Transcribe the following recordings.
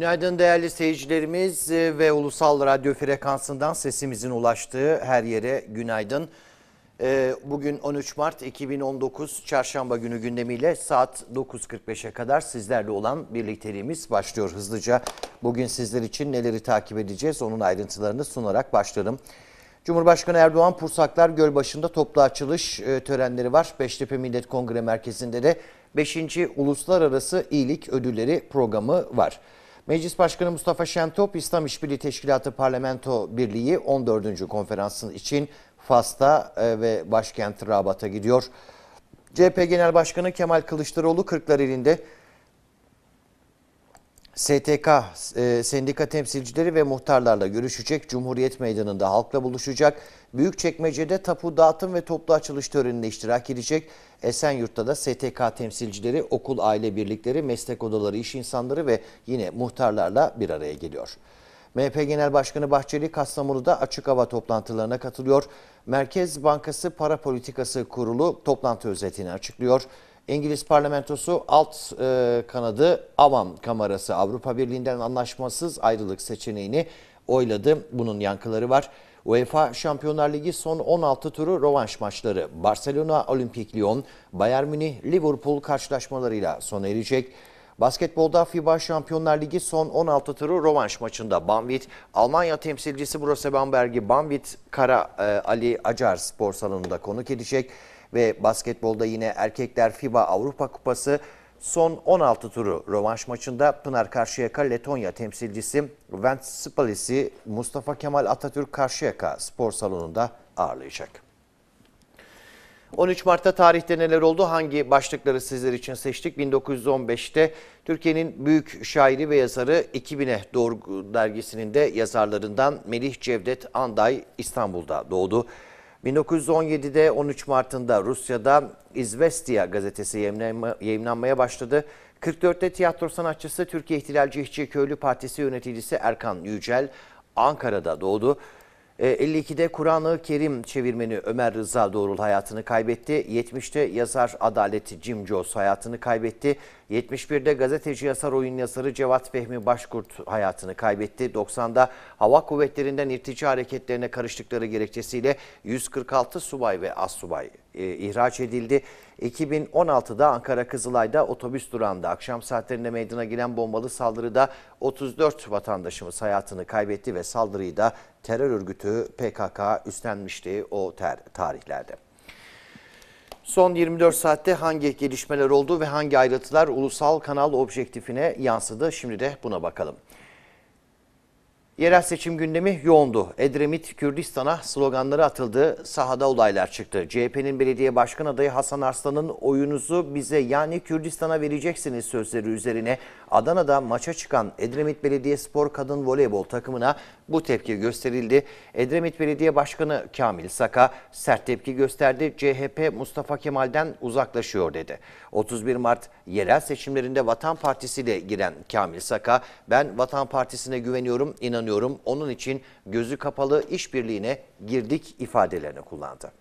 Günaydın değerli seyircilerimiz e, ve Ulusal Radyo frekansından sesimizin ulaştığı her yere günaydın. E, bugün 13 Mart 2019 Çarşamba günü gündemiyle saat 9.45'e kadar sizlerle olan birlikteliğimiz başlıyor. Hızlıca bugün sizler için neleri takip edeceğiz onun ayrıntılarını sunarak başlayalım. Cumhurbaşkanı Erdoğan Pursaklar Gölbaşı'nda toplu açılış e, törenleri var. Beştepe Millet Kongre Merkezi'nde de 5. Uluslararası İyilik Ödülleri programı var. Meclis Başkanı Mustafa Şentop, İslam İşbirliği Teşkilatı Parlamento Birliği 14. konferansının için Fas'ta e, ve başkent Rabat'a gidiyor. CHP Genel Başkanı Kemal Kılıçdaroğlu Kırklareli'nde STK, e, sendika temsilcileri ve muhtarlarla görüşecek, Cumhuriyet Meydanı'nda halkla buluşacak, Büyükçekmece'de tapu dağıtım ve toplu açılış törenine iştirak edecek, Esenyurt'ta da STK temsilcileri, okul aile birlikleri, meslek odaları, iş insanları ve yine muhtarlarla bir araya geliyor. MHP Genel Başkanı Bahçeli Kastamonu'da açık hava toplantılarına katılıyor. Merkez Bankası Para Politikası Kurulu toplantı özetini açıklıyor. İngiliz parlamentosu alt e, kanadı Avam Kamerası Avrupa Birliği'nden anlaşmasız ayrılık seçeneğini oyladı. Bunun yankıları var. UEFA Şampiyonlar Ligi son 16 turu rovanş maçları Barcelona Olimpik Lyon, Bayern Münih Liverpool karşılaşmalarıyla sona erecek. Basketbolda FIBA Şampiyonlar Ligi son 16 turu rovanş maçında Banvit, Almanya temsilcisi Borussia Bamberg'i Banvit Kara e, Ali Acar spor salonunda konuk edecek. Ve basketbolda yine erkekler FIBA Avrupa Kupası son 16 turu rövanş maçında Pınar Karşıyaka Letonya temsilcisi Vent Spalis'i Mustafa Kemal Atatürk Karşıyaka spor salonunda ağırlayacak. 13 Mart'ta tarihte neler oldu? Hangi başlıkları sizler için seçtik? 1915'te Türkiye'nin büyük şairi ve yazarı 2000'e Doğru dergisinin de yazarlarından Melih Cevdet Anday İstanbul'da doğdu. 1917'de 13 Mart'ında Rusya'da İzvestia gazetesi yayınlanmaya başladı. 44'te tiyatro sanatçısı Türkiye İhtilalci İşçi Köylü Partisi yöneticisi Erkan Yücel Ankara'da doğdu. 52'de e, Kur'an-ı Kerim çevirmeni Ömer Rıza Doğrul hayatını kaybetti. 70'te yazar Adalet Jim Jones hayatını kaybetti. 71'de gazeteci yazar oyun yazarı Cevat Fehmi Başkurt hayatını kaybetti. 90'da hava kuvvetlerinden irtica hareketlerine karıştıkları gerekçesiyle 146 subay ve subay e, ihraç edildi. 2016'da Ankara Kızılay'da otobüs durağında akşam saatlerinde meydana gelen bombalı saldırıda 34 vatandaşımız hayatını kaybetti ve saldırıyı da terör örgütü PKK üstlenmişti o ter tarihlerde. Son 24 saatte hangi gelişmeler oldu ve hangi ayrıntılar ulusal kanal objektifine yansıdı? Şimdi de buna bakalım. Yerel seçim gündemi yoğundu. Edremit, Kürdistan'a sloganları atıldı, sahada olaylar çıktı. CHP'nin belediye başkan adayı Hasan Arslan'ın oyunuzu bize yani Kürdistan'a vereceksiniz sözleri üzerine Adana'da maça çıkan Edremit Belediyespor kadın voleybol takımına bu tepki gösterildi. Edremit Belediye Başkanı Kamil Saka sert tepki gösterdi. CHP Mustafa Kemal'den uzaklaşıyor dedi. 31 Mart yerel seçimlerinde Vatan Partisi ile giren Kamil Saka ben Vatan Partisi'ne güveniyorum, inanıyorum. Onun için gözü kapalı işbirliğine girdik ifadelerini kullandı.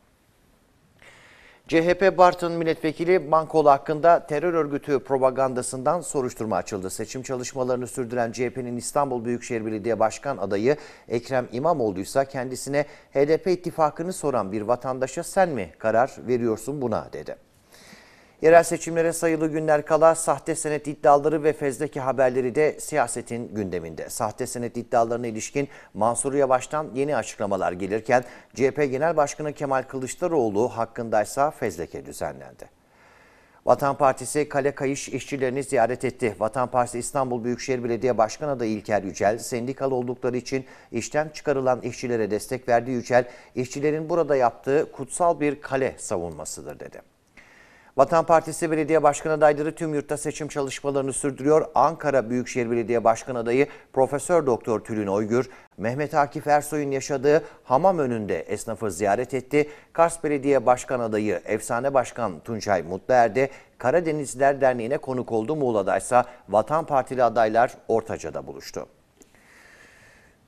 CHP Bartın milletvekili Bankol hakkında terör örgütü propagandasından soruşturma açıldı. Seçim çalışmalarını sürdüren CHP'nin İstanbul Büyükşehir Belediye Başkan adayı Ekrem İmamoğlu ise kendisine HDP ittifakını soran bir vatandaşa sen mi karar veriyorsun buna dedi. Yerel seçimlere sayılı günler kala sahte senet iddiaları ve fezleki haberleri de siyasetin gündeminde. Sahte senet iddialarına ilişkin Mansur Yavaş'tan yeni açıklamalar gelirken CHP Genel Başkanı Kemal Kılıçdaroğlu hakkındaysa fezleke düzenlendi. Vatan Partisi Kale Kayış işçilerini ziyaret etti. Vatan Partisi İstanbul Büyükşehir Belediye Başkanı adayı İlker Yücel, sendikalı oldukları için işten çıkarılan işçilere destek verdi Yücel, işçilerin burada yaptığı kutsal bir kale savunmasıdır dedi. Vatan Partisi Belediye Başkan adayları tüm yurtta seçim çalışmalarını sürdürüyor. Ankara Büyükşehir Belediye Başkanı adayı Profesör Doktor Tülin Oygür, Mehmet Akif Ersoy'un yaşadığı hamam önünde esnafı ziyaret etti. Kars Belediye Başkan adayı Efsane Başkan Tuncay Mutluer'de Karadenizler Derneği'ne konuk oldu. Muğla'daysa Vatan Partili adaylar Ortaca'da buluştu.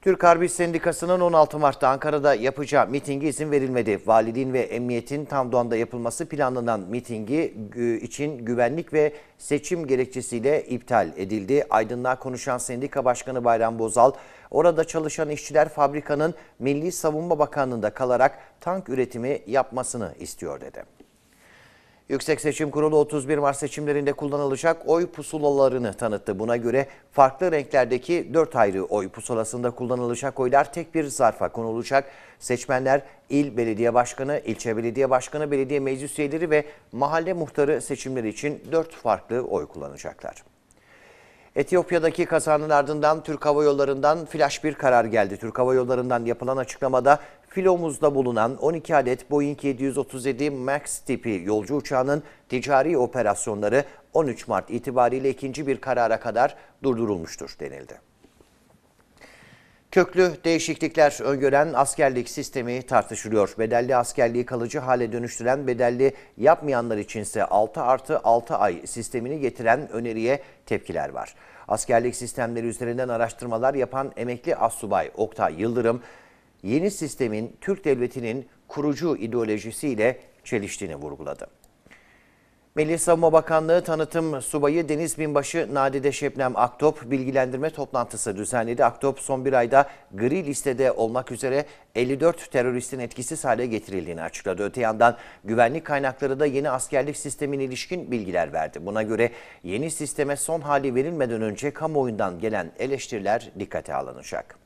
Türk Harbi Sendikası'nın 16 Mart'ta Ankara'da yapacağı mitingi izin verilmedi. Valiliğin ve emniyetin tam Tamdoğan'da yapılması planlanan mitingi için güvenlik ve seçim gerekçesiyle iptal edildi. Aydınlığa konuşan sendika başkanı Bayram Bozal, orada çalışan işçiler fabrikanın Milli Savunma Bakanlığı'nda kalarak tank üretimi yapmasını istiyor dedi. Yüksek Seçim Kurulu 31 Mart seçimlerinde kullanılacak oy pusulalarını tanıttı. Buna göre farklı renklerdeki 4 ayrı oy pusulasında kullanılacak oylar tek bir zarfa konulacak. Seçmenler il belediye başkanı, ilçe belediye başkanı, belediye meclis üyeleri ve mahalle muhtarı seçimleri için 4 farklı oy kullanacaklar. Etiyopya'daki kazanın ardından Türk Hava Yolları'ndan flash bir karar geldi. Türk Hava Yolları'ndan yapılan açıklamada filomuzda bulunan 12 adet Boeing 737 MAX tipi yolcu uçağının ticari operasyonları 13 Mart itibariyle ikinci bir karara kadar durdurulmuştur denildi. Köklü değişiklikler öngören askerlik sistemi tartışılıyor. Bedelli askerliği kalıcı hale dönüştüren bedelli yapmayanlar içinse 6 artı 6 ay sistemini getiren öneriye tepkiler var. Askerlik sistemleri üzerinden araştırmalar yapan emekli assubay Oktay Yıldırım, yeni sistemin Türk Devleti'nin kurucu ideolojisiyle çeliştiğini vurguladı. Milli Savunma Bakanlığı tanıtım subayı Deniz Binbaşı Nadide Şebnem Aktop bilgilendirme toplantısı düzenledi. Aktop son bir ayda gri listede olmak üzere 54 teröristin etkisiz hale getirildiğini açıkladı. Öte yandan güvenlik kaynakları da yeni askerlik sistemine ilişkin bilgiler verdi. Buna göre yeni sisteme son hali verilmeden önce kamuoyundan gelen eleştiriler dikkate alınacak.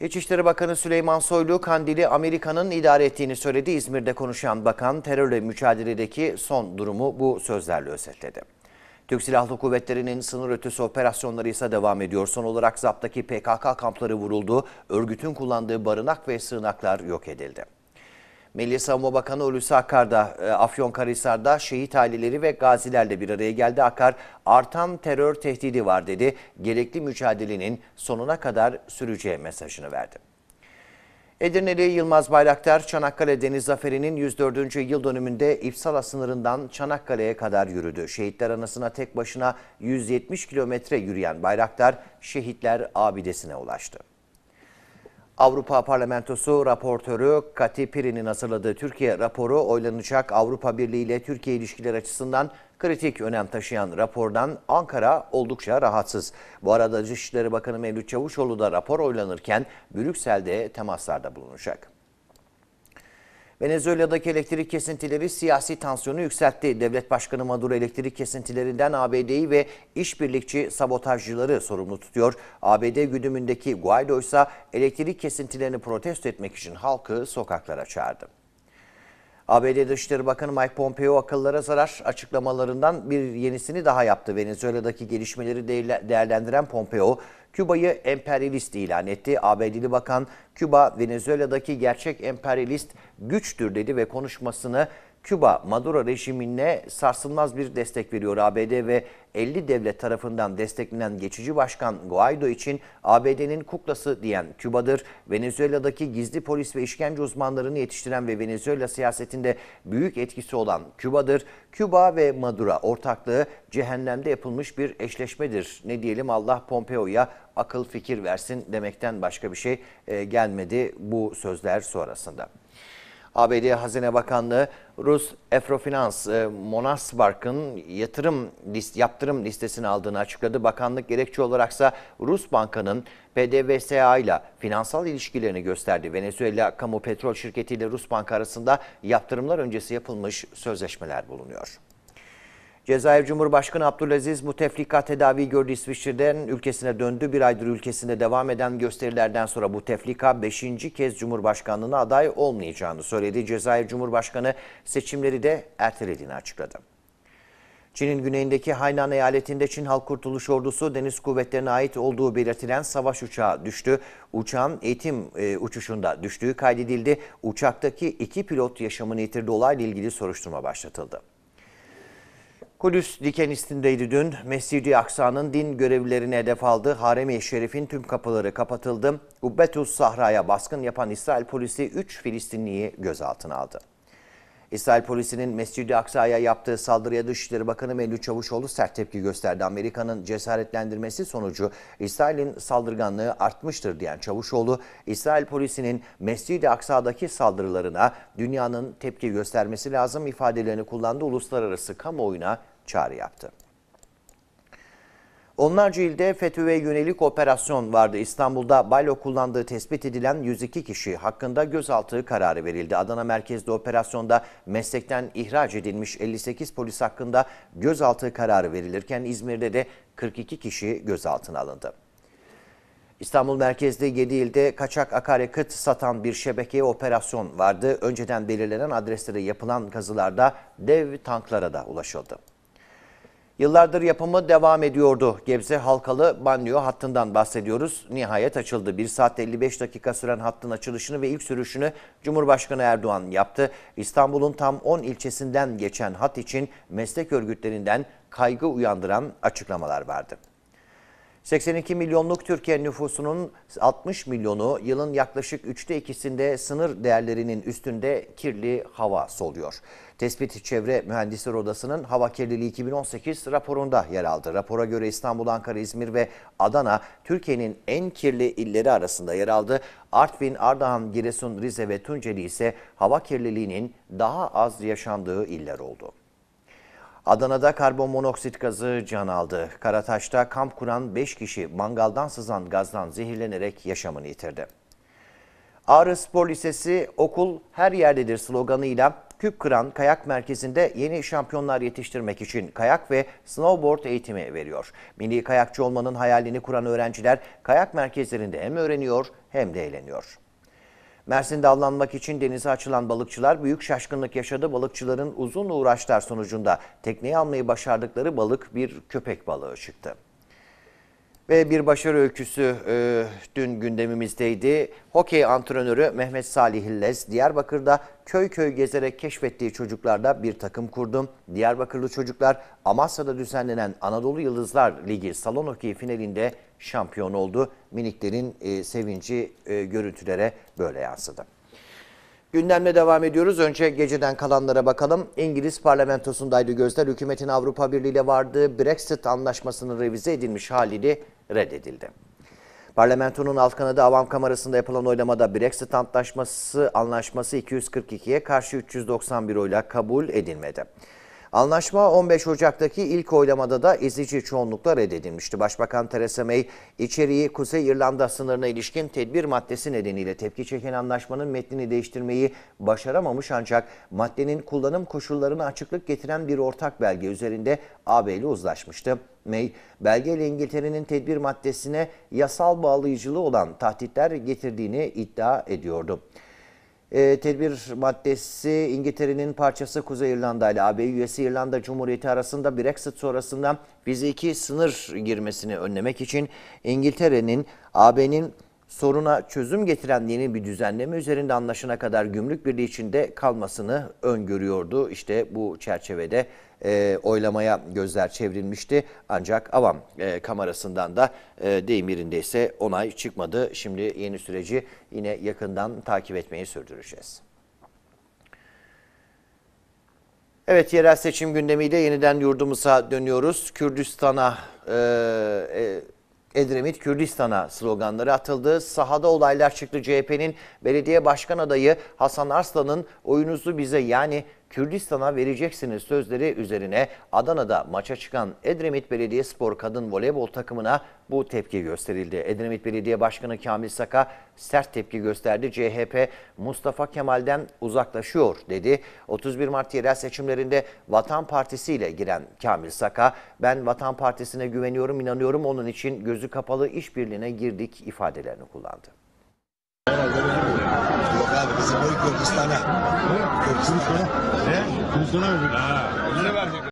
İçişleri Bakanı Süleyman Soylu, Kandil'i Amerika'nın idare ettiğini söyledi. İzmir'de konuşan bakan, terörle mücadeledeki son durumu bu sözlerle özetledi. Türk Silahlı Kuvvetleri'nin sınır ötesi operasyonları ise devam ediyor. Son olarak ZAP'taki PKK kampları vuruldu, örgütün kullandığı barınak ve sığınaklar yok edildi. Milli Savunma Bakanı Hulusi Akar da e, Afyonkarahisar'da şehit aileleri ve gazilerle bir araya geldi. Akar artan terör tehdidi var dedi. Gerekli mücadelenin sonuna kadar süreceği mesajını verdi. Edirneli Yılmaz Bayraktar, Çanakkale Deniz Zaferi'nin 104. yıl dönümünde İpsala sınırından Çanakkale'ye kadar yürüdü. Şehitler anasına tek başına 170 kilometre yürüyen Bayraktar, şehitler abidesine ulaştı. Avrupa Parlamentosu raportörü Kati Pirin'in hazırladığı Türkiye raporu oylanacak Avrupa Birliği ile Türkiye ilişkiler açısından kritik önem taşıyan rapordan Ankara oldukça rahatsız. Bu arada Dışişleri Bakanı Mevlüt Çavuşoğlu da rapor oylanırken Brüksel'de temaslarda bulunacak. Venezuela'daki elektrik kesintileri siyasi tansiyonu yükseltti. Devlet Başkanı Maduro elektrik kesintilerinden ABD'yi ve işbirlikçi sabotajcıları sorumlu tutuyor. ABD güdümündeki Guaido ise elektrik kesintilerini protesto etmek için halkı sokaklara çağırdı. ABD Dışişleri Bakanı Mike Pompeo akıllara zarar açıklamalarından bir yenisini daha yaptı. Venezuela'daki gelişmeleri değerlendiren Pompeo, Küba'yı emperyalist ilan etti. ABD'li bakan, Küba Venezuela'daki gerçek emperyalist güçtür dedi ve konuşmasını Küba Maduro rejimine sarsılmaz bir destek veriyor ABD ve 50 devlet tarafından desteklenen geçici başkan Guaido için ABD'nin kuklası diyen Küba'dır. Venezuela'daki gizli polis ve işkence uzmanlarını yetiştiren ve Venezuela siyasetinde büyük etkisi olan Küba'dır. Küba ve Maduro ortaklığı cehennemde yapılmış bir eşleşmedir. Ne diyelim Allah Pompeo'ya akıl fikir versin demekten başka bir şey e, gelmedi bu sözler sonrasında. ABD Hazine Bakanlığı Rus Efrofinans e, Monasbank'ın yatırım list, yaptırım listesini aldığını açıkladı. Bakanlık gerekçe olaraksa Rus bankanın PDVSA ile finansal ilişkilerini gösterdi. Venezuela Kamu Petrol Şirketi ile Rus Banka arasında yaptırımlar öncesi yapılmış sözleşmeler bulunuyor. Cezayir Cumhurbaşkanı Abdülaziz Muteflika tedavi gördü İsviçre'den ülkesine döndü. Bir aydır ülkesinde devam eden gösterilerden sonra Muteflika 5. kez Cumhurbaşkanlığına aday olmayacağını söyledi. Cezayir Cumhurbaşkanı seçimleri de ertelediğini açıkladı. Çin'in güneyindeki Hainan eyaletinde Çin Halk Kurtuluş Ordusu deniz kuvvetlerine ait olduğu belirtilen savaş uçağı düştü. Uçağın eğitim e, uçuşunda düştüğü kaydedildi. Uçaktaki iki pilot yaşamını yitirdi. Olayla ilgili soruşturma başlatıldı. Kudüs Dikenistindeydi dün. Mescidi Aksa'nın din görevlilerine hedef aldı. Harem-i Şerif'in tüm kapıları kapatıldı. Ubbetus Sahra'ya baskın yapan İsrail polisi 3 Filistinliyi gözaltına aldı. İsrail polisinin Mescid-i Aksa'ya yaptığı saldırıya Dışişleri Bakanı Melih Çavuşoğlu sert tepki gösterdi. Amerika'nın cesaretlendirmesi sonucu İsrail'in saldırganlığı artmıştır diyen Çavuşoğlu, İsrail polisinin Mescid-i Aksa'daki saldırılarına dünyanın tepki göstermesi lazım ifadelerini kullandı. Uluslararası kamuoyuna çağrı yaptı. Onlarca ilde FETÖ'ye yönelik operasyon vardı. İstanbul'da baylo kullandığı tespit edilen 102 kişi hakkında gözaltı kararı verildi. Adana merkezli operasyonda meslekten ihraç edilmiş 58 polis hakkında gözaltı kararı verilirken İzmir'de de 42 kişi gözaltına alındı. İstanbul merkezde 7 ilde kaçak akaryakıt satan bir şebekeye operasyon vardı. Önceden belirlenen adreslere yapılan kazılarda dev tanklara da ulaşıldı. Yıllardır yapımı devam ediyordu. Gebze Halkalı Banyo hattından bahsediyoruz. Nihayet açıldı. 1 saat 55 dakika süren hattın açılışını ve ilk sürüşünü Cumhurbaşkanı Erdoğan yaptı. İstanbul'un tam 10 ilçesinden geçen hat için meslek örgütlerinden kaygı uyandıran açıklamalar vardı. 82 milyonluk Türkiye nüfusunun 60 milyonu yılın yaklaşık 3'te 2'sinde sınır değerlerinin üstünde kirli hava soluyor. Tespit Çevre Mühendisler Odası'nın Hava Kirliliği 2018 raporunda yer aldı. Rapora göre İstanbul, Ankara, İzmir ve Adana Türkiye'nin en kirli illeri arasında yer aldı. Artvin, Ardahan, Giresun, Rize ve Tunceli ise hava kirliliğinin daha az yaşandığı iller oldu. Adana'da karbon monoksit gazı can aldı. Karataş'ta kamp kuran 5 kişi mangaldan sızan gazdan zehirlenerek yaşamını yitirdi. Ağrı Spor Lisesi okul her yerdedir sloganıyla Küp Kıran Kayak Merkezi'nde yeni şampiyonlar yetiştirmek için kayak ve snowboard eğitimi veriyor. Milli kayakçı olmanın hayalini kuran öğrenciler kayak merkezlerinde hem öğreniyor hem de eğleniyor. Mersin'de avlanmak için denize açılan balıkçılar büyük şaşkınlık yaşadı. Balıkçıların uzun uğraşlar sonucunda tekneye almayı başardıkları balık bir köpek balığı çıktı. Ve bir başarı öyküsü e, dün gündemimizdeydi. Hokey antrenörü Mehmet Salih İllez Diyarbakır'da köy köy gezerek keşfettiği çocuklarda bir takım kurdu. Diyarbakırlı çocuklar Amasya'da düzenlenen Anadolu Yıldızlar Ligi salon hokeyi finalinde şampiyon oldu. Miniklerin e, sevinci e, görüntülere böyle yansıdı. Gündemle devam ediyoruz. Önce geceden kalanlara bakalım. İngiliz parlamentosundaydı gözler. Hükümetin Avrupa Birliği ile vardığı Brexit anlaşmasının revize edilmiş haliyle reddedildi. Parlamentonun alt kanadı Avam Kamerası'nda yapılan oylamada Brexit antlaşması, anlaşması 242'ye karşı 391 oyla kabul edilmedi. Anlaşma 15 Ocak'taki ilk oylamada da ezici çoğunlukla reddedilmişti. Başbakan Theresa May içeriği Kuzey İrlanda sınırına ilişkin tedbir maddesi nedeniyle tepki çeken anlaşmanın metnini değiştirmeyi başaramamış ancak maddenin kullanım koşullarını açıklık getiren bir ortak belge üzerinde AB ile uzlaşmıştı. May, belgeyle İngiltere'nin tedbir maddesine yasal bağlayıcılığı olan tahtitler getirdiğini iddia ediyordu. E, tedbir maddesi İngiltere'nin parçası Kuzey İrlanda ile AB üyesi İrlanda Cumhuriyeti arasında Brexit sonrasında iki sınır girmesini önlemek için İngiltere'nin AB'nin soruna çözüm getiren yeni bir düzenleme üzerinde anlaşana kadar gümrük birliği içinde kalmasını öngörüyordu. İşte bu çerçevede e, oylamaya gözler çevrilmişti. Ancak Avam e, kamerasından da e, deyim yerindeyse onay çıkmadı. Şimdi yeni süreci yine yakından takip etmeyi sürdüreceğiz. Evet yerel seçim gündemiyle yeniden yurdumuza dönüyoruz. Kürdistan'a e, e, Edremit Kürdistan'a sloganları atıldı. Sahada olaylar çıktı. CHP'nin belediye başkan adayı Hasan Arslan'ın oyunuzu bize yani Kürdistan'a vereceksiniz sözleri üzerine Adana'da maça çıkan Edremit Belediye Spor kadın voleybol takımına bu tepki gösterildi. Edremit Belediye Başkanı Kamil Saka sert tepki gösterdi. CHP Mustafa Kemal'den uzaklaşıyor dedi. 31 Mart yerel seçimlerinde Vatan Partisi ile giren Kamil Saka ben Vatan Partisi'ne güveniyorum inanıyorum onun için gözü kapalı işbirliğine girdik ifadelerini kullandı.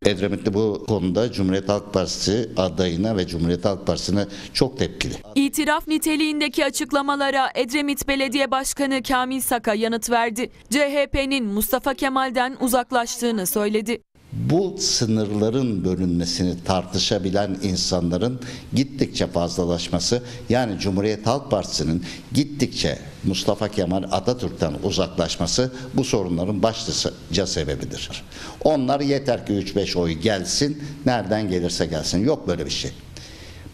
Edremit'te bu konuda Cumhuriyet Halk Partisi adayına ve Cumhuriyet Halk Partisi'ne çok tepkili. İtiraf niteliğindeki açıklamalara Edremit Belediye Başkanı Kamil Saka yanıt verdi. CHP'nin Mustafa Kemal'den uzaklaştığını söyledi bu sınırların bölünmesini tartışabilen insanların gittikçe fazlalaşması yani Cumhuriyet Halk Partisi'nin gittikçe Mustafa Kemal Atatürk'ten uzaklaşması bu sorunların başlıca sebebidir. Onlar yeter ki 3-5 oy gelsin, nereden gelirse gelsin. Yok böyle bir şey.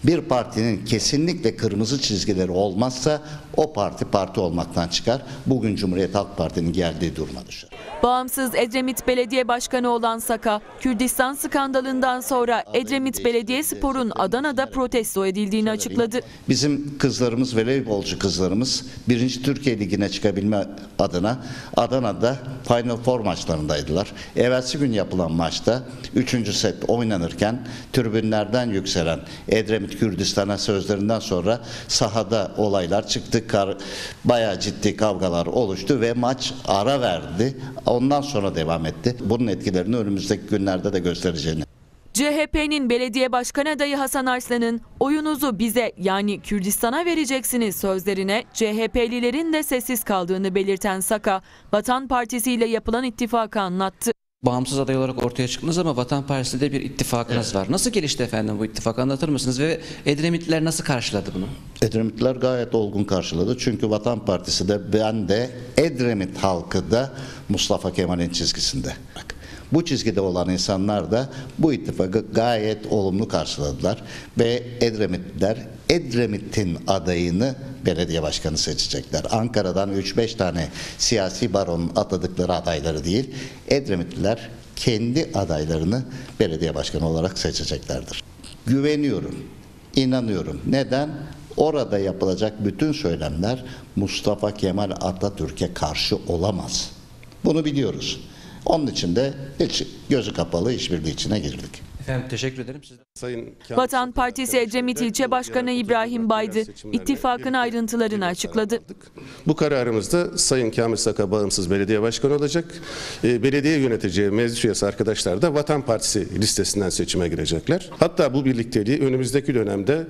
Bir partinin kesinlikle kırmızı çizgileri olmazsa o parti parti olmaktan çıkar. Bugün Cumhuriyet Halk Parti'nin geldiği durmadır. Bağımsız Edremit Belediye Başkanı olan Saka, Kürdistan skandalından sonra Edremit Belediye Spor'un şey Adana'da protesto edildiğini açıkladı. Bizim kızlarımız ve voleybolcu kızlarımız 1. Türkiye Ligi'ne çıkabilme adına Adana'da Final Four maçlarındaydılar. Evvelsi gün yapılan maçta 3. set oynanırken tribünlerden yükselen Edremit Kürdistan'a sözlerinden sonra sahada olaylar çıktı ciddi kar, bayağı ciddi kavgalar oluştu ve maç ara verdi. Ondan sonra devam etti. Bunun etkilerini önümüzdeki günlerde de göstereceğini. CHP'nin belediye başkan adayı Hasan Arslan'ın oyunuzu bize yani Kürdistan'a vereceksiniz sözlerine CHP'lilerin de sessiz kaldığını belirten Saka, Vatan Partisi ile yapılan ittifakı anlattı bağımsız aday olarak ortaya çıktınız ama Vatan Partisi'de bir ittifakınız evet. var. Nasıl gelişti efendim bu ittifak anlatır mısınız ve Edremitliler nasıl karşıladı bunu? Edremitliler gayet olgun karşıladı. Çünkü Vatan Partisi de ben de Edremit halkı da Mustafa Kemal'in çizgisinde. Bu çizgide olan insanlar da bu ittifakı gayet olumlu karşıladılar ve Edremitliler Edremit'in adayını belediye başkanı seçecekler. Ankara'dan 3-5 tane siyasi baronun atadıkları adayları değil, Edremitliler kendi adaylarını belediye başkanı olarak seçeceklerdir. Güveniyorum, inanıyorum. Neden? Orada yapılacak bütün söylemler Mustafa Kemal Atatürk'e karşı olamaz. Bunu biliyoruz. Onun için de hiç gözü kapalı işbirliği içine girdik. Efendim teşekkür ederim. Siz de... Sayın Vatan Partisi Ecemit İlçe Başkanı İbrahim Baydı ittifakın ayrıntılarını açıkladı. Bu kararımızda Sayın Kamil Saka bağımsız belediye başkanı olacak. Ee, belediye yöneteceği meclis üyesi arkadaşlar da Vatan Partisi listesinden seçime girecekler. Hatta bu birlikteliği önümüzdeki dönemde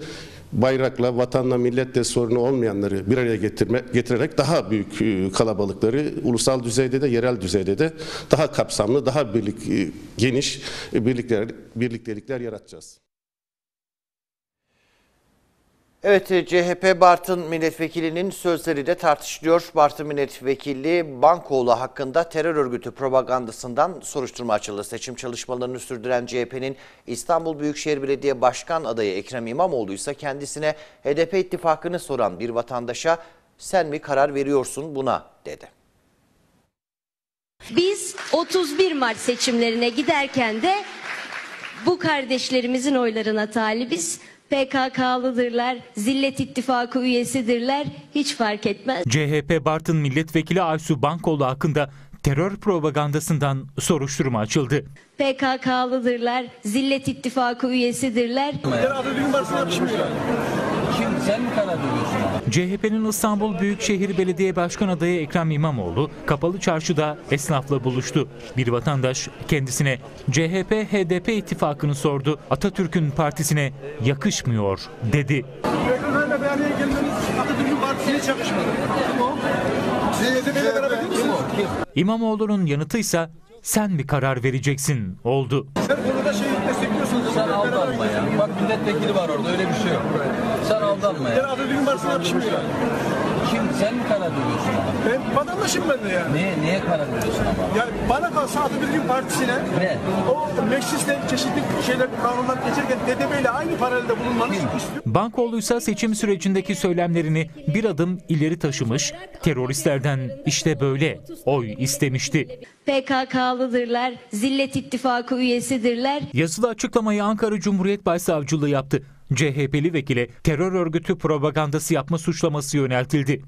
bayrakla, vatanla, milletle sorunu olmayanları bir araya getirme, getirerek daha büyük e, kalabalıkları ulusal düzeyde de, yerel düzeyde de daha kapsamlı, daha birlik, e, geniş e, birlikler, birliktelikler yaratacağız. Evet e, CHP Bartın milletvekilinin sözleri de tartışılıyor. Bartın milletvekili Bankoğlu hakkında terör örgütü propagandasından soruşturma açıldı. Seçim çalışmalarını sürdüren CHP'nin İstanbul Büyükşehir Belediye Başkan adayı Ekrem İmamoğlu ise kendisine HDP ittifakını soran bir vatandaşa sen mi karar veriyorsun buna dedi. Biz 31 Mart seçimlerine giderken de bu kardeşlerimizin oylarına talibiz. PKK'lıdırlar, Zillet İttifakı üyesidirler hiç fark etmez. CHP Bartın Milletvekili Aysu Bankoğlu hakkında terör propagandasından soruşturma açıldı. PKK'lıdırlar, Zillet İttifakı üyesidirler. Kim sen mi karar veriyorsun? CHP'nin İstanbul Büyükşehir Belediye Başkan adayı Ekrem İmamoğlu kapalı çarşıda esnafla buluştu. Bir vatandaş kendisine CHP-HDP ittifakını sordu. Atatürk'ün partisine yakışmıyor dedi. İmamoğlu'nun yanıtı ise sen bir karar vereceksin oldu. Her konuda şeyi destekliyorsunuz. Sen aldanma ya. Bak milletvekili var orada öyle bir şey yok aldanma ya. Yani Atatürk'ün partisine yakışmıyor yani. Kim, sen mi karar veriyorsun ona? Ben vatandaşım ben de yani. Niye, niye karar veriyorsun ama? Yani bana kalsa gün partisine Ne? o mecliste çeşitli şeyler kanunlar geçerken DDP ile aynı paralelde bulunmanız istiyor. Bankoğlu ise seçim sürecindeki söylemlerini bir adım ileri taşımış, teröristlerden işte böyle oy istemişti. PKK'lıdırlar, Zillet İttifakı üyesidirler. Yazılı açıklamayı Ankara Cumhuriyet Başsavcılığı yaptı. CHP'li vekile terör örgütü propagandası yapma suçlaması yöneltildi.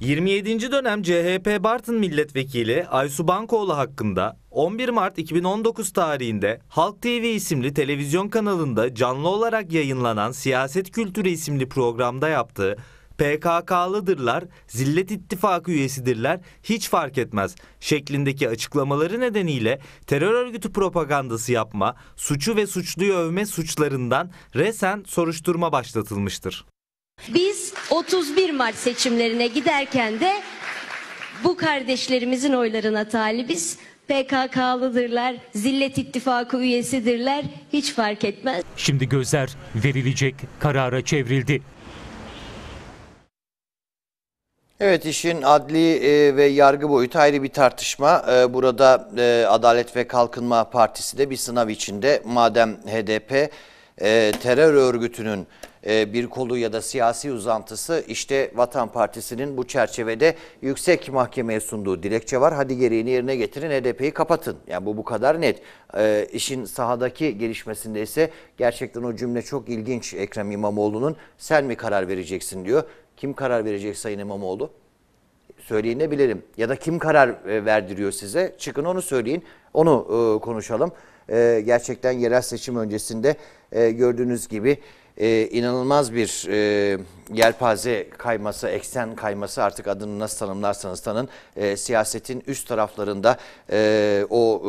27. dönem CHP Bartın milletvekili Aysu Bankoğlu hakkında 11 Mart 2019 tarihinde Halk TV isimli televizyon kanalında canlı olarak yayınlanan Siyaset Kültürü isimli programda yaptığı PKK'lıdırlar, Zillet İttifakı üyesidirler, hiç fark etmez şeklindeki açıklamaları nedeniyle terör örgütü propagandası yapma, suçu ve suçluyu övme suçlarından resen soruşturma başlatılmıştır. Biz 31 Mart seçimlerine giderken de bu kardeşlerimizin oylarına talibiz. PKK'lıdırlar, Zillet İttifakı üyesidirler, hiç fark etmez. Şimdi gözler verilecek karara çevrildi. Evet işin adli e, ve yargı boyutu ayrı bir tartışma. E, burada e, Adalet ve Kalkınma Partisi de bir sınav içinde. Madem HDP terör örgütünün bir kolu ya da siyasi uzantısı işte Vatan Partisi'nin bu çerçevede yüksek mahkemeye sunduğu dilekçe var. Hadi gereğini yerine getirin HDP'yi kapatın. Yani bu bu kadar net. işin sahadaki gelişmesinde ise gerçekten o cümle çok ilginç Ekrem İmamoğlu'nun sen mi karar vereceksin diyor. Kim karar verecek Sayın İmamoğlu? Söyleyinebilirim. Ya da kim karar e, verdiriyor size? Çıkın onu söyleyin. Onu e, konuşalım. E, gerçekten yerel seçim öncesinde gördüğünüz gibi e, inanılmaz bir e, yelpaze kayması, eksen kayması artık adını nasıl tanımlarsanız tanın e, siyasetin üst taraflarında e, o e,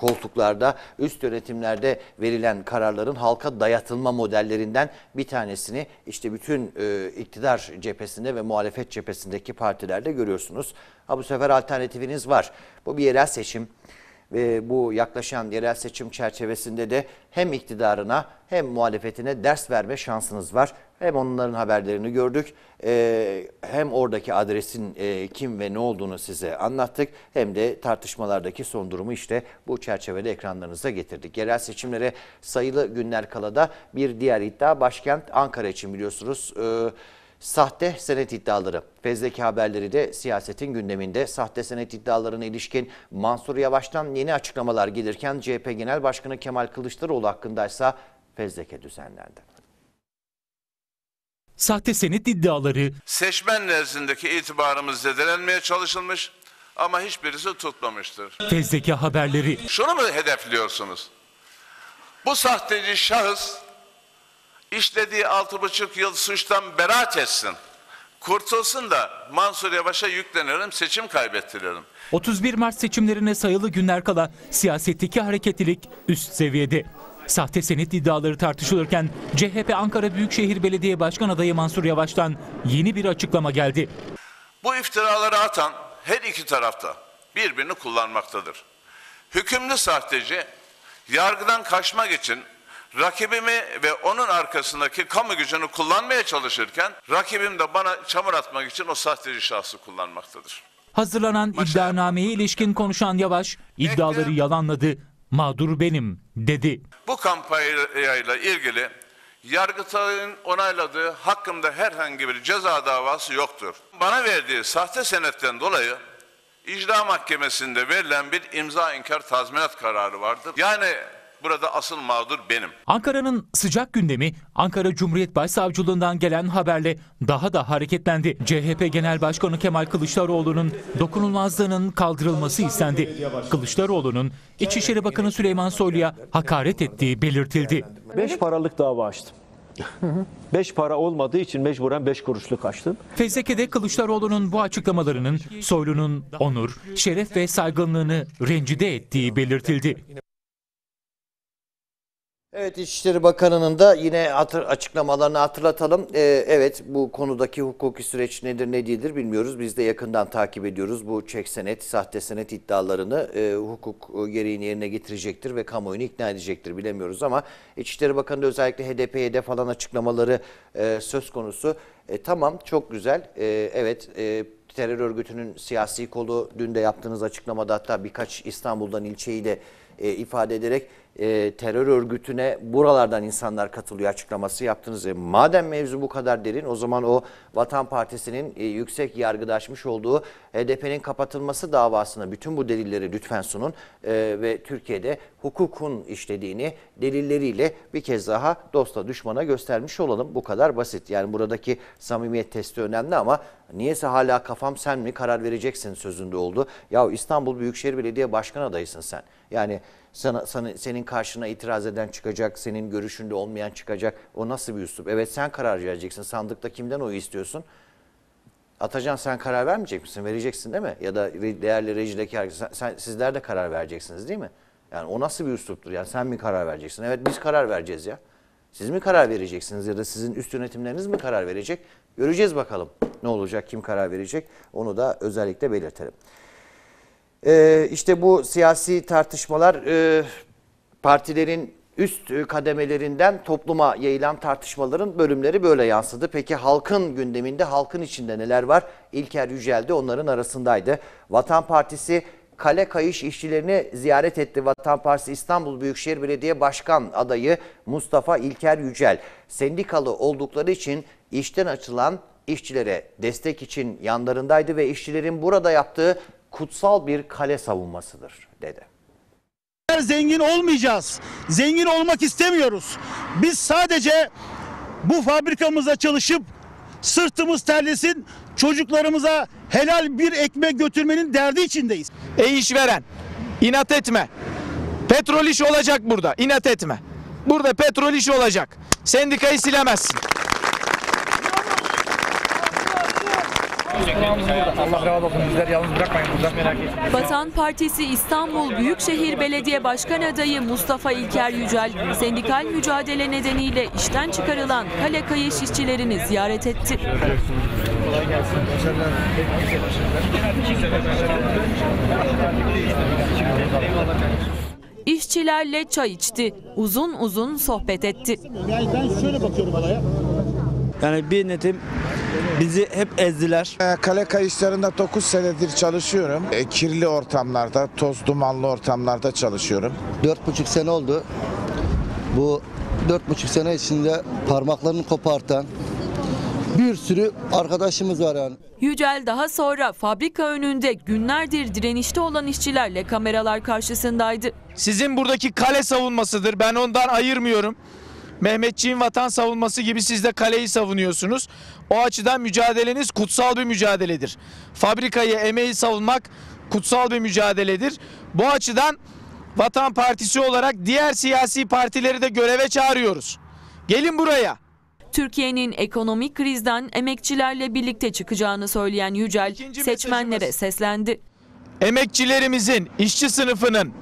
koltuklarda üst yönetimlerde verilen kararların halka dayatılma modellerinden bir tanesini işte bütün e, iktidar cephesinde ve muhalefet cephesindeki partilerde görüyorsunuz. Ha bu sefer alternatifiniz var. Bu bir yerel seçim. Ve bu yaklaşan yerel seçim çerçevesinde de hem iktidarına hem muhalefetine ders verme şansınız var. Hem onların haberlerini gördük e, hem oradaki adresin e, kim ve ne olduğunu size anlattık hem de tartışmalardaki son durumu işte bu çerçevede ekranlarınıza getirdik. Yerel seçimlere sayılı günler kalada bir diğer iddia başkent Ankara için biliyorsunuz. E, sahte senet iddiaları. Fezleki haberleri de siyasetin gündeminde. Sahte senet iddialarına ilişkin Mansur Yavaş'tan yeni açıklamalar gelirken CHP Genel Başkanı Kemal Kılıçdaroğlu hakkındaysa fezleke düzenlendi sahte senet iddiaları. Seçmen nezdindeki itibarımız zedelenmeye çalışılmış ama hiçbirisi tutmamıştır. Fezleke haberleri. Şunu mu hedefliyorsunuz? Bu sahteci şahıs işlediği altı buçuk yıl suçtan beraat etsin. Kurtulsun da Mansur Yavaş'a yüklenelim, seçim kaybettirelim. 31 Mart seçimlerine sayılı günler kala siyasetteki hareketlilik üst seviyede. Sahte senet iddiaları tartışılırken CHP Ankara Büyükşehir Belediye Başkan adayı Mansur Yavaş'tan yeni bir açıklama geldi. Bu iftiraları atan her iki tarafta birbirini kullanmaktadır. Hükümlü sahteci yargıdan kaçmak için rakibimi ve onun arkasındaki kamu gücünü kullanmaya çalışırken rakibim de bana çamur atmak için o sahteci şahsı kullanmaktadır. Hazırlanan Maça. iddianameye ilişkin konuşan Yavaş iddiaları yalanladı. Mağdur benim dedi. Bu kampanyayla ilgili Yargıtay'ın onayladığı hakkımda herhangi bir ceza davası yoktur. Bana verdiği sahte senetten dolayı icra mahkemesinde verilen bir imza inkar tazminat kararı vardır. Yani Burada asıl mağdur benim. Ankara'nın sıcak gündemi Ankara Cumhuriyet Başsavcılığından gelen haberle daha da hareketlendi. CHP Genel Başkanı Kemal Kılıçdaroğlu'nun dokunulmazlığının kaldırılması istendi. Kılıçdaroğlu'nun İçişleri Bakanı Süleyman Soylu'ya hakaret ettiği belirtildi. Beş paralık dava açtım. 5 para olmadığı için mecburen 5 kuruşluk açtım. Fezleke'de Kılıçdaroğlu'nun bu açıklamalarının Soylu'nun onur, şeref ve saygınlığını rencide ettiği belirtildi. Evet İçişleri Bakanı'nın da yine hatır, açıklamalarını hatırlatalım. Ee, evet bu konudaki hukuki süreç nedir ne değildir bilmiyoruz. Biz de yakından takip ediyoruz bu çek senet, sahte senet iddialarını e, hukuk e, gereğini yerine getirecektir ve kamuoyunu ikna edecektir bilemiyoruz. Ama İçişleri Bakanı da özellikle HDP, HDP falan açıklamaları e, söz konusu. E, tamam çok güzel e, evet e, terör örgütünün siyasi kolu dün de yaptığınız açıklamada hatta birkaç İstanbul'dan ilçeyi de e, ifade ederek e, terör örgütüne buralardan insanlar katılıyor açıklaması yaptınız. E, madem mevzu bu kadar derin o zaman o Vatan Partisi'nin e, yüksek yargıdaşmış olduğu HDP'nin kapatılması davasına bütün bu delilleri lütfen sunun e, ve Türkiye'de hukukun işlediğini delilleriyle bir kez daha dosta düşmana göstermiş olalım. Bu kadar basit. Yani buradaki samimiyet testi önemli ama niyese hala kafam sen mi karar vereceksin sözünde oldu. Ya İstanbul Büyükşehir Belediye Başkanı adayısın sen. Yani sana, sana senin karşına itiraz eden çıkacak, senin görüşünde olmayan çıkacak. O nasıl bir üslup? Evet sen karar vereceksin. Sandıkta kimden oyu istiyorsun? Atacan sen karar vermeyecek misin? Vereceksin değil mi? Ya da değerli rejideki herkes, sen, sen, sizler de karar vereceksiniz değil mi? Yani o nasıl bir üsluptur? Yani sen mi karar vereceksin? Evet biz karar vereceğiz ya. Siz mi karar vereceksiniz ya da sizin üst yönetimleriniz mi karar verecek? Göreceğiz bakalım ne olacak, kim karar verecek onu da özellikle belirtelim. E, işte bu siyasi tartışmalar e, partilerin üst e, kademelerinden topluma yayılan tartışmaların bölümleri böyle yansıdı. Peki halkın gündeminde, halkın içinde neler var? İlker Yücel de onların arasındaydı. Vatan Partisi kale kayış işçilerini ziyaret etti. Vatan Partisi İstanbul Büyükşehir Belediye Başkan adayı Mustafa İlker Yücel. Sendikalı oldukları için işten açılan işçilere destek için yanlarındaydı ve işçilerin burada yaptığı kutsal bir kale savunmasıdır dedi. Zengin olmayacağız. Zengin olmak istemiyoruz. Biz sadece bu fabrikamıza çalışıp sırtımız terlesin, çocuklarımıza helal bir ekmek götürmenin derdi içindeyiz. Ey işveren, inat etme. Petrol iş olacak burada, inat etme. Burada petrol iş olacak. Sendikayı silemezsin. Allah razı olsun. Bizler yalnız bırakmayın burada Vatan Partisi İstanbul Büyükşehir Belediye Başkan Adayı Mustafa İlker Yücel, sendikal mücadele nedeniyle işten çıkarılan kale kayış işçilerini ziyaret etti. İşçilerle çay içti, uzun uzun sohbet etti. Yani ben şöyle bakıyorum olaya. Yani bir netim bizi hep ezdiler. Ee, kale kayışlarında 9 senedir çalışıyorum. E, kirli ortamlarda, toz dumanlı ortamlarda çalışıyorum. 4,5 sene oldu. Bu 4,5 sene içinde parmaklarını kopartan, bir sürü arkadaşımız var yani. Yücel daha sonra fabrika önünde günlerdir direnişte olan işçilerle kameralar karşısındaydı. Sizin buradaki kale savunmasıdır. Ben ondan ayırmıyorum. Mehmetçiğin vatan savunması gibi siz de kaleyi savunuyorsunuz. O açıdan mücadeleniz kutsal bir mücadeledir. Fabrikayı, emeği savunmak kutsal bir mücadeledir. Bu açıdan Vatan Partisi olarak diğer siyasi partileri de göreve çağırıyoruz. Gelin buraya. Türkiye'nin ekonomik krizden emekçilerle birlikte çıkacağını söyleyen Yücel İkinci seçmenlere mesajımız. seslendi. Emekçilerimizin, işçi sınıfının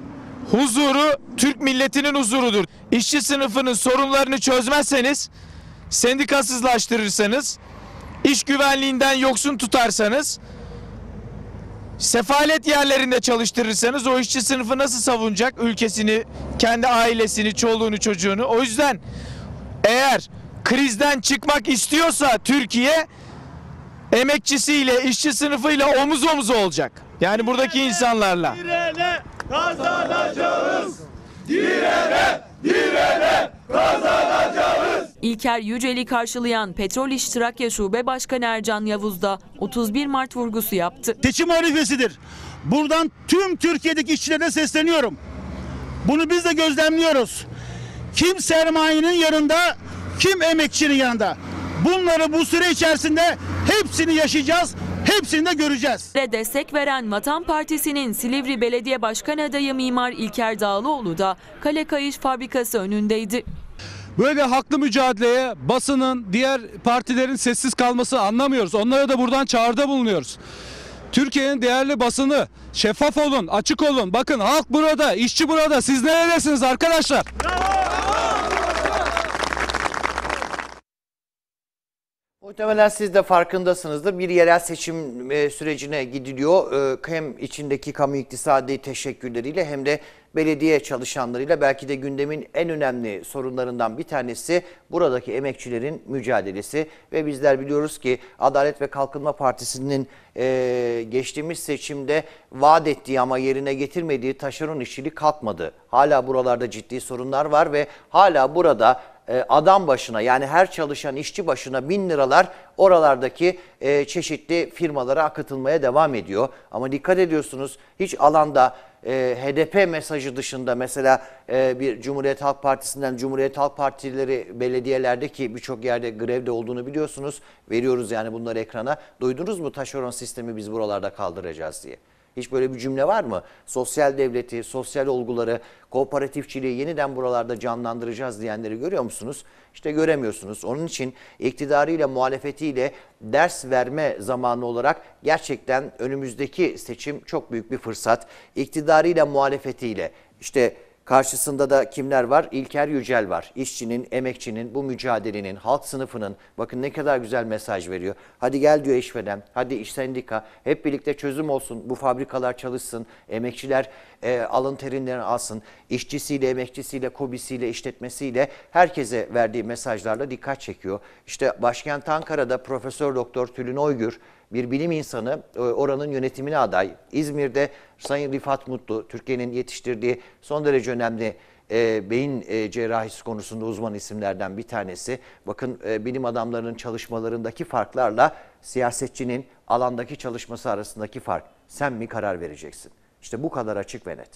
huzuru Türk milletinin huzurudur. İşçi sınıfının sorunlarını çözmezseniz, sendikasızlaştırırsanız, iş güvenliğinden yoksun tutarsanız, sefalet yerlerinde çalıştırırsanız o işçi sınıfı nasıl savunacak ülkesini, kendi ailesini, çoluğunu, çocuğunu? O yüzden eğer krizden çıkmak istiyorsa Türkiye emekçisiyle, işçi sınıfıyla omuz omuz olacak. Yani buradaki insanlarla kazanacağız. Direne, direne kazanacağız. İlker Yücel'i karşılayan Petrol İş Trakya Şube Başkanı Ercan Yavuz da 31 Mart vurgusu yaptı. Seçim harifesidir. Buradan tüm Türkiye'deki işçilere sesleniyorum. Bunu biz de gözlemliyoruz. Kim sermayenin yanında, kim emekçinin yanında. Bunları bu süre içerisinde hepsini yaşayacağız. Hepsini de göreceğiz. Ve destek veren Vatan Partisi'nin Silivri Belediye Başkan Adayı Mimar İlker Dağlıoğlu da Kale Kayış Fabrikası önündeydi. Böyle haklı mücadeleye basının, diğer partilerin sessiz kalması anlamıyoruz. Onlara da buradan çağrıda bulunuyoruz. Türkiye'nin değerli basını şeffaf olun, açık olun. Bakın halk burada, işçi burada. Siz neredesiniz arkadaşlar? Bravo! Muhtemelen siz de farkındasınızdır. Bir yerel seçim e, sürecine gidiliyor. E, hem içindeki kamu iktisadi teşekkürleriyle hem de belediye çalışanlarıyla belki de gündemin en önemli sorunlarından bir tanesi buradaki emekçilerin mücadelesi. Ve bizler biliyoruz ki Adalet ve Kalkınma Partisi'nin e, geçtiğimiz seçimde vaat ettiği ama yerine getirmediği taşeron işçiliği kalkmadı. Hala buralarda ciddi sorunlar var ve hala burada e, adam başına yani her çalışan işçi başına bin liralar oralardaki e, çeşitli firmalara akıtılmaya devam ediyor. Ama dikkat ediyorsunuz hiç alanda e, HDP mesajı dışında mesela bir Cumhuriyet Halk Partisi'nden Cumhuriyet Halk Partileri belediyelerdeki birçok yerde grevde olduğunu biliyorsunuz. Veriyoruz yani bunları ekrana. Duydunuz mu taşeron sistemi biz buralarda kaldıracağız diye. Hiç böyle bir cümle var mı? Sosyal devleti, sosyal olguları, kooperatifçiliği yeniden buralarda canlandıracağız diyenleri görüyor musunuz? İşte göremiyorsunuz. Onun için iktidarıyla muhalefetiyle ders verme zamanı olarak gerçekten önümüzdeki seçim çok büyük bir fırsat. İktidarıyla muhalefetiyle işte Karşısında da kimler var? İlker Yücel var. İşçinin, emekçinin, bu mücadelenin, halk sınıfının bakın ne kadar güzel mesaj veriyor. Hadi gel diyor işveren, hadi iş sendika, hep birlikte çözüm olsun, bu fabrikalar çalışsın, emekçiler e, alın terinlerini alsın. İşçisiyle, emekçisiyle, kobisiyle, işletmesiyle herkese verdiği mesajlarla dikkat çekiyor. İşte başkent Ankara'da Profesör Doktor Tülin Oygür, bir bilim insanı e, oranın yönetimine aday. İzmir'de Sayın Rifat Mutlu, Türkiye'nin yetiştirdiği son derece önemli e, beyin e, cerrahisi konusunda uzman isimlerden bir tanesi. Bakın e, bilim adamlarının çalışmalarındaki farklarla siyasetçinin alandaki çalışması arasındaki fark. Sen mi karar vereceksin? İşte bu kadar açık ve net.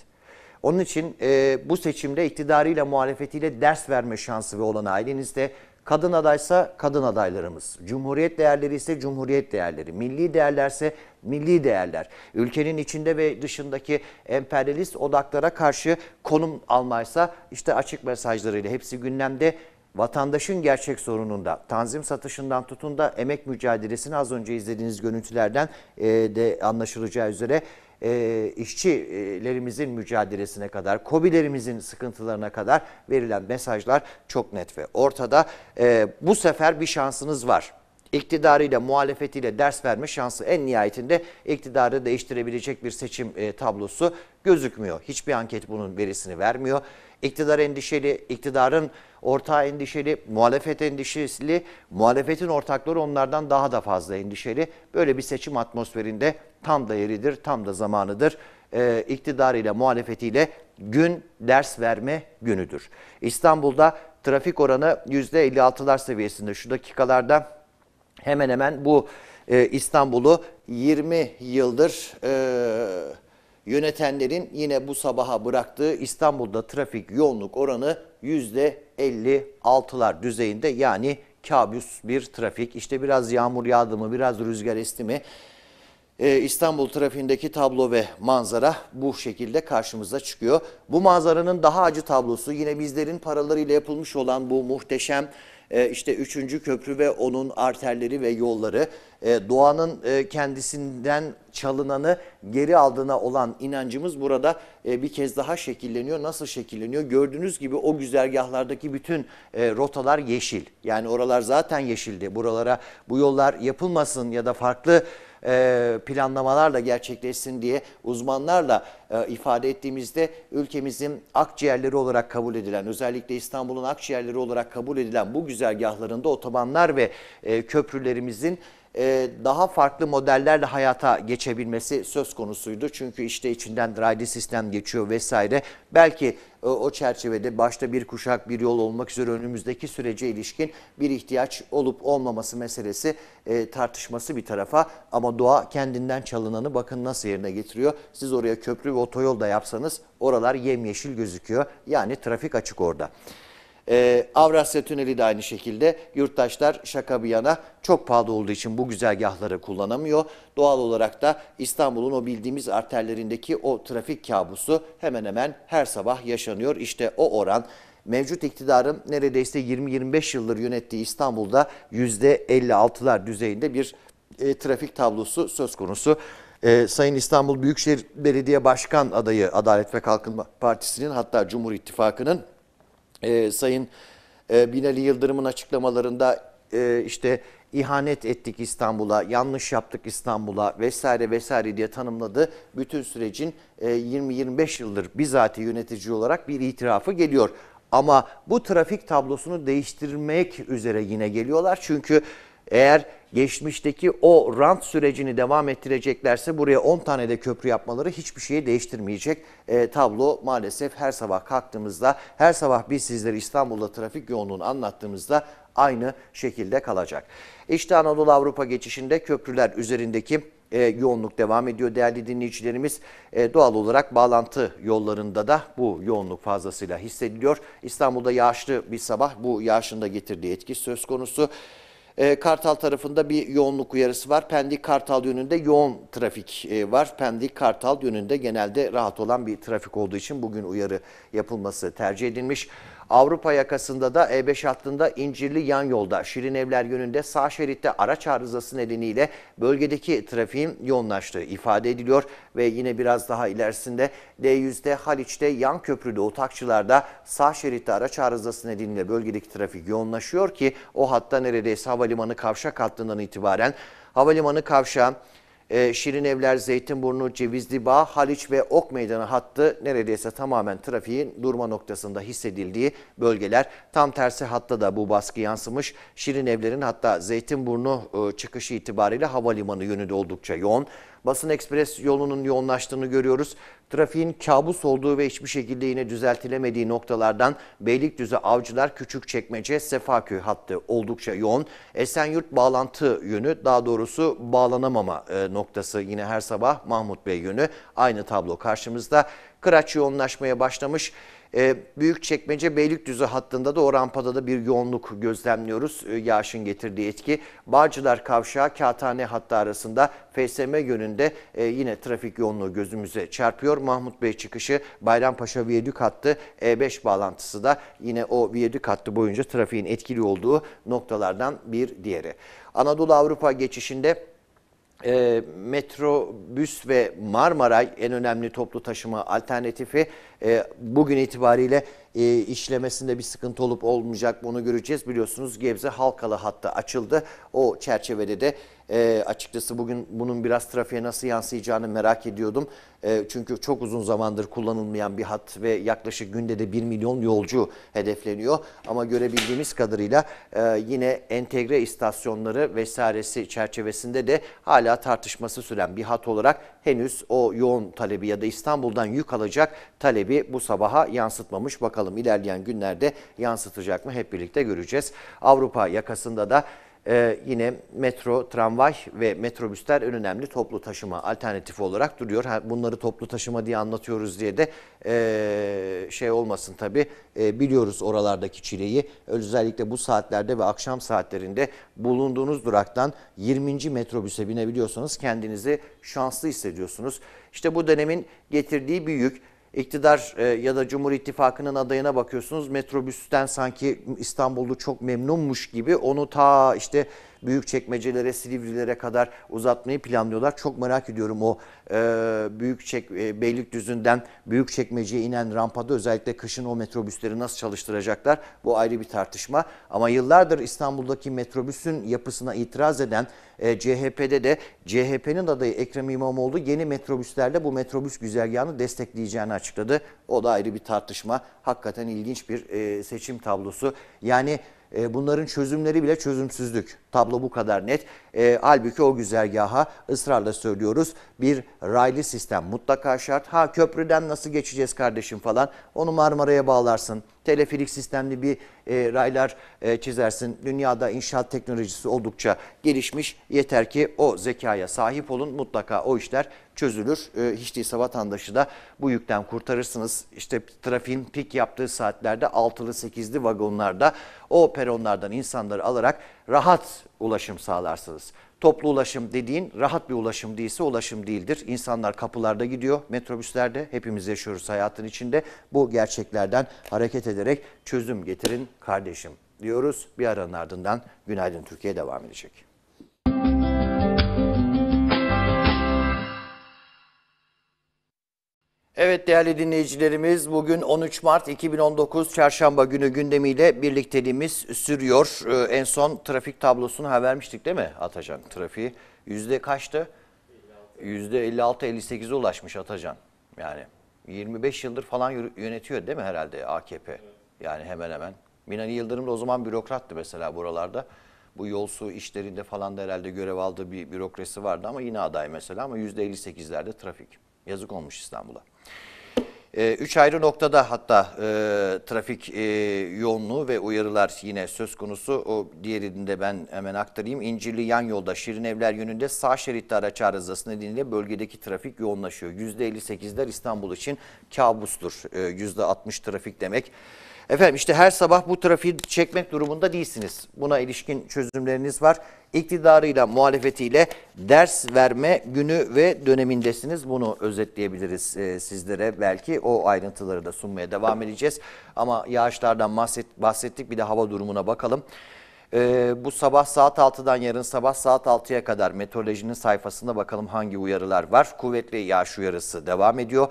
Onun için e, bu seçimde iktidarıyla muhalefetiyle ders verme şansı ve olan ailenizde Kadın adaysa kadın adaylarımız, cumhuriyet değerleri ise cumhuriyet değerleri, milli değerlerse milli değerler. Ülkenin içinde ve dışındaki emperyalist odaklara karşı konum almaysa işte açık mesajlarıyla hepsi gündemde vatandaşın gerçek sorununda tanzim satışından tutun da emek mücadelesini az önce izlediğiniz görüntülerden e, de anlaşılacağı üzere e, işçilerimizin mücadelesine kadar, kobilerimizin sıkıntılarına kadar verilen mesajlar çok net ve ortada. E, bu sefer bir şansınız var iktidarıyla muhalefetiyle ders verme şansı en nihayetinde iktidarı değiştirebilecek bir seçim e, tablosu gözükmüyor. Hiçbir anket bunun verisini vermiyor. İktidar endişeli, iktidarın ortağı endişeli, muhalefet endişeli, muhalefetin ortakları onlardan daha da fazla endişeli. Böyle bir seçim atmosferinde tam da yeridir, tam da zamanıdır. E, iktidarıyla, muhalefetiyle gün ders verme günüdür. İstanbul'da trafik oranı %56'lar seviyesinde şu dakikalarda hemen hemen bu e, İstanbul'u 20 yıldır e, yönetenlerin yine bu sabaha bıraktığı İstanbul'da trafik yoğunluk oranı %56'lar düzeyinde yani kabus bir trafik. İşte biraz yağmur yağdı mı, biraz rüzgar esti mi ee, İstanbul trafiğindeki tablo ve manzara bu şekilde karşımıza çıkıyor. Bu manzaranın daha acı tablosu yine bizlerin paralarıyla yapılmış olan bu muhteşem e, işte 3. köprü ve onun arterleri ve yolları e, doğanın e, kendisinden çalınanı geri aldığına olan inancımız burada bir kez daha şekilleniyor. Nasıl şekilleniyor? Gördüğünüz gibi o güzergahlardaki bütün rotalar yeşil. Yani oralar zaten yeşildi. Buralara bu yollar yapılmasın ya da farklı e, planlamalarla gerçekleşsin diye uzmanlarla e, ifade ettiğimizde ülkemizin akciğerleri olarak kabul edilen özellikle İstanbul'un akciğerleri olarak kabul edilen bu güzergahlarında otobanlar ve e, köprülerimizin e, daha farklı modellerle hayata geçebilmesi söz konusuydu. Çünkü işte içinden raylı sistem geçiyor vesaire. Belki e, o çerçevede başta bir kuşak bir yol olmak üzere önümüzdeki sürece ilişkin bir ihtiyaç olup olmaması meselesi e, tartışması bir tarafa. Ama doğa kendinden çalınanı bakın nasıl yerine getiriyor. Siz oraya köprü ve otoyol da yapsanız oralar yemyeşil gözüküyor. Yani trafik açık orada. E, Avrasya Tüneli de aynı şekilde yurttaşlar şaka bir yana çok pahalı olduğu için bu güzergahları kullanamıyor. Doğal olarak da İstanbul'un o bildiğimiz arterlerindeki o trafik kabusu hemen hemen her sabah yaşanıyor. İşte o oran mevcut iktidarın neredeyse 20-25 yıldır yönettiği İstanbul'da %56'lar düzeyinde bir e, trafik tablosu söz konusu. E, Sayın İstanbul Büyükşehir Belediye Başkan adayı Adalet ve Kalkınma Partisi'nin hatta Cumhur İttifakı'nın e, Sayın e, Binali Yıldırım'ın açıklamalarında e, işte ihanet ettik İstanbul'a, yanlış yaptık İstanbul'a vesaire vesaire diye tanımladı. Bütün sürecin e, 20-25 yıldır bizatihi yönetici olarak bir itirafı geliyor. Ama bu trafik tablosunu değiştirmek üzere yine geliyorlar. Çünkü eğer geçmişteki o rant sürecini devam ettireceklerse buraya 10 tane de köprü yapmaları hiçbir şeyi değiştirmeyecek. E, tablo maalesef her sabah kalktığımızda, her sabah biz sizlere İstanbul'da trafik yoğunluğunu anlattığımızda aynı şekilde kalacak. İşte Anadolu Avrupa geçişinde köprüler üzerindeki e, yoğunluk devam ediyor değerli dinleyicilerimiz. E, doğal olarak bağlantı yollarında da bu yoğunluk fazlasıyla hissediliyor. İstanbul'da yağışlı bir sabah bu yağışın da getirdiği etki söz konusu. Ee, Kartal tarafında bir yoğunluk uyarısı var. Pendik-Kartal yönünde yoğun trafik e, var. Pendik-Kartal yönünde genelde rahat olan bir trafik olduğu için bugün uyarı yapılması tercih edilmiş. Avrupa yakasında da E5 hattında İncirli yan yolda Şirin Evler yönünde sağ şeritte araç arızası nedeniyle bölgedeki trafiğin yoğunlaştığı ifade ediliyor. Ve yine biraz daha ilerisinde D100'de Haliç'te yan köprüde otakçılarda sağ şeritte araç arızası nedeniyle bölgedeki trafik yoğunlaşıyor ki o hatta neredeyse havalimanı kavşak hattından itibaren havalimanı kavşağı e, Şirin Evler, Zeytinburnu, Cevizli Bağ, Haliç ve Ok Meydanı hattı neredeyse tamamen trafiğin durma noktasında hissedildiği bölgeler. Tam tersi hatta da bu baskı yansımış. Şirin Evler'in hatta Zeytinburnu e, çıkışı itibariyle havalimanı yönü de oldukça yoğun. Basın Ekspres yolunun yoğunlaştığını görüyoruz. Trafiğin kabus olduğu ve hiçbir şekilde yine düzeltilemediği noktalardan Beylikdüzü Avcılar küçük Küçükçekmece Sefaköy hattı oldukça yoğun. Esenyurt bağlantı yönü daha doğrusu bağlanamama e, noktası yine her sabah Mahmut Bey yönü. Aynı tablo karşımızda. Kıraç yoğunlaşmaya başlamış. E, Büyükçekmece Beylikdüzü hattında da o rampada da bir yoğunluk gözlemliyoruz. E, yağışın getirdiği etki. Bağcılar Kavşağı Kağıthane hattı arasında FSM yönünde e, yine trafik yoğunluğu gözümüze çarpıyor. Mahmut Bey çıkışı Bayrampaşa Viyadük hattı E5 bağlantısı da yine o Viyadük hattı boyunca trafiğin etkili olduğu noktalardan bir diğeri. Anadolu Avrupa geçişinde e, metrobüs ve Marmaray en önemli toplu taşıma alternatifi e, bugün itibariyle e, işlemesinde bir sıkıntı olup olmayacak bunu göreceğiz. Biliyorsunuz Gebze Halkalı hattı açıldı. O çerçevede de e, açıkçası bugün bunun biraz trafiğe nasıl yansıyacağını merak ediyordum. E, çünkü çok uzun zamandır kullanılmayan bir hat ve yaklaşık günde de 1 milyon yolcu hedefleniyor. Ama görebildiğimiz kadarıyla e, yine entegre istasyonları vesairesi çerçevesinde de hala tartışması süren bir hat olarak henüz o yoğun talebi ya da İstanbul'dan yük alacak talebi bu sabaha yansıtmamış. Bakalım ilerleyen günlerde yansıtacak mı hep birlikte göreceğiz. Avrupa yakasında da ee, yine metro, tramvay ve metrobüsler en önemli toplu taşıma alternatifi olarak duruyor. Bunları toplu taşıma diye anlatıyoruz diye de e, şey olmasın tabi e, ee, biliyoruz oralardaki çileyi. Özellikle bu saatlerde ve akşam saatlerinde bulunduğunuz duraktan 20. metrobüse binebiliyorsanız kendinizi şanslı hissediyorsunuz. İşte bu dönemin getirdiği bir yük iktidar e, ya da Cumhur İttifakı'nın adayına bakıyorsunuz. Metrobüsten sanki İstanbul'da çok memnunmuş gibi onu ta işte büyük çekmecelere, Silivrilere kadar uzatmayı planlıyorlar. Çok merak ediyorum o e, büyük çek e, Beylikdüzü'nden büyük çekmeceye inen rampada özellikle kışın o metrobüsleri nasıl çalıştıracaklar? Bu ayrı bir tartışma. Ama yıllardır İstanbul'daki metrobüsün yapısına itiraz eden e, CHP'de de CHP'nin adayı Ekrem İmamoğlu yeni metrobüslerle bu metrobüs güzergahını destekleyeceğini açıkladı. O da ayrı bir tartışma. Hakikaten ilginç bir e, seçim tablosu. Yani e, bunların çözümleri bile çözümsüzlük. Tablo bu kadar net. E, halbuki o güzergaha ısrarla söylüyoruz. Bir raylı sistem mutlaka şart. Ha köprüden nasıl geçeceğiz kardeşim falan. Onu Marmara'ya bağlarsın. Teleferik sistemli bir e, raylar e, çizersin. Dünyada inşaat teknolojisi oldukça gelişmiş. Yeter ki o zekaya sahip olun. Mutlaka o işler çözülür. E, hiç değilse vatandaşı da bu yükten kurtarırsınız. İşte trafiğin pik yaptığı saatlerde 6'lı 8'li vagonlarda o peronlardan insanları alarak rahat ulaşım sağlarsınız. Toplu ulaşım dediğin rahat bir ulaşım değilse ulaşım değildir. İnsanlar kapılarda gidiyor, metrobüslerde hepimiz yaşıyoruz hayatın içinde. Bu gerçeklerden hareket ederek çözüm getirin kardeşim diyoruz. Bir aranın ardından Günaydın Türkiye devam edecek. Evet değerli dinleyicilerimiz bugün 13 Mart 2019 Çarşamba günü gündemiyle birlikteliğimiz sürüyor. Ee, en son trafik tablosunu haber vermiştik değil mi Atacan? Trafiği yüzde kaçtı? Yüzde 56-58'e ulaşmış Atacan. Yani 25 yıldır falan yönetiyor değil mi herhalde AKP? Yani hemen hemen. Binali Yıldırım da o zaman bürokrattı mesela buralarda. Bu yolsu işlerinde falan da herhalde görev aldığı bir bürokrasi vardı ama yine aday mesela ama %58'lerde trafik. Yazık olmuş İstanbul'a. E, üç ayrı noktada hatta e, trafik e, yoğunluğu ve uyarılar yine söz konusu. O diğerini de ben hemen aktarayım. İncirli yan yolda Şirin Evler yönünde sağ şeritte araç arızası nedeniyle bölgedeki trafik yoğunlaşıyor. %58'ler İstanbul için kabustur. E, ee, %60 trafik demek. Efendim işte her sabah bu trafiği çekmek durumunda değilsiniz. Buna ilişkin çözümleriniz var. İktidarıyla, muhalefetiyle ders verme günü ve dönemindesiniz. Bunu özetleyebiliriz e, sizlere. Belki o ayrıntıları da sunmaya devam edeceğiz. Ama yağışlardan bahset, bahsettik. Bir de hava durumuna bakalım. Ee, bu sabah saat 6'dan yarın sabah saat 6'ya kadar meteorolojinin sayfasında bakalım hangi uyarılar var. Kuvvetli yağış uyarısı devam ediyor.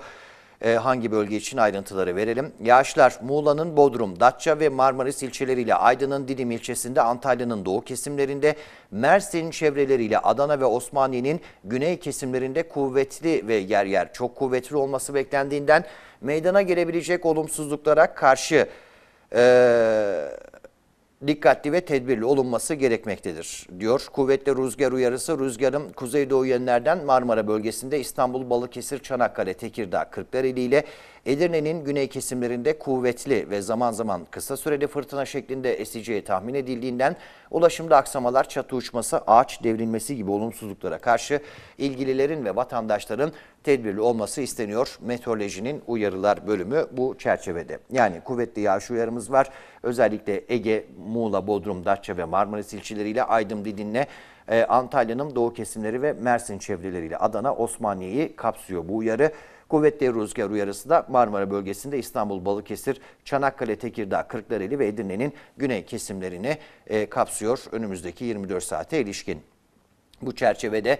Ee, hangi bölge için ayrıntıları verelim. Yağışlar Muğla'nın Bodrum, Datça ve Marmaris ilçeleriyle Aydın'ın Didim ilçesinde, Antalya'nın doğu kesimlerinde, Mersin çevreleriyle Adana ve Osmaniye'nin güney kesimlerinde kuvvetli ve yer yer çok kuvvetli olması beklendiğinden meydana gelebilecek olumsuzluklara karşı... E, dikkatli ve tedbirli olunması gerekmektedir, diyor. Kuvvetli rüzgar uyarısı rüzgarın kuzeydoğu yönlerden Marmara bölgesinde İstanbul, Balıkesir, Çanakkale, Tekirdağ, Kırklareli ile Edirne'nin güney kesimlerinde kuvvetli ve zaman zaman kısa süreli fırtına şeklinde eseceği tahmin edildiğinden ulaşımda aksamalar, çatı uçması, ağaç devrilmesi gibi olumsuzluklara karşı ilgililerin ve vatandaşların tedbirli olması isteniyor. Meteorolojinin uyarılar bölümü bu çerçevede. Yani kuvvetli yağış uyarımız var. Özellikle Ege, Muğla, Bodrum, Datça ve Marmaris ilçeleriyle Aydın, Didin'le e, Antalya'nın doğu kesimleri ve Mersin çevreleriyle Adana, Osmaniye'yi kapsıyor bu uyarı. Kuvvetli rüzgar uyarısı da Marmara bölgesinde İstanbul, Balıkesir, Çanakkale, Tekirdağ, Kırklareli ve Edirne'nin güney kesimlerini e, kapsıyor önümüzdeki 24 saate ilişkin. Bu çerçevede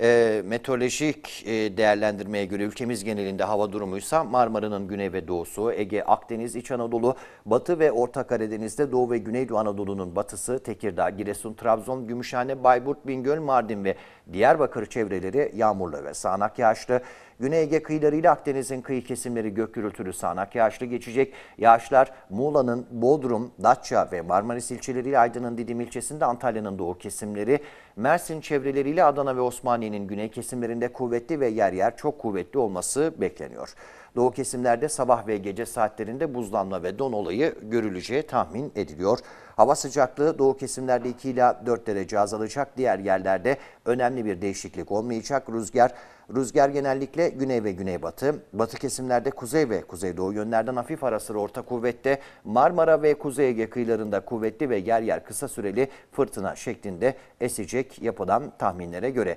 e, meteorolojik e, değerlendirmeye göre ülkemiz genelinde hava durumuysa Marmara'nın güney ve doğusu, Ege, Akdeniz, İç Anadolu, Batı ve Orta Karadeniz'de Doğu ve Güneydoğu Anadolu'nun batısı, Tekirdağ, Giresun, Trabzon, Gümüşhane, Bayburt, Bingöl, Mardin ve Diyarbakır çevreleri yağmurlu ve sağanak yağışlı. Güney Ege kıyıları ile Akdeniz'in kıyı kesimleri gök gürültülü sağanak yağışlı geçecek. Yağışlar Muğla'nın Bodrum, Datça ve Marmaris ilçeleriyle Aydın'ın Didim ilçesinde Antalya'nın doğu kesimleri, Mersin çevreleriyle Adana ve Osmaniye'nin güney kesimlerinde kuvvetli ve yer yer çok kuvvetli olması bekleniyor. Doğu kesimlerde sabah ve gece saatlerinde buzlanma ve don olayı görüleceği tahmin ediliyor. Hava sıcaklığı doğu kesimlerde 2 ila 4 derece azalacak. Diğer yerlerde önemli bir değişiklik olmayacak. Rüzgar Rüzgar genellikle güney ve güneybatı, batı kesimlerde kuzey ve kuzeydoğu yönlerden hafif ara orta kuvvette, Marmara ve Kuzey Ege kıyılarında kuvvetli ve yer yer kısa süreli fırtına şeklinde esecek yapılan tahminlere göre.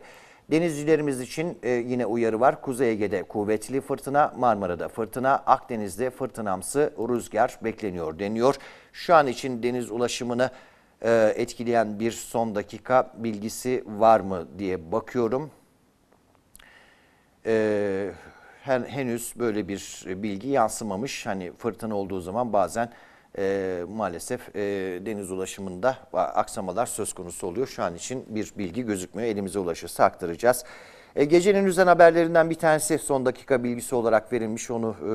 Denizcilerimiz için e, yine uyarı var. Kuzey Ege'de kuvvetli fırtına, Marmara'da fırtına, Akdeniz'de fırtınamsı rüzgar bekleniyor deniyor. Şu an için deniz ulaşımını e, etkileyen bir son dakika bilgisi var mı diye bakıyorum. E, hen, henüz böyle bir bilgi yansımamış. Hani fırtına olduğu zaman bazen e, maalesef e, deniz ulaşımında aksamalar söz konusu oluyor. Şu an için bir bilgi gözükmüyor. Elimize ulaşırsa aktaracağız. E, gecenin üzen haberlerinden bir tanesi son dakika bilgisi olarak verilmiş. Onu e,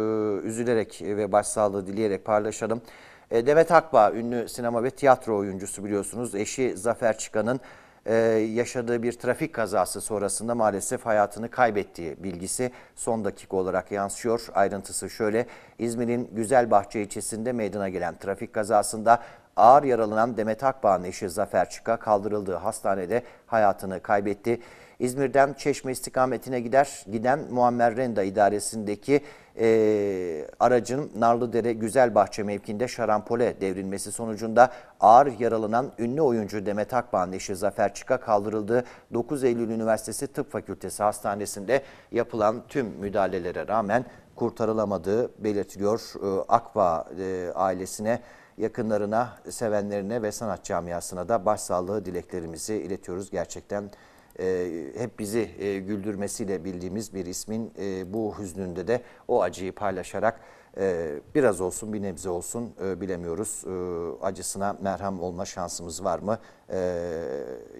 üzülerek ve başsağlığı dileyerek paylaşalım. E, Demet Akbağ ünlü sinema ve tiyatro oyuncusu biliyorsunuz. Eşi Zafer Çıkan'ın e, yaşadığı bir trafik kazası sonrasında maalesef hayatını kaybettiği bilgisi son dakika olarak yansıyor. Ayrıntısı şöyle İzmir'in Güzelbahçe ilçesinde meydana gelen trafik kazasında ağır yaralanan Demet Akbağ'ın eşi Zafer Çıka kaldırıldığı hastanede hayatını kaybetti. İzmir'den Çeşme istikametine gider giden Muammer Renda idaresindeki e, aracın Narlıdere Güzelbahçe mevkinde şarampole devrilmesi sonucunda ağır yaralanan ünlü oyuncu Demet Akbağ'ın eşi Zafer Çık'a kaldırıldığı 9 Eylül Üniversitesi Tıp Fakültesi Hastanesi'nde yapılan tüm müdahalelere rağmen kurtarılamadığı belirtiliyor e, Akbağ e, ailesine yakınlarına, sevenlerine ve sanat camiasına da başsağlığı dileklerimizi iletiyoruz. Gerçekten e, hep bizi e, güldürmesiyle bildiğimiz bir ismin e, bu hüznünde de o acıyı paylaşarak e, biraz olsun bir nebze olsun e, bilemiyoruz. E, acısına merhem olma şansımız var mı? E,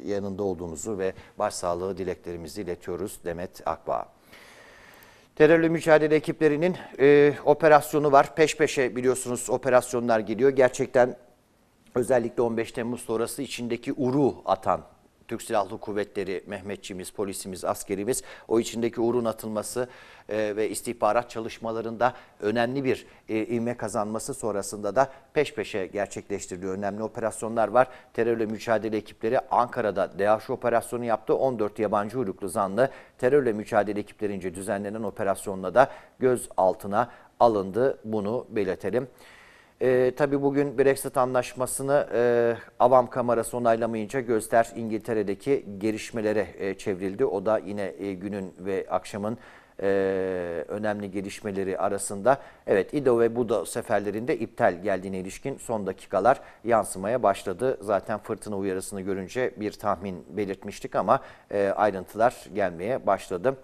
yanında olduğumuzu ve başsağlığı dileklerimizi iletiyoruz Demet Akbağ. Terörle mücadele ekiplerinin e, operasyonu var. Peş peşe biliyorsunuz operasyonlar geliyor. Gerçekten özellikle 15 Temmuz sonrası içindeki uru atan Türk Silahlı Kuvvetleri, Mehmetçimiz, polisimiz, askerimiz o içindeki uğrun atılması e, ve istihbarat çalışmalarında önemli bir e, ivme kazanması sonrasında da peş peşe gerçekleştiriliyor. Önemli operasyonlar var. Terörle mücadele ekipleri Ankara'da DAEŞ operasyonu yaptı. 14 yabancı uyruklu zanlı terörle mücadele ekiplerince düzenlenen operasyonla da göz altına alındı. Bunu belirtelim. E, tabii bugün Brexit anlaşmasını e, avam kamerası onaylamayınca göster İngiltere'deki gelişmelere e, çevrildi. O da yine e, günün ve akşamın e, önemli gelişmeleri arasında. Evet İdo ve Buda seferlerinde iptal geldiğine ilişkin son dakikalar yansımaya başladı. Zaten fırtına uyarısını görünce bir tahmin belirtmiştik ama e, ayrıntılar gelmeye başladı.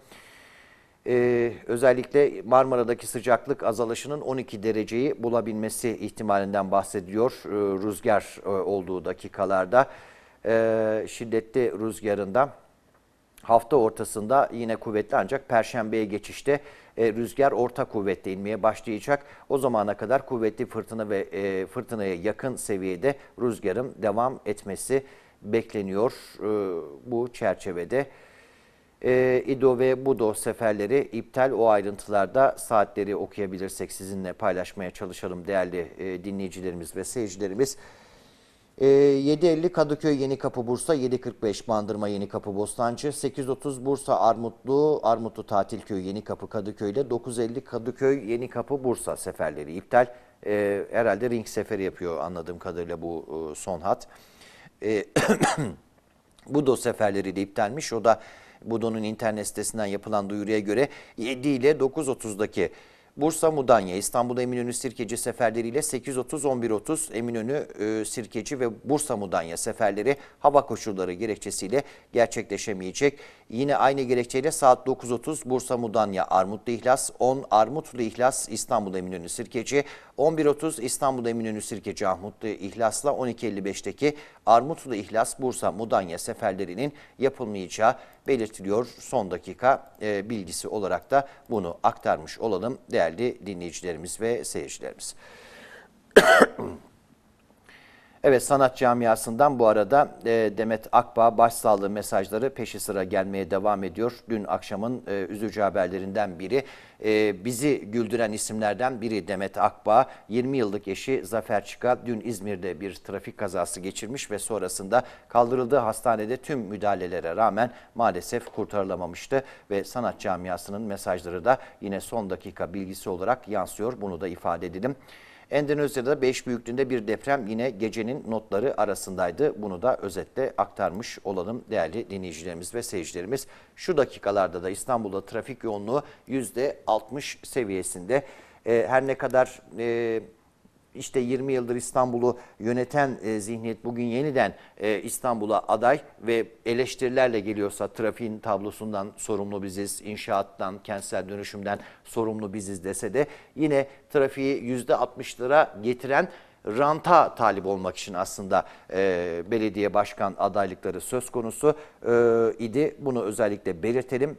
Ee, özellikle Marmara'daki sıcaklık azalışının 12 dereceyi bulabilmesi ihtimalinden bahsediyor ee, rüzgar e, olduğu dakikalarda. Ee, şiddetli rüzgarında hafta ortasında yine kuvvetli ancak perşembeye geçişte e, rüzgar orta kuvvetle inmeye başlayacak. O zamana kadar kuvvetli fırtına ve e, fırtınaya yakın seviyede rüzgarın devam etmesi bekleniyor e, bu çerçevede. E, İdo ve Budo seferleri iptal o ayrıntılarda saatleri okuyabilirsek sizinle paylaşmaya çalışalım değerli e, dinleyicilerimiz ve seyircilerimiz. E, ee, 7.50 Kadıköy yeni Kapı Bursa, 7.45 Bandırma yeni Kapı Bostancı, 8.30 Bursa Armutlu, Armutlu Tatilköy Yenikapı Kadıköy ile 9.50 Kadıköy yeni Kapı Bursa seferleri iptal. E, herhalde ring seferi yapıyor anladığım kadarıyla bu e, son hat. E, Budo seferleri de iptalmiş. O da Budo'nun internet sitesinden yapılan duyuruya göre 7 ile 9.30'daki Bursa Mudanya, İstanbulda Eminönü Sirkeci seferleriyle 8.30-11.30 Eminönü e, Sirkeci ve Bursa Mudanya seferleri hava koşulları gerekçesiyle gerçekleşemeyecek. Yine aynı gerekçeyle saat 9.30 Bursa Mudanya Armutlu İhlas, 10 Armutlu İhlas İstanbul Eminönü Sirkeci, 11.30 İstanbul Eminönü Sirke Ahmutlu İhlas'la 12.55'teki Armutlu İhlas Bursa Mudanya seferlerinin yapılmayacağı belirtiliyor. Son dakika e, bilgisi olarak da bunu aktarmış olalım değerli dinleyicilerimiz ve seyircilerimiz. Evet sanat camiasından bu arada e, Demet Akbağ başsağlığı mesajları peşi sıra gelmeye devam ediyor. Dün akşamın e, üzücü haberlerinden biri e, bizi güldüren isimlerden biri Demet Akbağ. 20 yıllık eşi Zafer Çıka dün İzmir'de bir trafik kazası geçirmiş ve sonrasında kaldırıldığı hastanede tüm müdahalelere rağmen maalesef kurtarılamamıştı. Ve sanat camiasının mesajları da yine son dakika bilgisi olarak yansıyor bunu da ifade edelim. Endonezya'da 5 büyüklüğünde bir deprem yine gecenin notları arasındaydı. Bunu da özetle aktarmış olalım değerli dinleyicilerimiz ve seyircilerimiz. Şu dakikalarda da İstanbul'da trafik yoğunluğu %60 seviyesinde. Ee, her ne kadar e, işte 20 yıldır İstanbul'u yöneten e, zihniyet bugün yeniden e, İstanbul'a aday ve eleştirilerle geliyorsa trafiğin tablosundan sorumlu biziz, inşaattan, kentsel dönüşümden sorumlu biziz dese de yine trafiği %60'lara getiren ranta talip olmak için aslında e, belediye başkan adaylıkları söz konusu e, idi. Bunu özellikle belirtelim.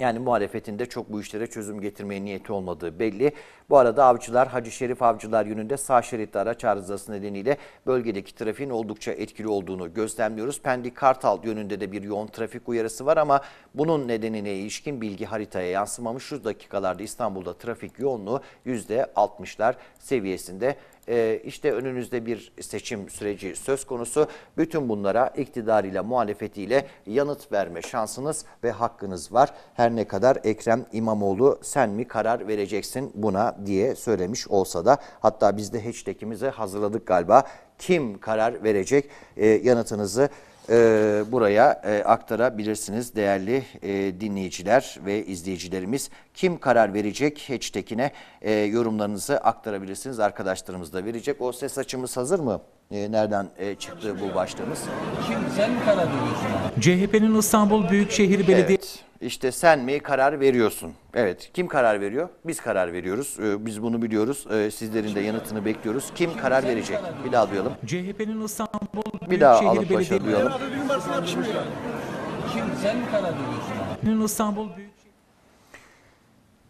Yani muhalefetin de çok bu işlere çözüm getirmeye niyeti olmadığı belli. Bu arada avcılar Hacı Şerif Avcılar yönünde sağ şeritte araç arızası nedeniyle bölgedeki trafiğin oldukça etkili olduğunu gözlemliyoruz. Pendik Kartal yönünde de bir yoğun trafik uyarısı var ama bunun nedenine ilişkin bilgi haritaya yansımamış. Şu dakikalarda İstanbul'da trafik yoğunluğu %60'lar seviyesinde e, işte önünüzde bir seçim süreci söz konusu. Bütün bunlara iktidarıyla muhalefetiyle yanıt verme şansınız ve hakkınız var. Her ne kadar Ekrem İmamoğlu sen mi karar vereceksin buna diye söylemiş olsa da hatta biz de hashtag'imizi hazırladık galiba. Kim karar verecek e, yanıtınızı e, buraya e, aktarabilirsiniz değerli e, dinleyiciler ve izleyicilerimiz. Kim karar verecek hashtag'ine e, yorumlarınızı aktarabilirsiniz. Arkadaşlarımız da verecek. O ses açımız hazır mı? E, nereden e, çıktı bu başlığımız? Kim sen mi karar veriyorsun? CHP'nin İstanbul Büyükşehir Belediyesi... Evet. İşte sen mi karar veriyorsun? Evet. Kim karar veriyor? Biz karar veriyoruz. E, biz bunu biliyoruz. sizlerin de yanıtını bekliyoruz. Kim karar verecek? Bir daha duyalım. CHP'nin İstanbul bir daha alıp başa duyalım. Şimdi sen mi karar veriyorsun? İstanbul Büyük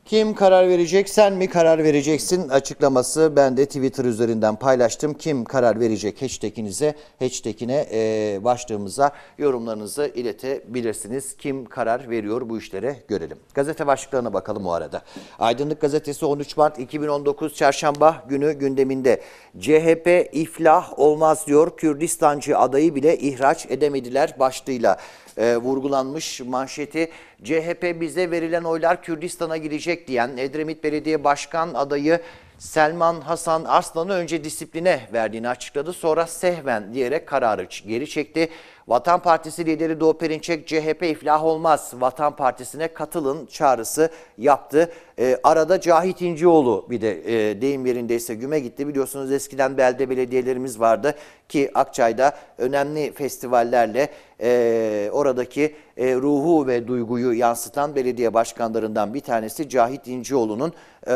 kim karar verecek sen mi karar vereceksin açıklaması ben de Twitter üzerinden paylaştım. Kim karar verecek hashtaginize, hashtagine e, başlığımıza yorumlarınızı iletebilirsiniz. Kim karar veriyor bu işlere görelim. Gazete başlıklarına bakalım o arada. Aydınlık Gazetesi 13 Mart 2019 Çarşamba günü gündeminde. CHP iflah olmaz diyor Kürdistancı adayı bile ihraç edemediler başlığıyla e, vurgulanmış manşeti. CHP bize verilen oylar Kürdistan'a gidecek diyen Edremit Belediye Başkan adayı Selman Hasan Arslan'ı önce disipline verdiğini açıkladı. Sonra sehven diyerek kararı geri çekti. Vatan Partisi lideri Doğu Perinçek CHP iflah olmaz Vatan Partisi'ne katılın çağrısı yaptı. E, arada Cahit İncioğlu bir de e, deyim yerindeyse güme gitti. Biliyorsunuz eskiden belde belediyelerimiz vardı ki Akçay'da önemli festivallerle e, oradaki e, ruhu ve duyguyu yansıtan belediye başkanlarından bir tanesi Cahit İncioğlu'nun e,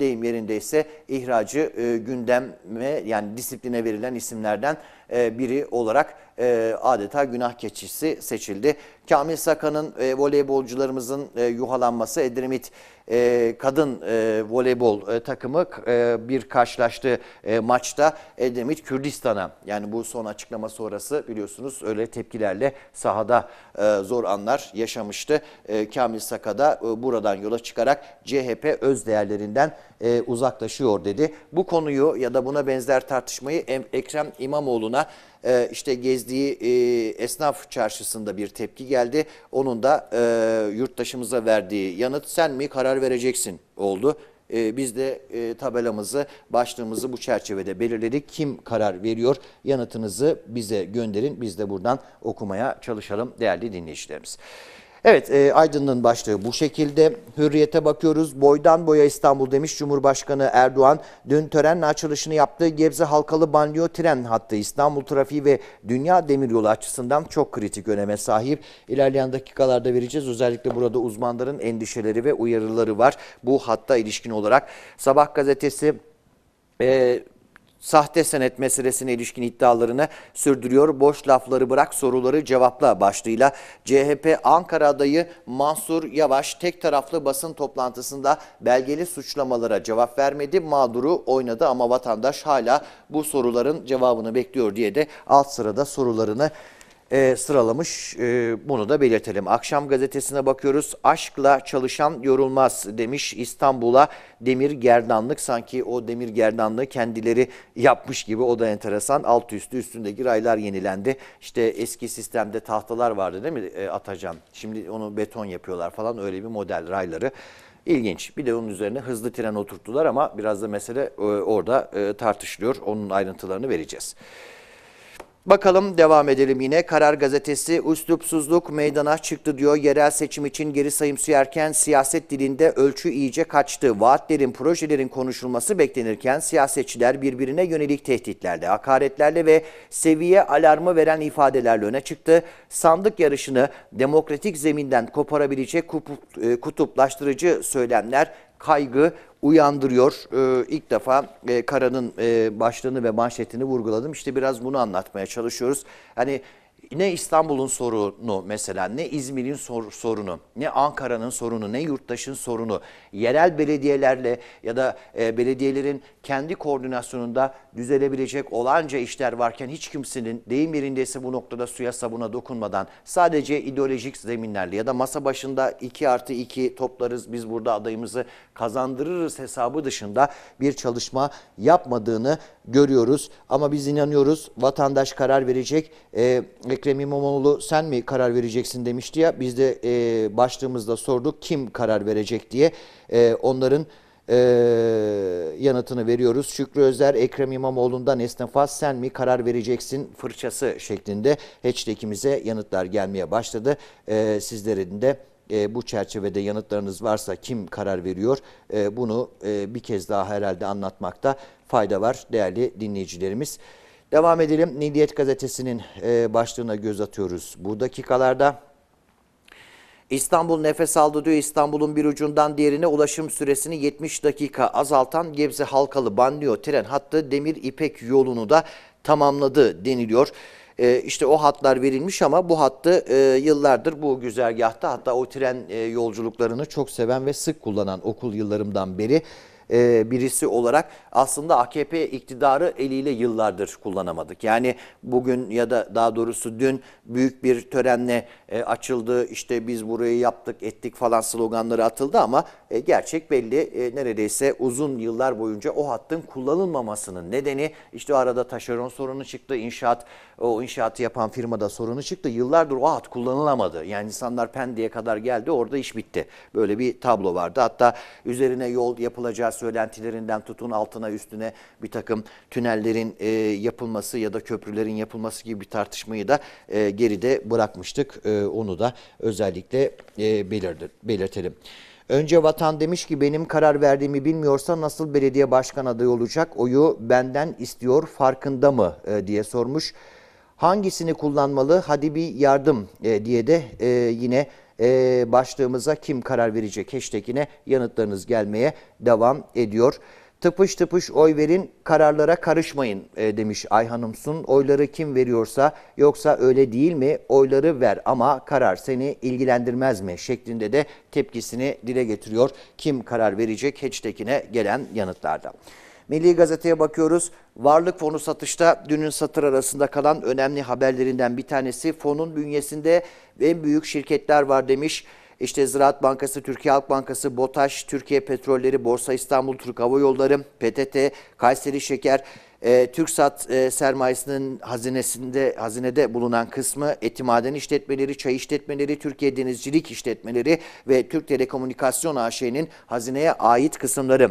deyim yerindeyse ihracı e, gündeme yani disipline verilen isimlerden e, biri olarak e, adeta günah keçisi seçildi. Kamil Sakan'ın e, voleybolcularımızın e, yuhalanması Edremit e, kadın e, voleybol e, takımı e, bir karşılaştı e, maçta Edremit Kürdistan'a yani bu son açıklama sonrası biliyorsunuz öyle tepkilerle sahada e, zor anlar yaşamıştı. E, Kamil Saka e, buradan yola çıkarak CHP öz değerlerinden e, uzaklaşıyor dedi. Bu konuyu ya da buna benzer tartışmayı Ekrem İmamoğlu'na e, işte gezdiği e, esnaf çarşısında bir tepki geldi. Onun da e, yurttaşımıza verdiği yanıt sen mi karar vereceksin oldu. E, biz de e, tabelamızı, başlığımızı bu çerçevede belirledik. Kim karar veriyor? Yanıtınızı bize gönderin. Biz de buradan okumaya çalışalım değerli dinleyicilerimiz. Evet e, Aydın'ın başlığı bu şekilde. Hürriyete bakıyoruz. Boydan boya İstanbul demiş Cumhurbaşkanı Erdoğan. Dün törenle açılışını yaptığı Gebze Halkalı banyo tren hattı İstanbul trafiği ve dünya demiryolu açısından çok kritik öneme sahip. İlerleyen dakikalarda vereceğiz. Özellikle burada uzmanların endişeleri ve uyarıları var. Bu hatta ilişkin olarak Sabah gazetesi... E, sahte senet meselesine ilişkin iddialarını sürdürüyor. Boş lafları bırak soruları cevapla başlığıyla CHP Ankara adayı Mansur Yavaş tek taraflı basın toplantısında belgeli suçlamalara cevap vermedi. Mağduru oynadı ama vatandaş hala bu soruların cevabını bekliyor diye de alt sırada sorularını e, sıralamış. E, bunu da belirtelim. Akşam gazetesine bakıyoruz. Aşkla çalışan yorulmaz demiş İstanbul'a demir gerdanlık. Sanki o demir gerdanlığı kendileri yapmış gibi o da enteresan. Alt üstü üstündeki raylar yenilendi. İşte eski sistemde tahtalar vardı değil mi e, Atacan? Şimdi onu beton yapıyorlar falan öyle bir model rayları. İlginç. Bir de onun üzerine hızlı tren oturttular ama biraz da mesele e, orada e, tartışılıyor. Onun ayrıntılarını vereceğiz. Bakalım devam edelim yine. Karar gazetesi üslupsuzluk meydana çıktı diyor. Yerel seçim için geri sayım sürerken siyaset dilinde ölçü iyice kaçtı. Vaatlerin, projelerin konuşulması beklenirken siyasetçiler birbirine yönelik tehditlerle, hakaretlerle ve seviye alarmı veren ifadelerle öne çıktı. Sandık yarışını demokratik zeminden koparabilecek e, kutuplaştırıcı söylemler kaygı uyandırıyor. Ee, ilk defa e, Kara'nın e, başlığını ve manşetini vurguladım. İşte biraz bunu anlatmaya çalışıyoruz. Hani ne İstanbul'un sorunu mesela, ne İzmir'in sor, sorunu, ne Ankara'nın sorunu, ne yurttaşın sorunu, yerel belediyelerle ya da e, belediyelerin kendi koordinasyonunda düzelebilecek olanca işler varken hiç kimsenin deyim yerindeyse bu noktada suya sabuna dokunmadan sadece ideolojik zeminlerle ya da masa başında 2 artı 2 toplarız biz burada adayımızı kazandırırız hesabı dışında bir çalışma yapmadığını görüyoruz. Ama biz inanıyoruz vatandaş karar verecek. E, Ekrem İmamoğlu sen mi karar vereceksin demişti ya. Biz de e, başlığımızda sorduk kim karar verecek diye. E, onların e, yanıtını veriyoruz. Şükrü Özer, Ekrem İmamoğlu'ndan esnafa sen mi karar vereceksin fırçası şeklinde hashtag'imize yanıtlar gelmeye başladı. E, sizlerin de e, bu çerçevede yanıtlarınız varsa kim karar veriyor e, bunu e, bir kez daha herhalde anlatmakta fayda var değerli dinleyicilerimiz. Devam edelim. Milliyet gazetesinin e, başlığına göz atıyoruz. Bu dakikalarda İstanbul nefes aldı diyor. İstanbul'un bir ucundan diğerine ulaşım süresini 70 dakika azaltan Gebze Halkalı Banliyö tren hattı Demir İpek yolunu da tamamladı deniliyor. Ee, işte o hatlar verilmiş ama bu hattı e, yıllardır bu güzergahta hatta o tren e, yolculuklarını çok seven ve sık kullanan okul yıllarımdan beri e, birisi olarak aslında AKP iktidarı eliyle yıllardır kullanamadık. Yani bugün ya da daha doğrusu dün büyük bir törenle e, açıldı, işte biz burayı yaptık, ettik falan sloganları atıldı ama e, gerçek belli. E, neredeyse uzun yıllar boyunca o hattın kullanılmamasının nedeni işte arada taşeron sorunu çıktı, inşaat o inşaatı yapan firmada sorunu çıktı. Yıllardır o hat kullanılamadı. Yani insanlar Pendik'e kadar geldi, orada iş bitti. Böyle bir tablo vardı. Hatta üzerine yol yapılacağı söylentilerinden tutun altına üstüne bir takım tünellerin e, yapılması ya da köprülerin yapılması gibi bir tartışmayı da e, geride bırakmıştık. E, ee, onu da özellikle e, belirdir, belirtelim. Önce vatan demiş ki benim karar verdiğimi bilmiyorsa nasıl belediye başkan adayı olacak? Oyu benden istiyor farkında mı e, diye sormuş. Hangisini kullanmalı? Hadi bir yardım e, diye de e, yine e, başlığımıza kim karar verecek hashtagine yanıtlarınız gelmeye devam ediyor tıpış tıpış oy verin, kararlara karışmayın e, demiş Ayhan'ımsun. Oyları kim veriyorsa yoksa öyle değil mi oyları ver ama karar seni ilgilendirmez mi şeklinde de tepkisini dile getiriyor. Kim karar verecek Heçtekin'e gelen yanıtlarda. Milli Gazete'ye bakıyoruz. Varlık fonu satışta dünün satır arasında kalan önemli haberlerinden bir tanesi fonun bünyesinde en büyük şirketler var demiş. İşte Ziraat Bankası, Türkiye Halk Bankası, BOTAŞ, Türkiye Petrolleri, Borsa İstanbul, Türk Hava Yolları, PTT, Kayseri Şeker, e, TürkSat e, sermayesinin hazinesinde hazinede bulunan kısmı Etimaden işletmeleri, çay işletmeleri, Türkiye Denizcilik işletmeleri ve Türk Telekomünikasyon AŞ'nin hazineye ait kısımları.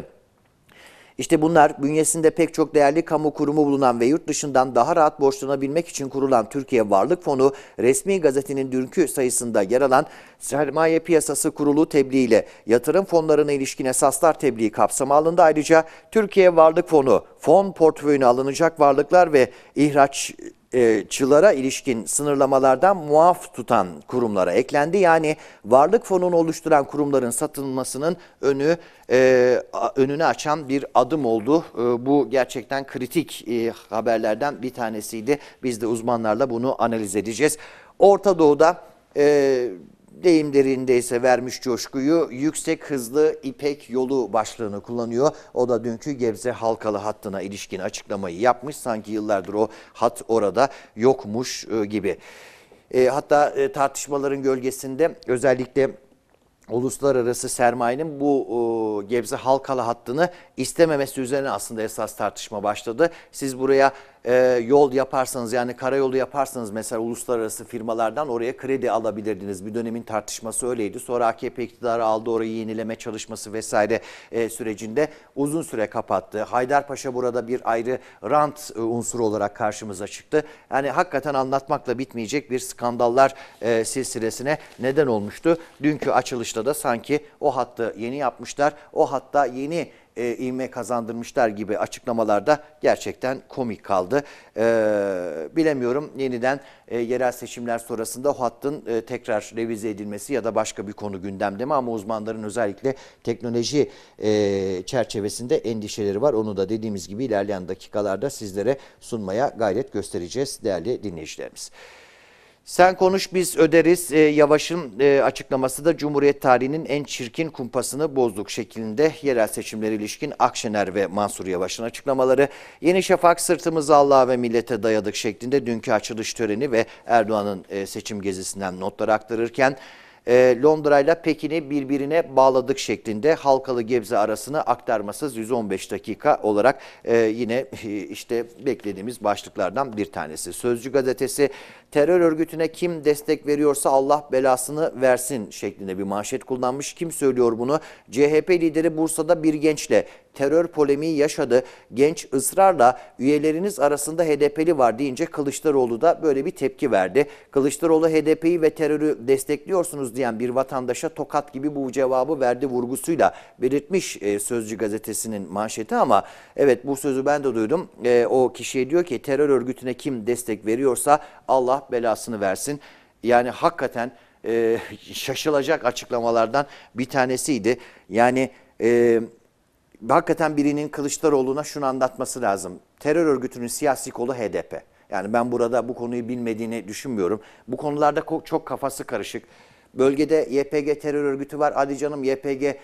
İşte bunlar bünyesinde pek çok değerli kamu kurumu bulunan ve yurt dışından daha rahat borçlanabilmek için kurulan Türkiye Varlık Fonu resmi gazetenin dünkü sayısında yer alan Sermaye Piyasası Kurulu tebliğiyle yatırım fonlarına ilişkin esaslar tebliği kapsamı alındı. Ayrıca Türkiye Varlık Fonu fon portföyüne alınacak varlıklar ve ihraç e, çılara ilişkin sınırlamalardan muaf tutan kurumlara eklendi. Yani varlık fonunu oluşturan kurumların satılmasının önü e, önünü açan bir adım oldu. E, bu gerçekten kritik e, haberlerden bir tanesiydi. Biz de uzmanlarla bunu analiz edeceğiz. Orta Doğu'da... E, deyim derindeyse vermiş coşkuyu yüksek hızlı İpek yolu başlığını kullanıyor. O da dünkü Gebze Halkalı hattına ilişkin açıklamayı yapmış. Sanki yıllardır o hat orada yokmuş e, gibi. E, hatta e, tartışmaların gölgesinde özellikle uluslararası sermayenin bu e, Gebze Halkalı hattını istememesi üzerine aslında esas tartışma başladı. Siz buraya e, yol yaparsanız yani karayolu yaparsanız mesela uluslararası firmalardan oraya kredi alabilirdiniz. Bir dönemin tartışması öyleydi. Sonra AKP iktidarı aldı orayı yenileme çalışması vesaire e, sürecinde uzun süre kapattı. Haydarpaşa burada bir ayrı rant e, unsuru olarak karşımıza çıktı. Yani hakikaten anlatmakla bitmeyecek bir skandallar e, silsilesine neden olmuştu. Dünkü açılışta da sanki o hattı yeni yapmışlar. O hatta yeni e, ivme kazandırmışlar gibi açıklamalarda gerçekten komik kaldı. E, bilemiyorum yeniden e, yerel seçimler sonrasında o hattın e, tekrar revize edilmesi ya da başka bir konu gündemde mi ama uzmanların özellikle teknoloji e, çerçevesinde endişeleri var. Onu da dediğimiz gibi ilerleyen dakikalarda sizlere sunmaya gayret göstereceğiz değerli dinleyicilerimiz. Sen konuş biz öderiz. E, Yavaş'ın e, açıklaması da Cumhuriyet tarihinin en çirkin kumpasını bozduk şeklinde yerel seçimlere ilişkin Akşener ve Mansur Yavaş'ın açıklamaları. Yeni Şafak sırtımızı Allah'a ve millete dayadık şeklinde dünkü açılış töreni ve Erdoğan'ın e, seçim gezisinden notlar aktarırken e, Londra ile Pekin'i birbirine bağladık şeklinde Halkalı Gebze arasını aktarmasız 115 dakika olarak e, yine işte beklediğimiz başlıklardan bir tanesi. Sözcü gazetesi terör örgütüne kim destek veriyorsa Allah belasını versin şeklinde bir manşet kullanmış. Kim söylüyor bunu? CHP lideri Bursa'da bir gençle terör polemiği yaşadı. Genç ısrarla üyeleriniz arasında HDP'li var deyince Kılıçdaroğlu da böyle bir tepki verdi. Kılıçdaroğlu HDP'yi ve terörü destekliyorsunuz diyen bir vatandaşa tokat gibi bu cevabı verdi vurgusuyla belirtmiş e, Sözcü gazetesinin manşeti ama evet bu sözü ben de duydum. E, o kişiye diyor ki terör örgütüne kim destek veriyorsa Allah belasını versin. Yani hakikaten e, şaşılacak açıklamalardan bir tanesiydi. Yani e, hakikaten birinin Kılıçdaroğlu'na şunu anlatması lazım. Terör örgütünün siyasi kolu HDP. Yani ben burada bu konuyu bilmediğini düşünmüyorum. Bu konularda çok kafası karışık. Bölgede YPG terör örgütü var. Hadi canım YPG e,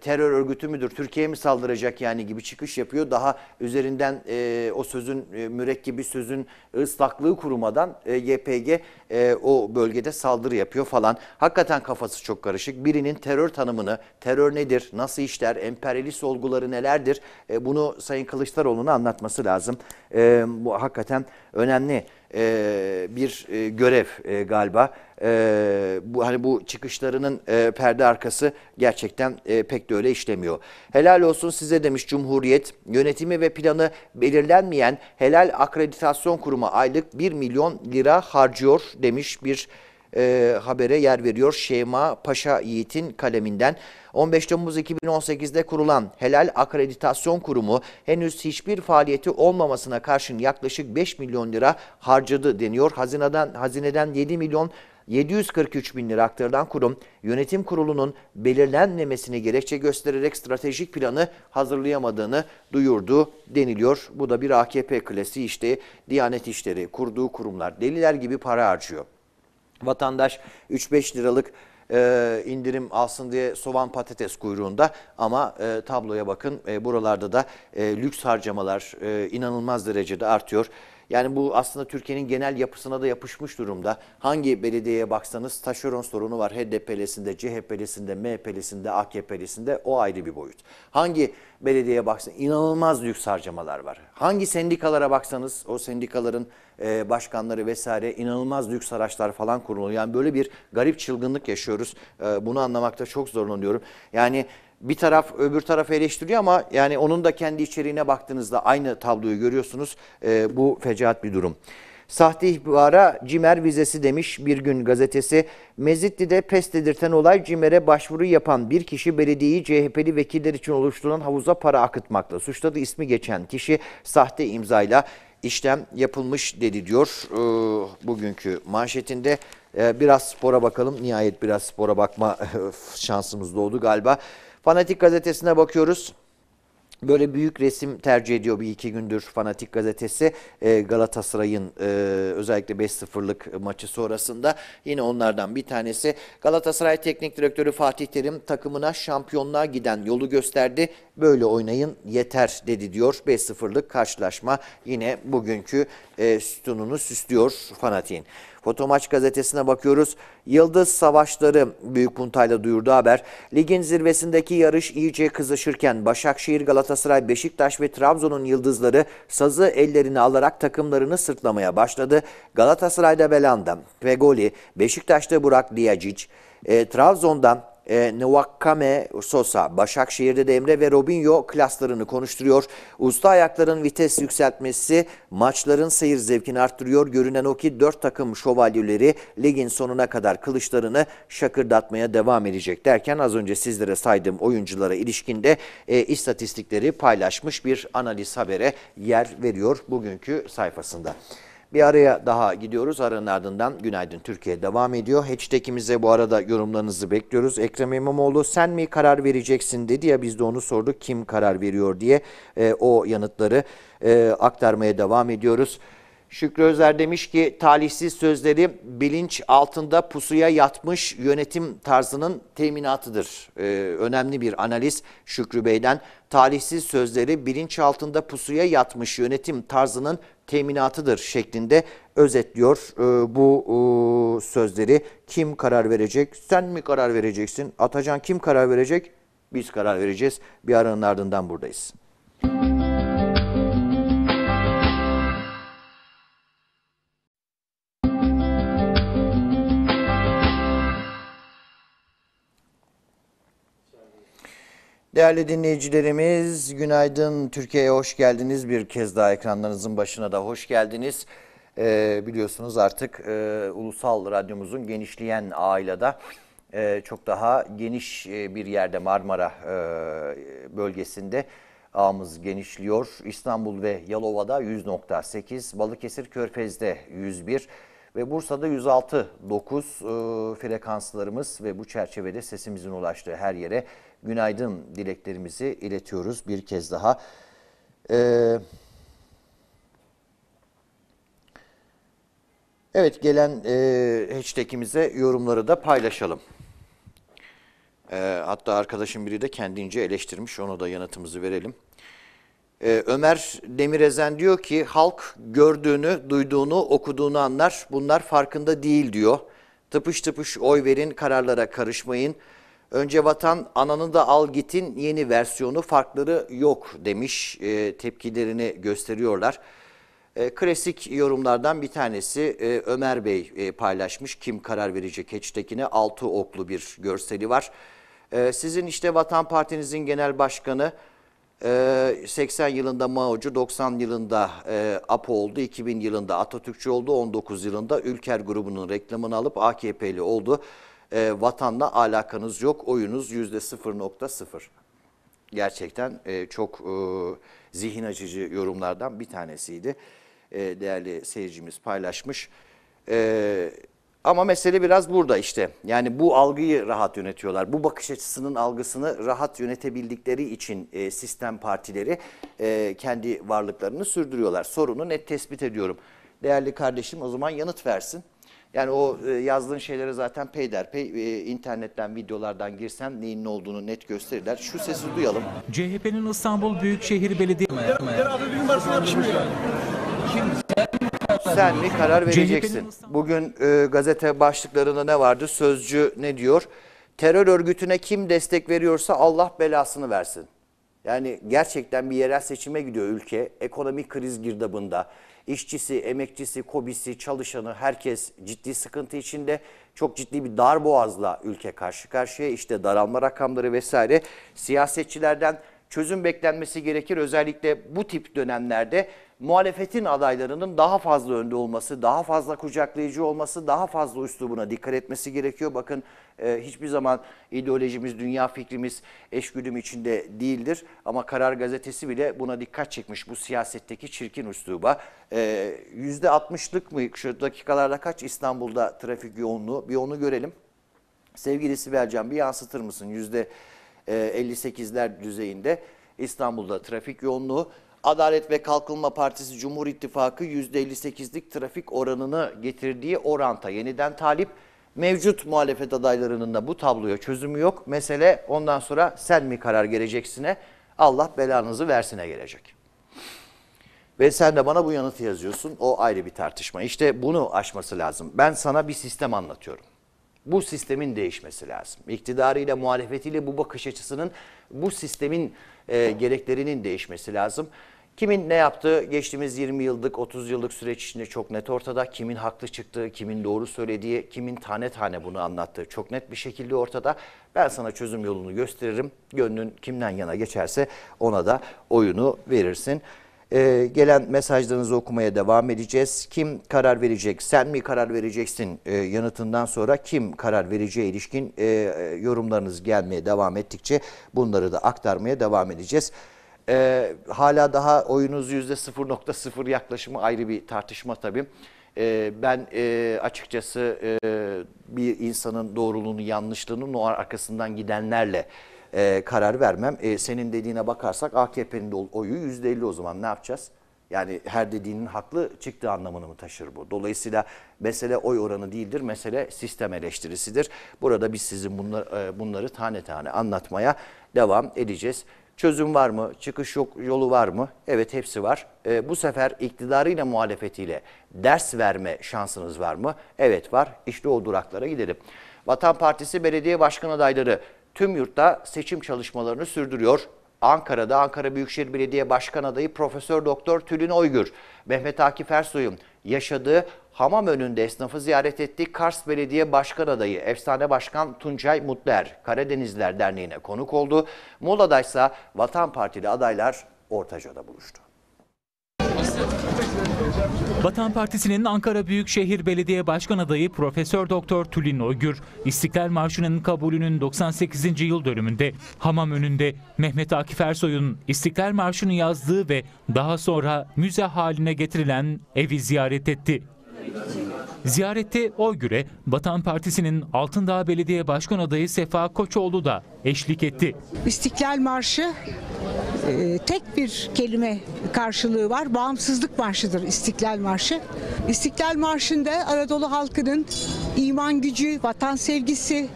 terör örgütü müdür? Türkiye mi saldıracak yani gibi çıkış yapıyor. Daha üzerinden e, o sözün e, mürekkebi sözün ıslaklığı kurumadan e, YPG e, o bölgede saldırı yapıyor falan. Hakikaten kafası çok karışık. Birinin terör tanımını, terör nedir, nasıl işler, emperyalist olguları nelerdir e, bunu Sayın Kılıçdaroğlu'na anlatması lazım. E, bu hakikaten önemli e, bir e, görev e, galiba e, bu hani bu çıkışlarının e, perde arkası gerçekten e, pek de öyle işlemiyor. Helal olsun size demiş Cumhuriyet. Yönetimi ve planı belirlenmeyen Helal Akreditasyon Kurumu aylık 1 milyon lira harcıyor demiş bir e, habere yer veriyor Şeyma Paşa Yiğit'in kaleminden. 15 Temmuz 2018'de kurulan Helal Akreditasyon Kurumu henüz hiçbir faaliyeti olmamasına karşın yaklaşık 5 milyon lira harcadı deniyor. Hazineden hazineden 7 milyon 743 bin lira aktarılan kurum yönetim kurulunun belirlenmemesini gerekçe göstererek stratejik planı hazırlayamadığını duyurdu deniliyor. Bu da bir AKP klasiği işte Diyanet İşleri kurduğu kurumlar deliler gibi para harcıyor. Vatandaş 3-5 liralık e, indirim alsın diye soğan patates kuyruğunda ama e, tabloya bakın e, buralarda da e, lüks harcamalar e, inanılmaz derecede artıyor. Yani bu aslında Türkiye'nin genel yapısına da yapışmış durumda. Hangi belediyeye baksanız taşeron sorunu var. HDP'lisinde, CHP'lisinde, MHP'lisinde, AKP'lisinde o ayrı bir boyut. Hangi belediyeye baksanız inanılmaz lüks harcamalar var. Hangi sendikalara baksanız o sendikaların e, başkanları vesaire inanılmaz lüks araçlar falan kuruluyor. Yani böyle bir garip çılgınlık yaşıyoruz. E, bunu anlamakta çok zorlanıyorum. Yani bir taraf öbür tarafı eleştiriyor ama yani onun da kendi içeriğine baktığınızda aynı tabloyu görüyorsunuz. E, bu fecaat bir durum. Sahte ihbara CİMER vizesi demiş bir gün gazetesi. Mezitli'de pes dedirten olay CİMER'e başvuru yapan bir kişi belediyeyi CHP'li vekiller için oluşturulan havuza para akıtmakla suçladı. ismi geçen kişi sahte imzayla işlem yapılmış dedi diyor e, bugünkü manşetinde. E, biraz spora bakalım. Nihayet biraz spora bakma şansımız doğdu galiba. Fanatik gazetesine bakıyoruz. Böyle büyük resim tercih ediyor bir iki gündür Fanatik gazetesi ee, Galatasaray'ın e, özellikle 5-0'lık maçı sonrasında yine onlardan bir tanesi. Galatasaray Teknik Direktörü Fatih Terim takımına şampiyonluğa giden yolu gösterdi. Böyle oynayın yeter dedi diyor. 5-0'lık karşılaşma yine bugünkü e, sütununu süslüyor Fanatik'in. Fotomaç gazetesine bakıyoruz. Yıldız Savaşları Büyük Puntay'la duyurdu haber. Ligin zirvesindeki yarış iyice kızışırken Başakşehir, Galatasaray, Beşiktaş ve Trabzon'un yıldızları sazı ellerini alarak takımlarını sırtlamaya başladı. Galatasaray'da Belanda, Vegoli, Beşiktaş'ta Burak Diyacic, e, Trabzon'da e, Nwakame Sosa, Başakşehir'de de Emre ve Robinho klaslarını konuşturuyor. Usta ayakların vites yükseltmesi maçların seyir zevkini arttırıyor. Görünen o ki dört takım şövalyeleri ligin sonuna kadar kılıçlarını şakırdatmaya devam edecek derken az önce sizlere saydığım oyunculara ilişkinde e, istatistikleri paylaşmış bir analiz habere yer veriyor bugünkü sayfasında. Bir araya daha gidiyoruz. Aranın ardından Günaydın Türkiye devam ediyor. Hashtag'imize bu arada yorumlarınızı bekliyoruz. Ekrem İmamoğlu sen mi karar vereceksin dedi ya biz de onu sorduk kim karar veriyor diye e, o yanıtları e, aktarmaya devam ediyoruz. Şükrü Özer demiş ki talihsiz sözleri bilinç altında pusuya yatmış yönetim tarzının teminatıdır. Ee, önemli bir analiz Şükrü Bey'den. Talihsiz sözleri bilinç altında pusuya yatmış yönetim tarzının teminatıdır şeklinde özetliyor e, bu e, sözleri. Kim karar verecek? Sen mi karar vereceksin? Atacan kim karar verecek? Biz karar vereceğiz. Bir aranın ardından buradayız. Değerli dinleyicilerimiz, günaydın. Türkiye'ye hoş geldiniz. Bir kez daha ekranlarınızın başına da hoş geldiniz. Ee, biliyorsunuz artık e, ulusal radyomuzun genişleyen ağıyla e, çok daha geniş e, bir yerde Marmara e, bölgesinde ağımız genişliyor. İstanbul ve Yalova'da 100.8, Balıkesir Körfez'de 101 ve Bursa'da 106.9 e, frekanslarımız ve bu çerçevede sesimizin ulaştığı her yere günaydın dileklerimizi iletiyoruz bir kez daha. Ee, evet gelen e, hashtag'imize yorumları da paylaşalım. E, hatta arkadaşım biri de kendince eleştirmiş onu da yanıtımızı verelim. E, Ömer Demirezen diyor ki halk gördüğünü, duyduğunu, okuduğunu anlar bunlar farkında değil diyor. Tıpış tıpış oy verin, kararlara karışmayın. Önce vatan ananı da al gitin yeni versiyonu farkları yok demiş e, tepkilerini gösteriyorlar. E, klasik yorumlardan bir tanesi e, Ömer Bey e, paylaşmış kim karar verecek Heçtekin'e altı oklu bir görseli var. E, sizin işte Vatan Partinizin genel başkanı e, 80 yılında Mao'cu, 90 yılında e, APO oldu, 2000 yılında Atatürkçü oldu, 19 yılında Ülker grubunun reklamını alıp AKP'li oldu e, vatanla alakanız yok. Oyunuz yüzde %0.0. Gerçekten e, çok e, zihin açıcı yorumlardan bir tanesiydi. E, değerli seyircimiz paylaşmış. E, ama mesele biraz burada işte. Yani bu algıyı rahat yönetiyorlar. Bu bakış açısının algısını rahat yönetebildikleri için e, sistem partileri e, kendi varlıklarını sürdürüyorlar. Sorunu net tespit ediyorum. Değerli kardeşim o zaman yanıt versin. Yani o e, yazdığın şeylere zaten peyderpey e, internetten, videolardan girsen neyin ne olduğunu net gösterirler. Şu sesi duyalım. CHP'nin İstanbul Büyükşehir Belediye... Sen mi karar vereceksin? Bugün e, gazete başlıklarında ne vardı? Sözcü ne diyor? Terör örgütüne kim destek veriyorsa Allah belasını versin. Yani gerçekten bir yerel seçime gidiyor ülke. Ekonomik kriz girdabında işçisi, emekçisi, kobisi, çalışanı herkes ciddi sıkıntı içinde. Çok ciddi bir dar boğazla ülke karşı karşıya işte daralma rakamları vesaire siyasetçilerden çözüm beklenmesi gerekir. Özellikle bu tip dönemlerde muhalefetin adaylarının daha fazla önde olması, daha fazla kucaklayıcı olması, daha fazla üslubuna dikkat etmesi gerekiyor. Bakın e, hiçbir zaman ideolojimiz, dünya fikrimiz eşgüdüm içinde değildir. Ama Karar Gazetesi bile buna dikkat çekmiş bu siyasetteki çirkin üsluba. E, %60'lık mı şu dakikalarda kaç İstanbul'da trafik yoğunluğu bir onu görelim. Sevgili Sibel Can bir yansıtır mısın? %58'ler e, düzeyinde İstanbul'da trafik yoğunluğu. Adalet ve Kalkınma Partisi Cumhur İttifakı %58'lik trafik oranını getirdiği oranta yeniden talip. Mevcut muhalefet adaylarının da bu tabloya çözümü yok. Mesele ondan sonra sen mi karar geleceksine Allah belanızı versine gelecek. Ve sen de bana bu yanıtı yazıyorsun. O ayrı bir tartışma. İşte bunu aşması lazım. Ben sana bir sistem anlatıyorum. Bu sistemin değişmesi lazım. İktidarıyla, muhalefetiyle bu bakış açısının, bu sistemin e, gereklerinin değişmesi lazım. Kimin ne yaptığı geçtiğimiz 20 yıllık 30 yıllık süreç içinde çok net ortada. Kimin haklı çıktığı, kimin doğru söylediği, kimin tane tane bunu anlattığı çok net bir şekilde ortada. Ben sana çözüm yolunu gösteririm. Gönlün kimden yana geçerse ona da oyunu verirsin. Ee, gelen mesajlarınızı okumaya devam edeceğiz. Kim karar verecek, sen mi karar vereceksin e, yanıtından sonra kim karar vereceği ilişkin e, e yorumlarınız gelmeye devam ettikçe bunları da aktarmaya devam edeceğiz. E, hala daha oyunuz yüzde %0.0 yaklaşımı ayrı bir tartışma tabii. E, ben e, açıkçası e, bir insanın doğruluğunu, yanlışlığını o arkasından gidenlerle e, karar vermem. E, senin dediğine bakarsak AKP'nin de oyu %50 o zaman ne yapacağız? Yani her dediğinin haklı çıktığı anlamını mı taşır bu? Dolayısıyla mesele oy oranı değildir, mesele sistem eleştirisidir. Burada biz sizin bunları, e, bunları tane tane anlatmaya devam edeceğiz. Çözüm var mı? Çıkış yok, yolu var mı? Evet hepsi var. E, bu sefer iktidarıyla muhalefetiyle ders verme şansınız var mı? Evet var. İşte o duraklara gidelim. Vatan Partisi belediye başkan adayları tüm yurtta seçim çalışmalarını sürdürüyor. Ankara'da Ankara Büyükşehir Belediye Başkan Adayı Profesör Doktor Tülin Oygür, Mehmet Akif Ersoy'un yaşadığı hamam önünde esnafı ziyaret etti. Kars Belediye Başkan Adayı Efsane Başkan Tuncay Mutler Karadenizler Derneği'ne konuk oldu. Muğla'da ise Vatan Partili adaylar Ortaca'da buluştu. Vatan Partisi'nin Ankara Büyükşehir Belediye Başkan Adayı Profesör Doktor Tülin Oygür, İstiklal Marşı'nın kabulünün 98. yıl dönümünde hamam önünde Mehmet Akif Ersoy'un İstiklal Marşı'nı yazdığı ve daha sonra müze haline getirilen evi ziyaret etti. Ziyarette o güre Vatan Partisi'nin Altındağ Belediye Başkan Adayı Sefa Koçoğlu da eşlik etti. İstiklal Marşı e, tek bir kelime karşılığı var. Bağımsızlık Marşı'dır İstiklal Marşı. İstiklal Marşı'nda Anadolu halkının iman gücü, vatan sevgisi,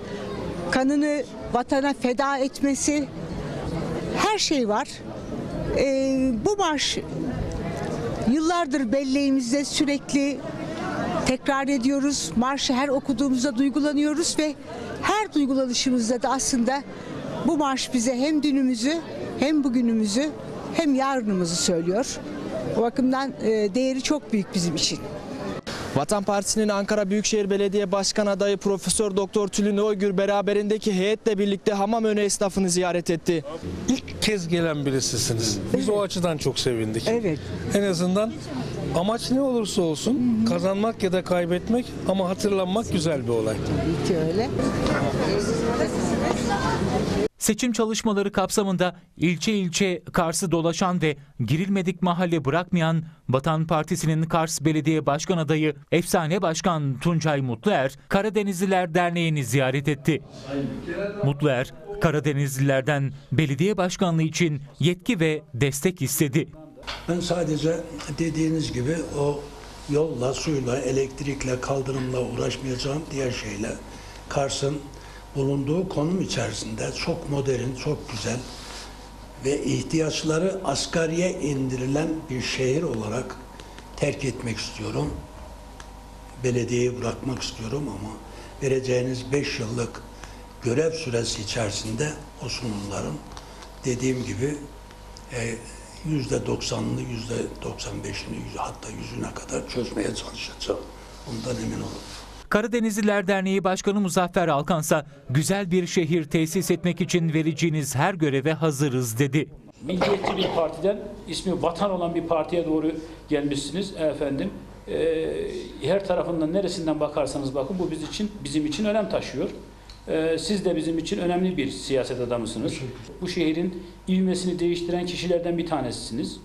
kanını vatana feda etmesi her şey var. E, bu marş yıllardır belleğimizde sürekli tekrar ediyoruz. Marşı her okuduğumuzda duygulanıyoruz ve her duygulanışımızda da aslında bu marş bize hem dünümüzü hem bugünümüzü hem yarınımızı söylüyor. O bakımdan e, değeri çok büyük bizim için. Vatan Partisi'nin Ankara Büyükşehir Belediye Başkan adayı Profesör Doktor Tülin Oygür beraberindeki heyetle birlikte Hamamönü esnafını ziyaret etti. İlk kez gelen birisisiniz. Biz evet. o açıdan çok sevindik. Evet. En azından amaç ne olursa olsun kazanmak ya da kaybetmek ama hatırlanmak güzel bir olay. Tabii ki öyle. Seçim çalışmaları kapsamında ilçe ilçe Kars'ı dolaşan ve girilmedik mahalle bırakmayan Vatan Partisi'nin Kars Belediye Başkan adayı Efsane Başkan Tuncay Mutluer, Karadenizliler Derneği'ni ziyaret etti. Mutluer, Karadenizlilerden belediye başkanlığı için yetki ve destek istedi. Ben sadece dediğiniz gibi o yolla, suyla, elektrikle, kaldırımla uğraşmayacağım diğer şeyle Kars'ın bulunduğu konum içerisinde çok modern, çok güzel ve ihtiyaçları asgariye indirilen bir şehir olarak terk etmek istiyorum. Belediyeyi bırakmak istiyorum ama vereceğiniz 5 yıllık görev süresi içerisinde o sunumların dediğim gibi e, yüzde doksanlı, yüzde doksan beşini, hatta yüzüne kadar çözmeye çalışacağım. Bundan emin olun. Karadenizliler Derneği Başkanı Muzaffer Alkansa güzel bir şehir tesis etmek için vereceğiniz her göreve hazırız dedi. Milliyetçi bir partiden ismi vatan olan bir partiye doğru gelmişsiniz efendim. Ee, her tarafından neresinden bakarsanız bakın bu biz için bizim için önem taşıyor. Ee, siz de bizim için önemli bir siyaset adamısınız. Bu şehrin ivmesini değiştiren kişilerden bir tanesisiniz.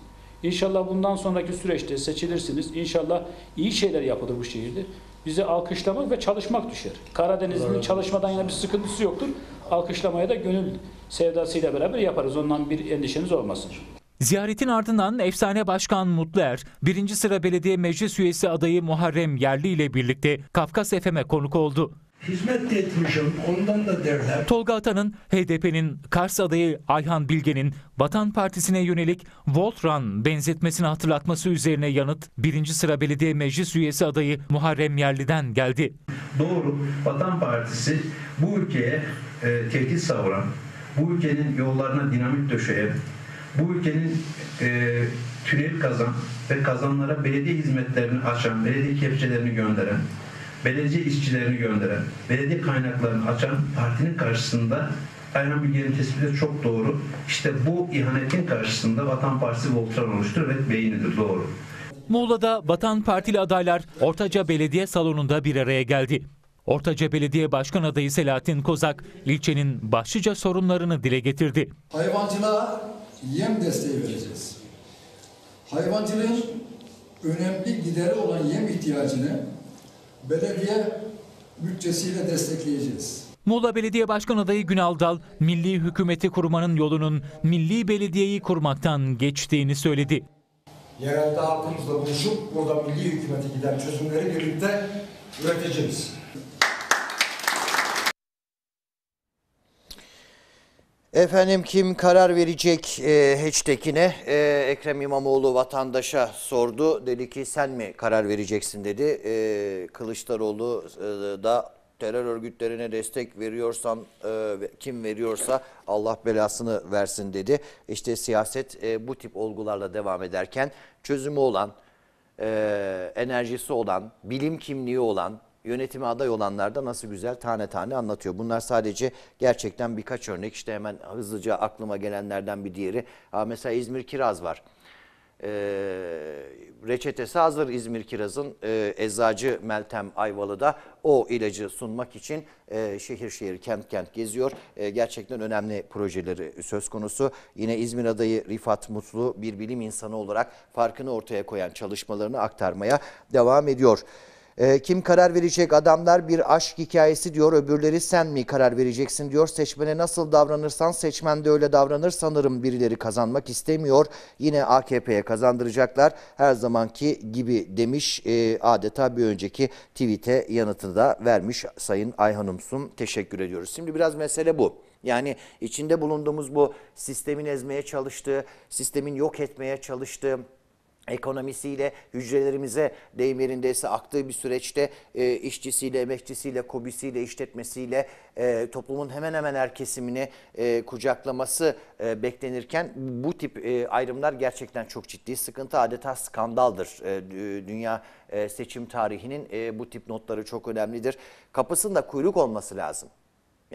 İnşallah bundan sonraki süreçte seçilirsiniz. İnşallah iyi şeyler yapılır bu şehirde bize alkışlamak ve çalışmak düşer. Karadeniz'in evet. çalışmadan yana bir sıkıntısı yoktur. Alkışlamaya da gönül sevdasıyla beraber yaparız. Ondan bir endişeniz olmasın. Ziyaretin ardından efsane başkan Mutluer, birinci sıra belediye meclis üyesi adayı Muharrem Yerli ile birlikte Kafkas FM'e konuk oldu hizmet etmişim. Ondan da derler. Tolga Atan'ın HDP'nin Kars adayı Ayhan Bilge'nin Vatan Partisi'ne yönelik Voltran benzetmesini hatırlatması üzerine yanıt birinci sıra belediye meclis üyesi adayı Muharrem Yerli'den geldi. Doğru Vatan Partisi bu ülkeye e, tehdit savuran, bu ülkenin yollarına dinamit döşeyen, bu ülkenin e, tünel kazan ve kazanlara belediye hizmetlerini açan, belediye kepçelerini gönderen, belediye işçilerini gönderen, belediye kaynaklarını açan partinin karşısında Ayhan Bilge'nin tespiti çok doğru. İşte bu ihanetin karşısında Vatan Partisi Voltron oluşturur ve beynidir doğru. Muğla'da Vatan Partili adaylar Ortaca Belediye Salonu'nda bir araya geldi. Ortaca Belediye Başkan adayı Selahattin Kozak ilçenin başlıca sorunlarını dile getirdi. Hayvancılığa yem desteği vereceğiz. Hayvancılığın önemli gideri olan yem ihtiyacını belediye bütçesiyle destekleyeceğiz. Muğla Belediye Başkan adayı Günal Dal, milli hükümeti kurmanın yolunun milli belediyeyi kurmaktan geçtiğini söyledi. Yerelde halkımızla buluşup burada milli hükümeti giden çözümleri birlikte üreteceğiz. Efendim kim karar verecek e, hashtag'ine e, Ekrem İmamoğlu vatandaşa sordu. Dedi ki sen mi karar vereceksin dedi. E, Kılıçdaroğlu e, da terör örgütlerine destek veriyorsan e, kim veriyorsa Allah belasını versin dedi. İşte siyaset e, bu tip olgularla devam ederken çözümü olan, e, enerjisi olan, bilim kimliği olan, yönetime aday olanlarda nasıl güzel tane tane anlatıyor. Bunlar sadece gerçekten birkaç örnek. İşte hemen hızlıca aklıma gelenlerden bir diğeri. Ha mesela İzmir Kiraz var. Ee, reçetesi hazır İzmir Kiraz'ın e, eczacı Meltem Ayvalı'da o ilacı sunmak için e, şehir şehir kent kent geziyor. E, gerçekten önemli projeleri söz konusu. Yine İzmir adayı Rifat Mutlu bir bilim insanı olarak farkını ortaya koyan çalışmalarını aktarmaya devam ediyor. E, kim karar verecek? Adamlar bir aşk hikayesi diyor, öbürleri sen mi karar vereceksin diyor. Seçmene nasıl davranırsan seçmen de öyle davranır sanırım birileri kazanmak istemiyor. Yine AKP'ye kazandıracaklar her zamanki gibi demiş e, adeta bir önceki tweet'e yanıtı da vermiş Sayın Ayhanımsun. Teşekkür ediyoruz. Şimdi biraz mesele bu. Yani içinde bulunduğumuz bu sistemin ezmeye çalıştığı, sistemin yok etmeye çalıştığı, ekonomisiyle, hücrelerimize deyim yerindeyse aktığı bir süreçte e, işçisiyle, emekçisiyle, kobisiyle, işletmesiyle e, toplumun hemen hemen her kesimini e, kucaklaması e, beklenirken bu tip e, ayrımlar gerçekten çok ciddi sıkıntı. Adeta skandaldır e, dünya e, seçim tarihinin e, bu tip notları çok önemlidir. Kapısında kuyruk olması lazım.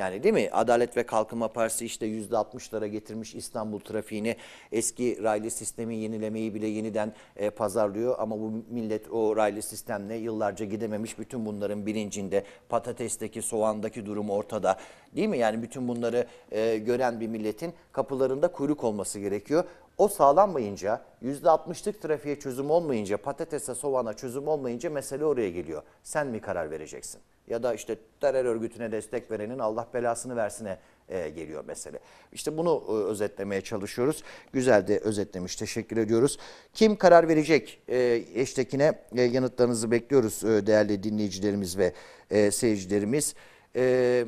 Yani değil mi? Adalet ve Kalkınma Partisi işte yüzde %60'lara getirmiş İstanbul trafiğini. Eski raylı sistemi yenilemeyi bile yeniden e, pazarlıyor ama bu millet o raylı sistemle yıllarca gidememiş. Bütün bunların bilincinde patatesteki, soğandaki durum ortada. Değil mi? Yani bütün bunları e, gören bir milletin kapılarında kuyruk olması gerekiyor. O sağlanmayınca %60'lık trafiğe çözüm olmayınca patatese soğana çözüm olmayınca mesele oraya geliyor. Sen mi karar vereceksin? Ya da işte terör örgütüne destek verenin Allah belasını versine e, geliyor mesele. İşte bunu e, özetlemeye çalışıyoruz. Güzel de özetlemiş. Teşekkür ediyoruz. Kim karar verecek e, eştekine e, yanıtlarınızı bekliyoruz e, değerli dinleyicilerimiz ve e, seyircilerimiz. Evet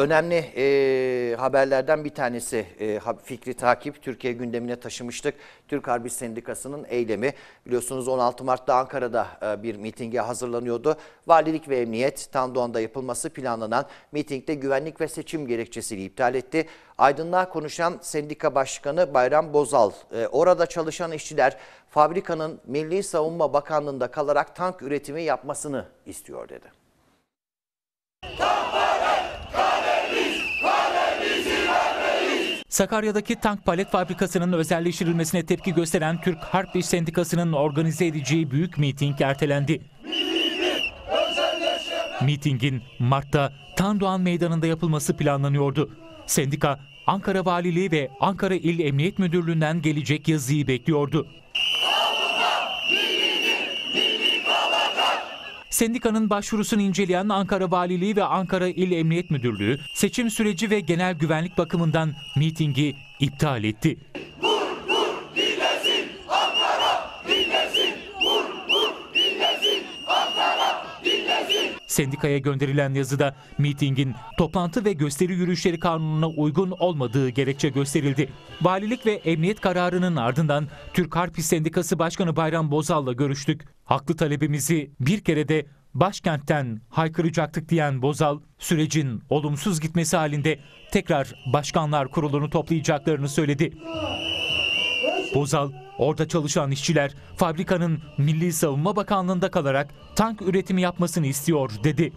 Önemli e, haberlerden bir tanesi e, fikri takip Türkiye gündemine taşımıştık. Türk Harbi Sendikası'nın eylemi biliyorsunuz 16 Mart'ta Ankara'da e, bir mitinge hazırlanıyordu. Valilik ve Emniyet Tandoğan'da yapılması planlanan mitingde güvenlik ve seçim gerekçesiyle iptal etti. Aydınlığa konuşan sendika başkanı Bayram Bozal, e, orada çalışan işçiler fabrikanın Milli Savunma Bakanlığı'nda kalarak tank üretimi yapmasını istiyor dedi. Tank! Sakarya'daki tank palet fabrikasının özelleştirilmesine tepki gösteren Türk Harp İş Sendikası'nın organize edeceği büyük miting ertelendi. Mitingin Mart'ta Tandoğan Meydanı'nda yapılması planlanıyordu. Sendika, Ankara Valiliği ve Ankara İl Emniyet Müdürlüğü'nden gelecek yazıyı bekliyordu. Sendikanın başvurusunu inceleyen Ankara Valiliği ve Ankara İl Emniyet Müdürlüğü seçim süreci ve genel güvenlik bakımından mitingi iptal etti. Sendikaya gönderilen yazıda mitingin toplantı ve gösteri yürüyüşleri kanununa uygun olmadığı gerekçe gösterildi. Valilik ve emniyet kararının ardından Türk Harpi Sendikası Başkanı Bayram Bozal'la görüştük. Haklı talebimizi bir kere de başkentten haykıracaktık diyen Bozal, sürecin olumsuz gitmesi halinde tekrar Başkanlar Kurulu'nu toplayacaklarını söyledi. Bozal, orada çalışan işçiler fabrikanın Milli Savunma Bakanlığı'nda kalarak tank üretimi yapmasını istiyor dedi.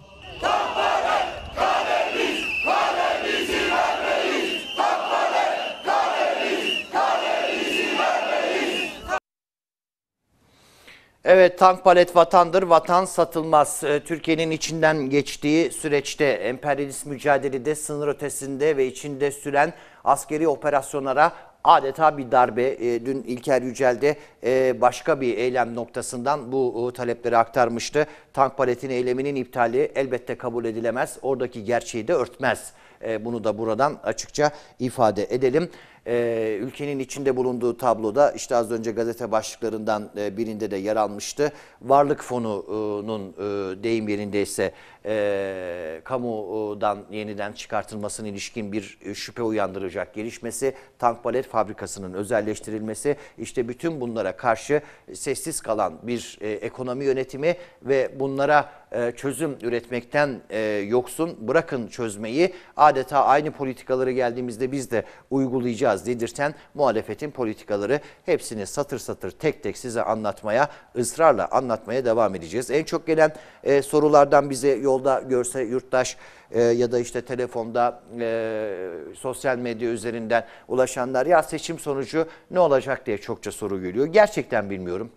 Evet tank palet vatandır, vatan satılmaz. Ee, Türkiye'nin içinden geçtiği süreçte emperyalist mücadelede sınır ötesinde ve içinde süren askeri operasyonlara adeta bir darbe. E, dün İlker Yücel de e, başka bir eylem noktasından bu e, talepleri aktarmıştı. Tank paletin eyleminin iptali elbette kabul edilemez. Oradaki gerçeği de örtmez. E, bunu da buradan açıkça ifade edelim e, ülkenin içinde bulunduğu tabloda işte az önce gazete başlıklarından e, birinde de yer almıştı. Varlık fonunun e, deyim yerindeyse e, kamudan yeniden çıkartılmasına ilişkin bir şüphe uyandıracak gelişmesi, tank balet fabrikasının özelleştirilmesi, işte bütün bunlara karşı sessiz kalan bir e, ekonomi yönetimi ve bunlara e, çözüm üretmekten e, yoksun bırakın çözmeyi adeta aynı politikaları geldiğimizde biz de uygulayacağız dedirten muhalefetin politikaları hepsini satır satır tek tek size anlatmaya ısrarla anlatmaya devam edeceğiz. En çok gelen e, sorulardan bize yol yolda görse yurttaş e, ya da işte telefonda e, sosyal medya üzerinden ulaşanlar ya seçim sonucu ne olacak diye çokça soru geliyor. Gerçekten bilmiyorum.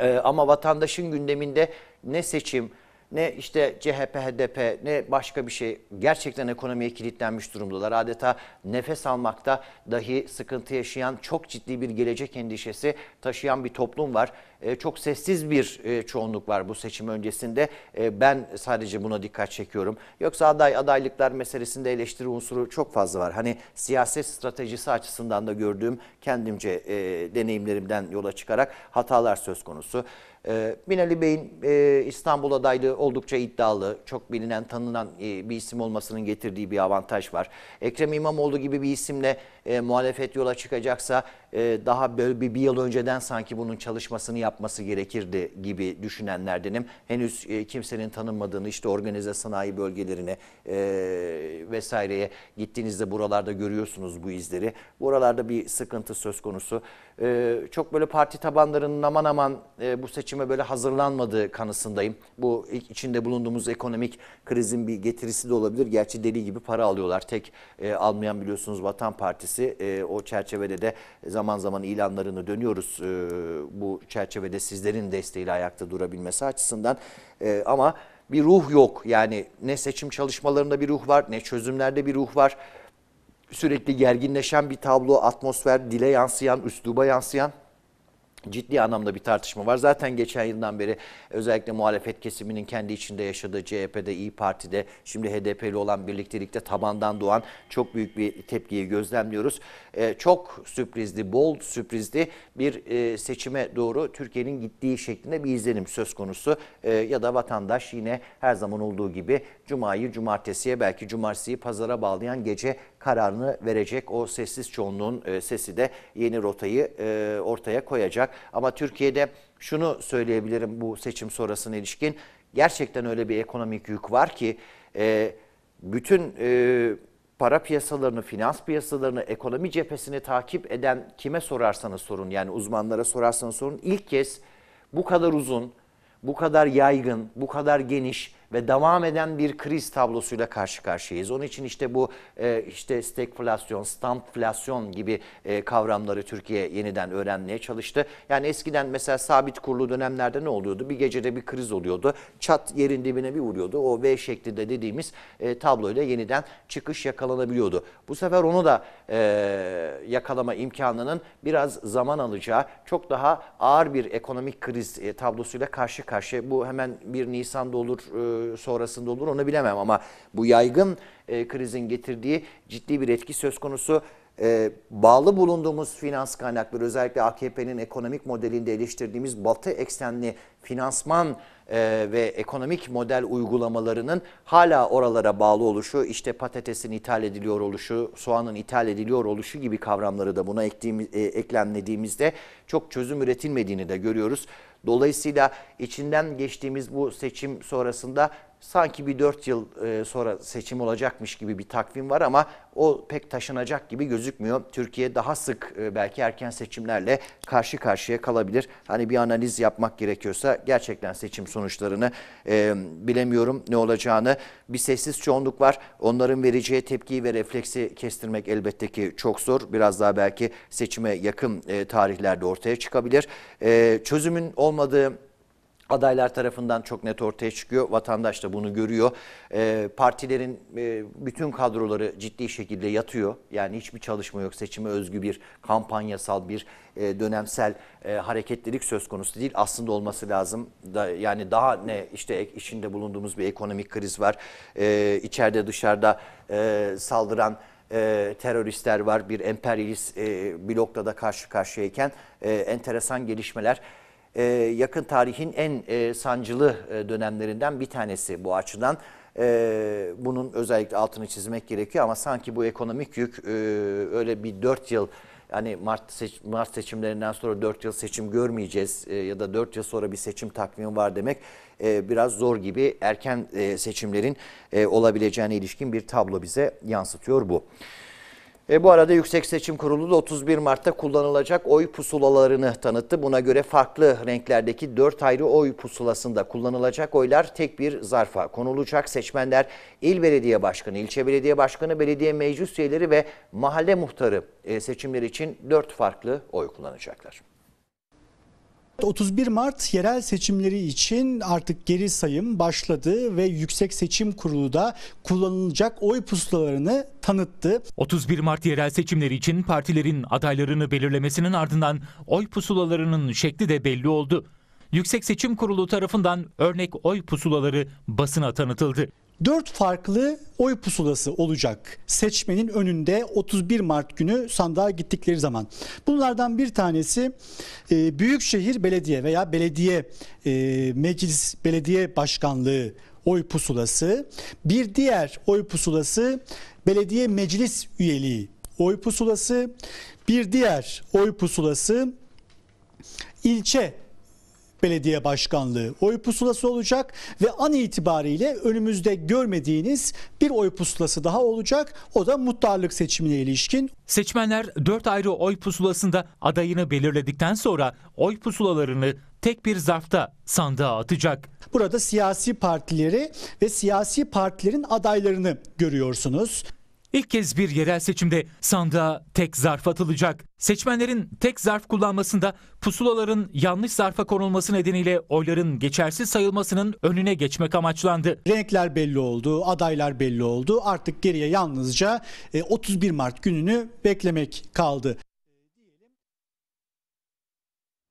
E, ama vatandaşın gündeminde ne seçim ne işte CHP, HDP ne başka bir şey gerçekten ekonomiye kilitlenmiş durumdalar. Adeta nefes almakta dahi sıkıntı yaşayan çok ciddi bir gelecek endişesi taşıyan bir toplum var. E, çok sessiz bir e, çoğunluk var bu seçim öncesinde. E, ben sadece buna dikkat çekiyorum. Yoksa aday adaylıklar meselesinde eleştiri unsuru çok fazla var. Hani siyaset stratejisi açısından da gördüğüm kendimce deneyimlerimden yola çıkarak hatalar söz konusu. E, Binali Bey'in İstanbul adaylığı oldukça iddialı, çok bilinen, tanınan bir isim olmasının getirdiği bir avantaj var. Ekrem İmamoğlu gibi bir isimle e, muhalefet yola çıkacaksa e, daha böyle bir, bir yıl önceden sanki bunun çalışmasını yapması gerekirdi gibi düşünenlerdenim. Henüz e, kimsenin tanınmadığını işte organize sanayi bölgelerine e, vesaireye gittiğinizde buralarda görüyorsunuz bu izleri. Buralarda bir sıkıntı söz konusu. E, çok böyle parti tabanlarının aman aman e, bu seçime böyle hazırlanmadığı kanısındayım. Bu içinde bulunduğumuz ekonomik krizin bir getirisi de olabilir. Gerçi deli gibi para alıyorlar. Tek e, almayan biliyorsunuz Vatan Partisi Partisi e, o çerçevede de zaman zaman ilanlarını dönüyoruz e, bu çerçevede sizlerin desteğiyle ayakta durabilmesi açısından e, ama bir ruh yok yani ne seçim çalışmalarında bir ruh var ne çözümlerde bir ruh var sürekli gerginleşen bir tablo atmosfer dile yansıyan üsluba yansıyan ciddi anlamda bir tartışma var. Zaten geçen yıldan beri özellikle muhalefet kesiminin kendi içinde yaşadığı CHP'de, İyi Parti'de, şimdi HDP'li olan birliktelikte tabandan doğan çok büyük bir tepkiyi gözlemliyoruz. Ee, çok sürprizli, bol sürprizli bir e, seçime doğru Türkiye'nin gittiği şeklinde bir izlenim söz konusu. E, ya da vatandaş yine her zaman olduğu gibi Cuma'yı cumartesiye belki cumartesiyi pazara bağlayan gece kararını verecek. O sessiz çoğunluğun e, sesi de yeni rotayı e, ortaya koyacak. Ama Türkiye'de şunu söyleyebilirim bu seçim sonrasına ilişkin. Gerçekten öyle bir ekonomik yük var ki e, bütün para piyasalarını, finans piyasalarını, ekonomi cephesini takip eden kime sorarsanız sorun yani uzmanlara sorarsanız sorun ilk kez bu kadar uzun, bu kadar yaygın, bu kadar geniş ve devam eden bir kriz tablosuyla karşı karşıyayız. Onun için işte bu e, işte stekflasyon, stampflasyon gibi e, kavramları Türkiye yeniden öğrenmeye çalıştı. Yani eskiden mesela sabit kurulu dönemlerde ne oluyordu? Bir gecede bir kriz oluyordu. Çat yerin dibine bir vuruyordu. O V şeklinde dediğimiz e, tabloyla yeniden çıkış yakalanabiliyordu. Bu sefer onu da e, yakalama imkanının biraz zaman alacağı, çok daha ağır bir ekonomik kriz e, tablosuyla karşı karşıya. Bu hemen bir Nisan'da olur, e, sonrasında olur onu bilemem ama bu yaygın e, krizin getirdiği ciddi bir etki söz konusu. E, bağlı bulunduğumuz finans kaynakları özellikle AKP'nin ekonomik modelinde eleştirdiğimiz batı eksenli finansman e, ve ekonomik model uygulamalarının hala oralara bağlı oluşu, işte patatesin ithal ediliyor oluşu, soğanın ithal ediliyor oluşu gibi kavramları da buna ektiğimiz, e, eklemlediğimizde çok çözüm üretilmediğini de görüyoruz. Dolayısıyla içinden geçtiğimiz bu seçim sonrasında sanki bir 4 yıl e, sonra seçim olacakmış gibi bir takvim var ama o pek taşınacak gibi gözükmüyor. Türkiye daha sık e, belki erken seçimlerle karşı karşıya kalabilir. Hani bir analiz yapmak gerekiyorsa gerçekten seçim sonuçlarını e, bilemiyorum ne olacağını. Bir sessiz çoğunluk var. Onların vereceği tepkiyi ve refleksi kestirmek elbette ki çok zor. Biraz daha belki seçime yakın e, tarihlerde ortaya çıkabilir. E, çözümün olmadığı adaylar tarafından çok net ortaya çıkıyor. Vatandaş da bunu görüyor. E, partilerin e, bütün kadroları ciddi şekilde yatıyor. Yani hiçbir çalışma yok. Seçime özgü bir kampanyasal bir e, dönemsel e, hareketlilik söz konusu değil. Aslında olması lazım. Da, yani daha ne işte içinde bulunduğumuz bir ekonomik kriz var. E, içeride dışarıda e, saldıran e, teröristler var. Bir emperyalist e, blokla da karşı karşıyayken e, enteresan gelişmeler e, yakın tarihin en e, sancılı e, dönemlerinden bir tanesi bu açıdan. bunun özellikle altını çizmek gerekiyor ama sanki bu ekonomik yük öyle bir 4 yıl yani Mart, seç, Mart seçimlerinden sonra 4 yıl seçim görmeyeceğiz e, ya da 4 yıl sonra bir seçim takvimi var demek e, biraz zor gibi erken e, seçimlerin e, olabileceğine ilişkin bir tablo bize yansıtıyor bu. E, bu arada Yüksek Seçim Kurulu da 31 Mart'ta kullanılacak oy pusulalarını tanıttı. Buna göre farklı renklerdeki 4 ayrı oy pusulasında kullanılacak oylar tek bir zarfa konulacak. Seçmenler il belediye başkanı, ilçe belediye başkanı, belediye meclis üyeleri ve mahalle muhtarı e, seçimleri için 4 farklı oy kullanacaklar. 31 Mart yerel seçimleri için artık geri sayım başladı ve Yüksek Seçim Kurulu da kullanılacak oy pusulalarını tanıttı. 31 Mart yerel seçimleri için partilerin adaylarını belirlemesinin ardından oy pusulalarının şekli de belli oldu. Yüksek Seçim Kurulu tarafından örnek oy pusulaları basına tanıtıldı. Dört farklı oy pusulası olacak seçmenin önünde 31 Mart günü sandığa gittikleri zaman. Bunlardan bir tanesi e, Büyükşehir Belediye veya Belediye e, Meclis Belediye Başkanlığı oy pusulası. Bir diğer oy pusulası belediye meclis üyeliği oy pusulası. Bir diğer oy pusulası ilçe belediye başkanlığı oy pusulası olacak ve an itibariyle önümüzde görmediğiniz bir oy pusulası daha olacak. O da muhtarlık seçimine ilişkin. Seçmenler 4 ayrı oy pusulasında adayını belirledikten sonra oy pusulalarını tek bir zarfta sandığa atacak. Burada siyasi partileri ve siyasi partilerin adaylarını görüyorsunuz. İlk kez bir yerel seçimde sandığa tek zarf atılacak. Seçmenlerin tek zarf kullanmasında pusulaların yanlış zarfa konulması nedeniyle oyların geçersiz sayılmasının önüne geçmek amaçlandı. Renkler belli oldu, adaylar belli oldu. Artık geriye yalnızca 31 e, Mart gününü beklemek kaldı.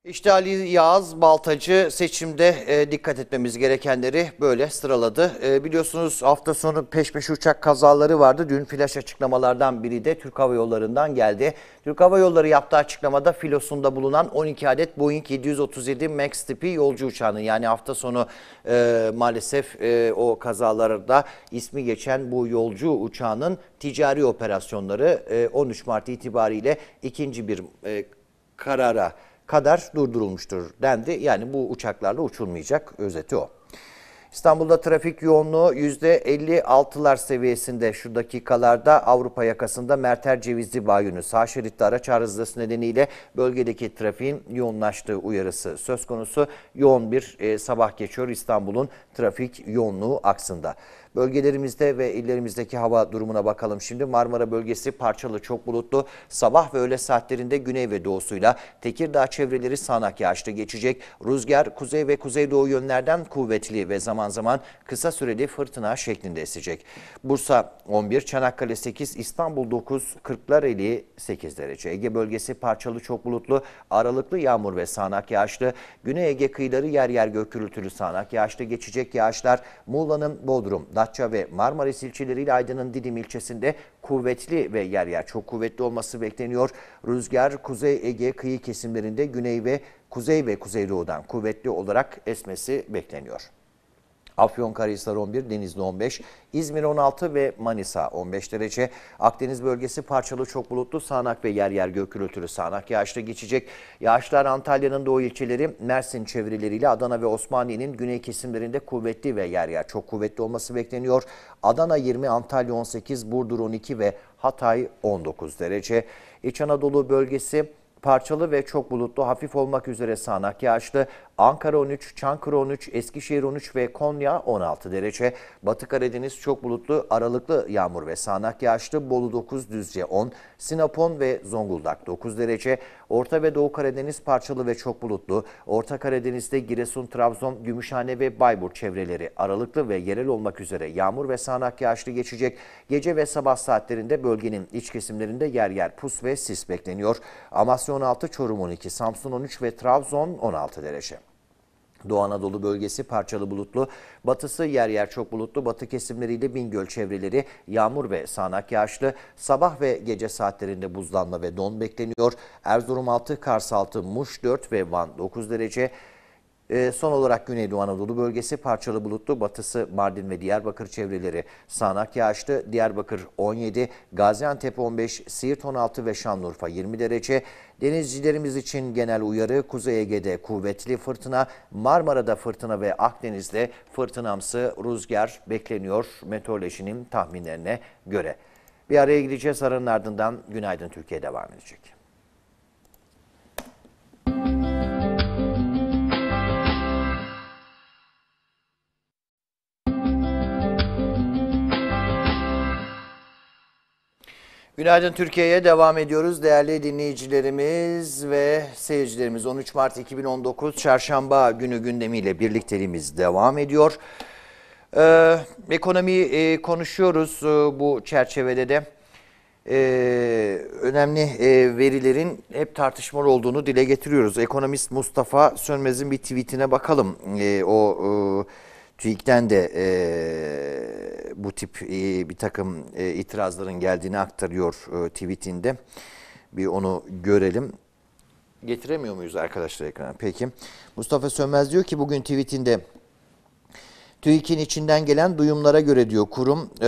İşte Ali Yağız Baltacı seçimde e, dikkat etmemiz gerekenleri böyle sıraladı. E, biliyorsunuz hafta sonu peş peşe uçak kazaları vardı. Dün flash açıklamalardan biri de Türk Hava Yolları'ndan geldi. Türk Hava Yolları yaptığı açıklamada filosunda bulunan 12 adet Boeing 737 MAX tipi yolcu uçağının yani hafta sonu e, maalesef e, o kazalarda ismi geçen bu yolcu uçağının ticari operasyonları e, 13 Mart itibariyle ikinci bir e, karara kadar durdurulmuştur dendi. Yani bu uçaklarla uçulmayacak özeti o. İstanbul'da trafik yoğunluğu %56'lar seviyesinde şu dakikalarda Avrupa yakasında Merter Cevizli Bayönü sağ şeritte araç arızası nedeniyle bölgedeki trafiğin yoğunlaştığı uyarısı söz konusu. Yoğun bir e, sabah geçiyor İstanbul'un trafik yoğunluğu aksında. Bölgelerimizde ve illerimizdeki hava durumuna bakalım. Şimdi Marmara bölgesi parçalı çok bulutlu. Sabah ve öğle saatlerinde güney ve doğusuyla Tekirdağ çevreleri sağanak yağışlı geçecek. Rüzgar kuzey ve kuzeydoğu yönlerden kuvvetli ve zaman zaman kısa süreli fırtına şeklinde esecek. Bursa 11, Çanakkale 8, İstanbul 9, Kırklareli 8 derece. Ege bölgesi parçalı çok bulutlu, aralıklı yağmur ve sağanak yağışlı. Güney Ege kıyıları yer yer gök gürültülü sağanak yağışlı geçecek yağışlar Muğla'nın Bodrum, Malatya ve Marmaris ilçeleriyle Aydın'ın Didim ilçesinde kuvvetli ve yer yer çok kuvvetli olması bekleniyor. Rüzgar Kuzey Ege kıyı kesimlerinde güney ve kuzey ve kuzeydoğudan kuvvetli olarak esmesi bekleniyor. Afyonkarahisar 11, Denizli 15, İzmir 16 ve Manisa 15 derece. Akdeniz bölgesi parçalı çok bulutlu sağanak ve yer yer gök gürültülü sağanak yağışla geçecek. Yağışlar Antalya'nın doğu ilçeleri, Mersin çevreleriyle Adana ve Osmaniye'nin güney kesimlerinde kuvvetli ve yer yer çok kuvvetli olması bekleniyor. Adana 20, Antalya 18, Burdur 12 ve Hatay 19 derece. İç Anadolu bölgesi parçalı ve çok bulutlu hafif olmak üzere sağanak yağışlı. Ankara 13, Çankırı 13, Eskişehir 13 ve Konya 16 derece. Batı Karadeniz çok bulutlu, aralıklı yağmur ve sağanak yağışlı. Bolu 9, Düzce 10, Sinopon ve Zonguldak 9 derece. Orta ve Doğu Karadeniz parçalı ve çok bulutlu. Orta Karadeniz'de Giresun, Trabzon, Gümüşhane ve Bayburt çevreleri aralıklı ve yerel olmak üzere yağmur ve sağanak yağışlı geçecek. Gece ve sabah saatlerinde bölgenin iç kesimlerinde yer yer pus ve sis bekleniyor. Amasya 16, Çorum 12, Samsun 13 ve Trabzon 16 derece. Doğu Anadolu bölgesi parçalı bulutlu, batısı yer yer çok bulutlu, batı kesimleriyle Bingöl çevreleri yağmur ve sağanak yağışlı, sabah ve gece saatlerinde buzlanma ve don bekleniyor. Erzurum 6, Kars 6, Muş 4 ve Van 9 derece, e, son olarak Güneydoğu Anadolu bölgesi parçalı bulutlu, batısı Mardin ve Diyarbakır çevreleri sağanak yağışlı. Diyarbakır 17, Gaziantep 15, Siirt 16 ve Şanlıurfa 20 derece. Denizcilerimiz için genel uyarı Kuzey Ege'de kuvvetli fırtına, Marmara'da fırtına ve Akdeniz'de fırtınamsı rüzgar bekleniyor meteorolojinin tahminlerine göre. Bir araya gideceğiz aranın ardından Günaydın Türkiye devam edecek. Günaydın Türkiye'ye devam ediyoruz. Değerli dinleyicilerimiz ve seyircilerimiz 13 Mart 2019 Çarşamba günü gündemiyle birlikteliğimiz devam ediyor. Ee, ekonomiyi e, konuşuyoruz e, bu çerçevede de. E, önemli e, verilerin hep tartışmalı olduğunu dile getiriyoruz. Ekonomist Mustafa Sönmez'in bir tweetine bakalım. E, o... E, TÜİK'ten de e, bu tip e, bir takım e, itirazların geldiğini aktarıyor e, tweetinde. Bir onu görelim. Getiremiyor muyuz arkadaşlar ekrana? Peki. Mustafa Sönmez diyor ki bugün tweetinde TÜİK'in içinden gelen duyumlara göre diyor kurum e,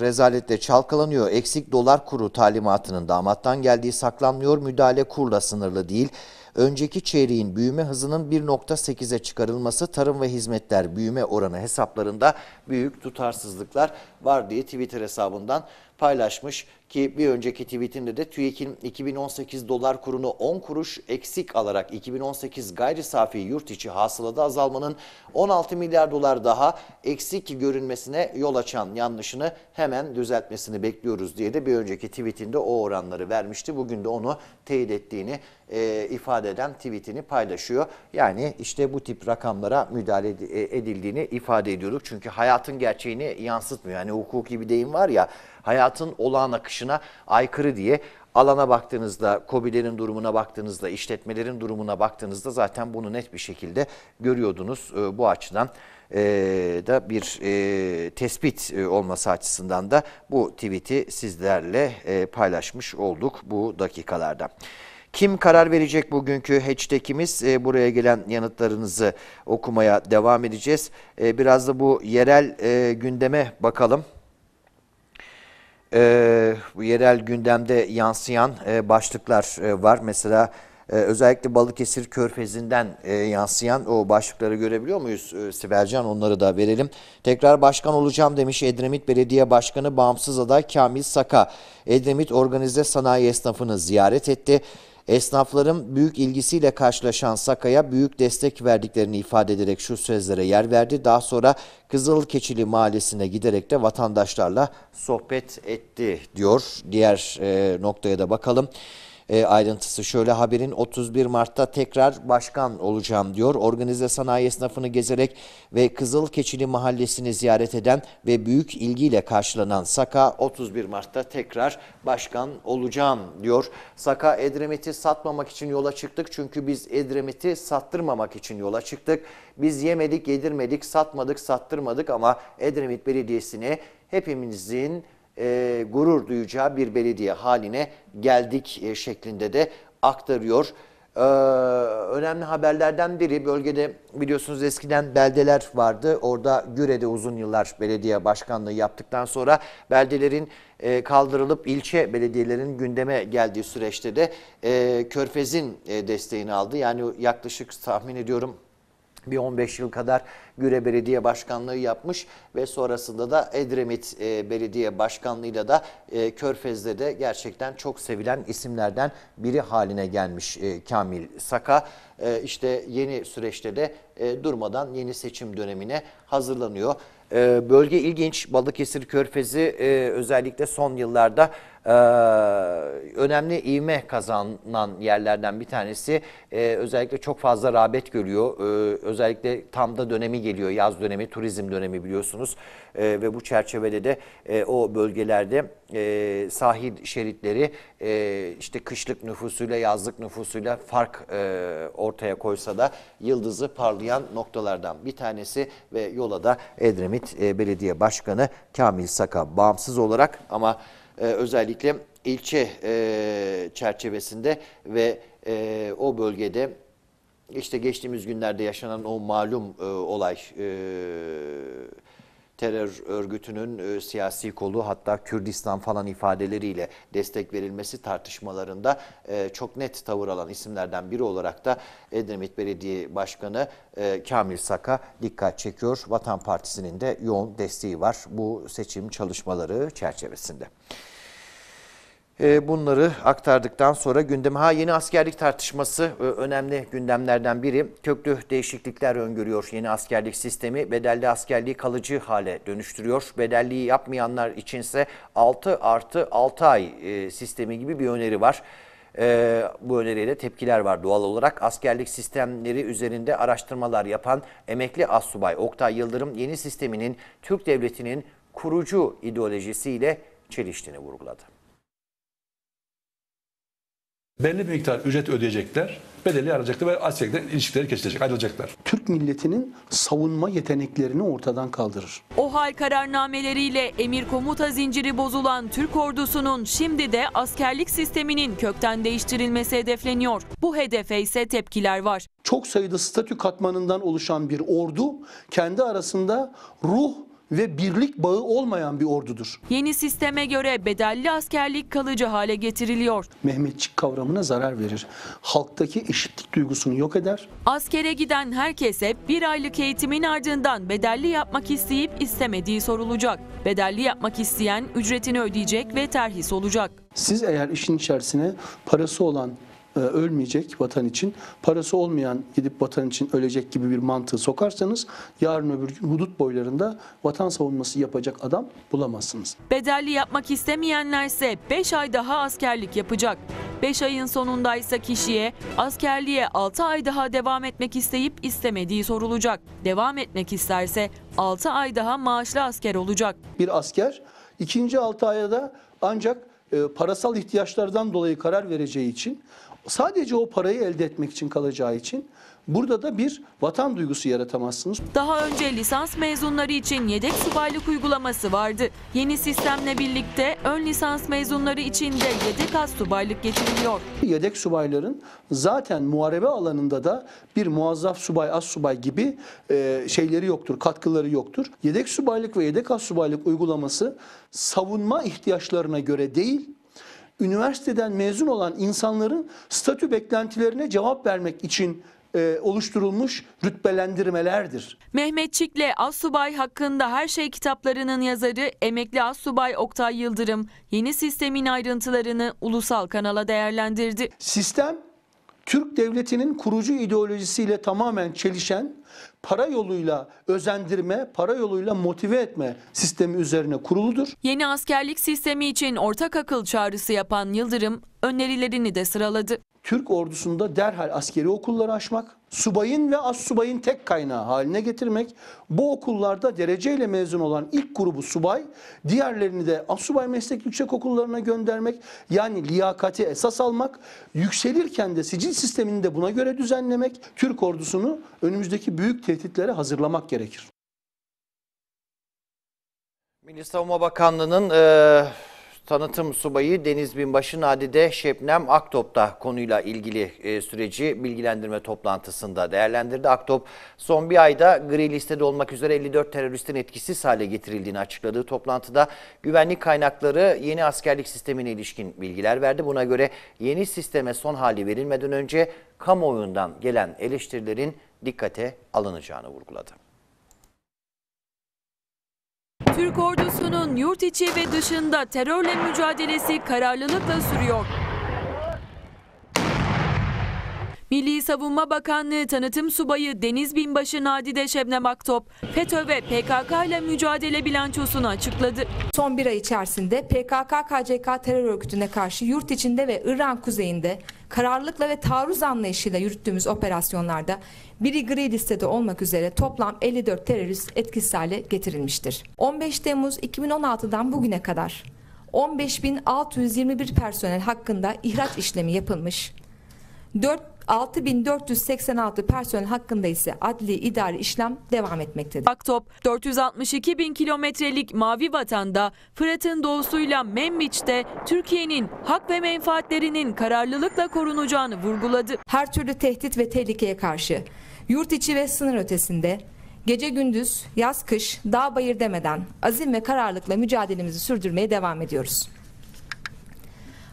rezaletle çalkalanıyor. Eksik dolar kuru talimatının damattan geldiği saklanmıyor. Müdahale kurla sınırlı değil önceki çeyreğin büyüme hızının 1.8'e çıkarılması tarım ve hizmetler büyüme oranı hesaplarında büyük tutarsızlıklar var diye Twitter hesabından paylaşmış. Ki bir önceki tweetinde de TÜİK'in 2018 dolar kurunu 10 kuruş eksik alarak 2018 gayri safi yurt içi hasılada azalmanın 16 milyar dolar daha eksik görünmesine yol açan yanlışını hemen düzeltmesini bekliyoruz diye de bir önceki tweetinde o oranları vermişti. Bugün de onu teyit ettiğini e, ifade eden tweetini paylaşıyor. Yani işte bu tip rakamlara müdahale e, edildiğini ifade ediyorduk. Çünkü hayatın gerçeğini yansıtmıyor. Yani hukuki bir deyim var ya hayatın olağan akışını anlayışına aykırı diye alana baktığınızda, kobilerin durumuna baktığınızda, işletmelerin durumuna baktığınızda zaten bunu net bir şekilde görüyordunuz. Ee, bu açıdan e, da bir e, tespit e, olması açısından da bu tweet'i sizlerle paylaşmış olduk bu dakikalarda. Kim karar verecek bugünkü hashtag'imiz? E, buraya gelen yanıtlarınızı okumaya devam edeceğiz. E, biraz da bu yerel e, gündeme bakalım e, yerel gündemde yansıyan e, başlıklar e, var. Mesela e, özellikle Balıkesir Körfezi'nden e, yansıyan o başlıkları görebiliyor muyuz e, Sibelcan? Onları da verelim. Tekrar başkan olacağım demiş Edremit Belediye Başkanı bağımsız aday Kamil Saka. Edremit Organize Sanayi Esnafını ziyaret etti. Esnafların büyük ilgisiyle karşılaşan Saka'ya büyük destek verdiklerini ifade ederek şu sözlere yer verdi. Daha sonra Keçili Mahallesi'ne giderek de vatandaşlarla sohbet etti diyor. Diğer e, noktaya da bakalım e, ayrıntısı şöyle haberin 31 Mart'ta tekrar başkan olacağım diyor. Organize sanayi esnafını gezerek ve Kızıl Keçili mahallesini ziyaret eden ve büyük ilgiyle karşılanan Saka 31 Mart'ta tekrar başkan olacağım diyor. Saka Edremit'i satmamak için yola çıktık çünkü biz Edremit'i sattırmamak için yola çıktık. Biz yemedik, yedirmedik, satmadık, sattırmadık ama Edremit Belediyesi'ni hepimizin e, gurur duyacağı bir belediye haline geldik e, şeklinde de aktarıyor. Ee, önemli haberlerden biri bölgede biliyorsunuz eskiden beldeler vardı. Orada Güre'de uzun yıllar belediye başkanlığı yaptıktan sonra beldelerin e, kaldırılıp ilçe belediyelerin gündeme geldiği süreçte de e, Körfez'in e, desteğini aldı. Yani yaklaşık tahmin ediyorum bir 15 yıl kadar Güre Belediye Başkanlığı yapmış ve sonrasında da Edremit e, Belediye Başkanlığı'yla da e, Körfez'de de gerçekten çok sevilen isimlerden biri haline gelmiş e, Kamil Saka. İşte yeni süreçte de durmadan yeni seçim dönemine hazırlanıyor. bölge ilginç Balıkesir Körfezi özellikle son yıllarda e, önemli ivme kazanan yerlerden bir tanesi. E, özellikle çok fazla rağbet görüyor. E, özellikle tam da dönemi geliyor. Yaz dönemi, turizm dönemi biliyorsunuz. E, ve bu çerçevede de e, o bölgelerde e, sahil şeritleri e, işte kışlık nüfusuyla yazlık nüfusuyla fark e, ortaya koysa da yıldızı parlayan noktalardan bir tanesi ve yola da Edremit e, Belediye Başkanı Kamil Saka bağımsız olarak ama e, özellikle ilçe e, çerçevesinde ve e, o bölgede işte geçtiğimiz günlerde yaşanan o malum e, olay e, terör örgütünün e, siyasi kolu hatta Kürdistan falan ifadeleriyle destek verilmesi tartışmalarında e, çok net tavır alan isimlerden biri olarak da Edremit Belediye Başkanı e, Kamil Saka dikkat çekiyor. Vatan Partisi'nin de yoğun desteği var bu seçim çalışmaları çerçevesinde. Ee, bunları aktardıktan sonra gündeme ha yeni askerlik tartışması e, önemli gündemlerden biri. Köklü değişiklikler öngörüyor yeni askerlik sistemi. Bedelli askerliği kalıcı hale dönüştürüyor. Bedelliği yapmayanlar içinse 6 artı 6 ay e, sistemi gibi bir öneri var. Ee, bu öneriyle tepkiler var doğal olarak. Askerlik sistemleri üzerinde araştırmalar yapan emekli assubay Oktay Yıldırım yeni sisteminin Türk Devleti'nin kurucu ideolojisiyle çeliştiğini vurguladı. Belli bir miktar ücret ödeyecekler, bedeli arayacaklar ve askerlikten ilişkileri kesilecek, ayrılacaklar. Türk milletinin savunma yeteneklerini ortadan kaldırır. O hal kararnameleriyle emir komuta zinciri bozulan Türk ordusunun şimdi de askerlik sisteminin kökten değiştirilmesi hedefleniyor. Bu hedefe ise tepkiler var. Çok sayıda statü katmanından oluşan bir ordu kendi arasında ruh ve birlik bağı olmayan bir ordudur. Yeni sisteme göre bedelli askerlik kalıcı hale getiriliyor. Mehmetçik kavramına zarar verir. Halktaki eşitlik duygusunu yok eder. Askere giden herkese bir aylık eğitimin ardından bedelli yapmak isteyip istemediği sorulacak. Bedelli yapmak isteyen ücretini ödeyecek ve terhis olacak. Siz eğer işin içerisine parası olan e, ölmeyecek vatan için. Parası olmayan gidip vatan için ölecek gibi bir mantığı sokarsanız yarın öbür gün hudut boylarında vatan savunması yapacak adam bulamazsınız. Bedelli yapmak istemeyenlerse 5 ay daha askerlik yapacak. 5 ayın sonunda ise kişiye askerliğe 6 ay daha devam etmek isteyip istemediği sorulacak. Devam etmek isterse 6 ay daha maaşlı asker olacak. Bir asker ikinci 6 aya da ancak e, parasal ihtiyaçlardan dolayı karar vereceği için sadece o parayı elde etmek için kalacağı için burada da bir vatan duygusu yaratamazsınız. Daha önce lisans mezunları için yedek subaylık uygulaması vardı. Yeni sistemle birlikte ön lisans mezunları için de yedek az subaylık getiriliyor. Yedek subayların zaten muharebe alanında da bir muazzaf subay, az subay gibi e, şeyleri yoktur, katkıları yoktur. Yedek subaylık ve yedek az subaylık uygulaması savunma ihtiyaçlarına göre değil, üniversiteden mezun olan insanların statü beklentilerine cevap vermek için e, oluşturulmuş rütbelendirmelerdir. Mehmetçik'le Asubay hakkında her şey kitaplarının yazarı emekli Asubay Oktay Yıldırım yeni sistemin ayrıntılarını ulusal kanala değerlendirdi. Sistem Türk devletinin kurucu ideolojisiyle tamamen çelişen, para yoluyla özendirme, para yoluyla motive etme sistemi üzerine kuruludur. Yeni askerlik sistemi için ortak akıl çağrısı yapan Yıldırım önerilerini de sıraladı. Türk ordusunda derhal askeri okulları açmak, subayın ve as subayın tek kaynağı haline getirmek, bu okullarda dereceyle mezun olan ilk grubu subay, diğerlerini de as subay meslek yüksek okullarına göndermek, yani liyakati esas almak, yükselirken de sicil sistemini de buna göre düzenlemek, Türk ordusunu önümüzdeki büyük tehditlere hazırlamak gerekir. Milli Savunma Bakanlığı'nın... E Tanıtım Subayı Deniz Binbaşı Nadide Şebnem Aktop da konuyla ilgili e, süreci bilgilendirme toplantısında değerlendirdi. Aktop son bir ayda gri listede olmak üzere 54 teröristin etkisiz hale getirildiğini açıkladığı toplantıda güvenlik kaynakları yeni askerlik sistemine ilişkin bilgiler verdi. Buna göre yeni sisteme son hali verilmeden önce kamuoyundan gelen eleştirilerin dikkate alınacağını vurguladı. Türk ordusunun yurt içi ve dışında terörle mücadelesi kararlılıkla sürüyor. Milli Savunma Bakanlığı tanıtım subayı Deniz Binbaşı Nadide Şebnem Aktop, FETÖ ve PKK ile mücadele bilançosunu açıkladı. Son bir ay içerisinde PKK-KCK terör örgütüne karşı yurt içinde ve İran kuzeyinde kararlılıkla ve taarruz anlayışıyla yürüttüğümüz operasyonlarda biri gri listede olmak üzere toplam 54 terörist etkisiz hale getirilmiştir. 15 Temmuz 2016'dan bugüne kadar 15.621 personel hakkında ihraç işlemi yapılmış. 6486 personel hakkında ise adli idari işlem devam etmektedir. Aktop 462 bin kilometrelik Mavi Vatan'da Fırat'ın doğusuyla Memmiç'te Türkiye'nin hak ve menfaatlerinin kararlılıkla korunacağını vurguladı. Her türlü tehdit ve tehlikeye karşı Yurt içi ve sınır ötesinde gece gündüz, yaz kış, dağ bayır demeden azim ve kararlılıkla mücadelemizi sürdürmeye devam ediyoruz.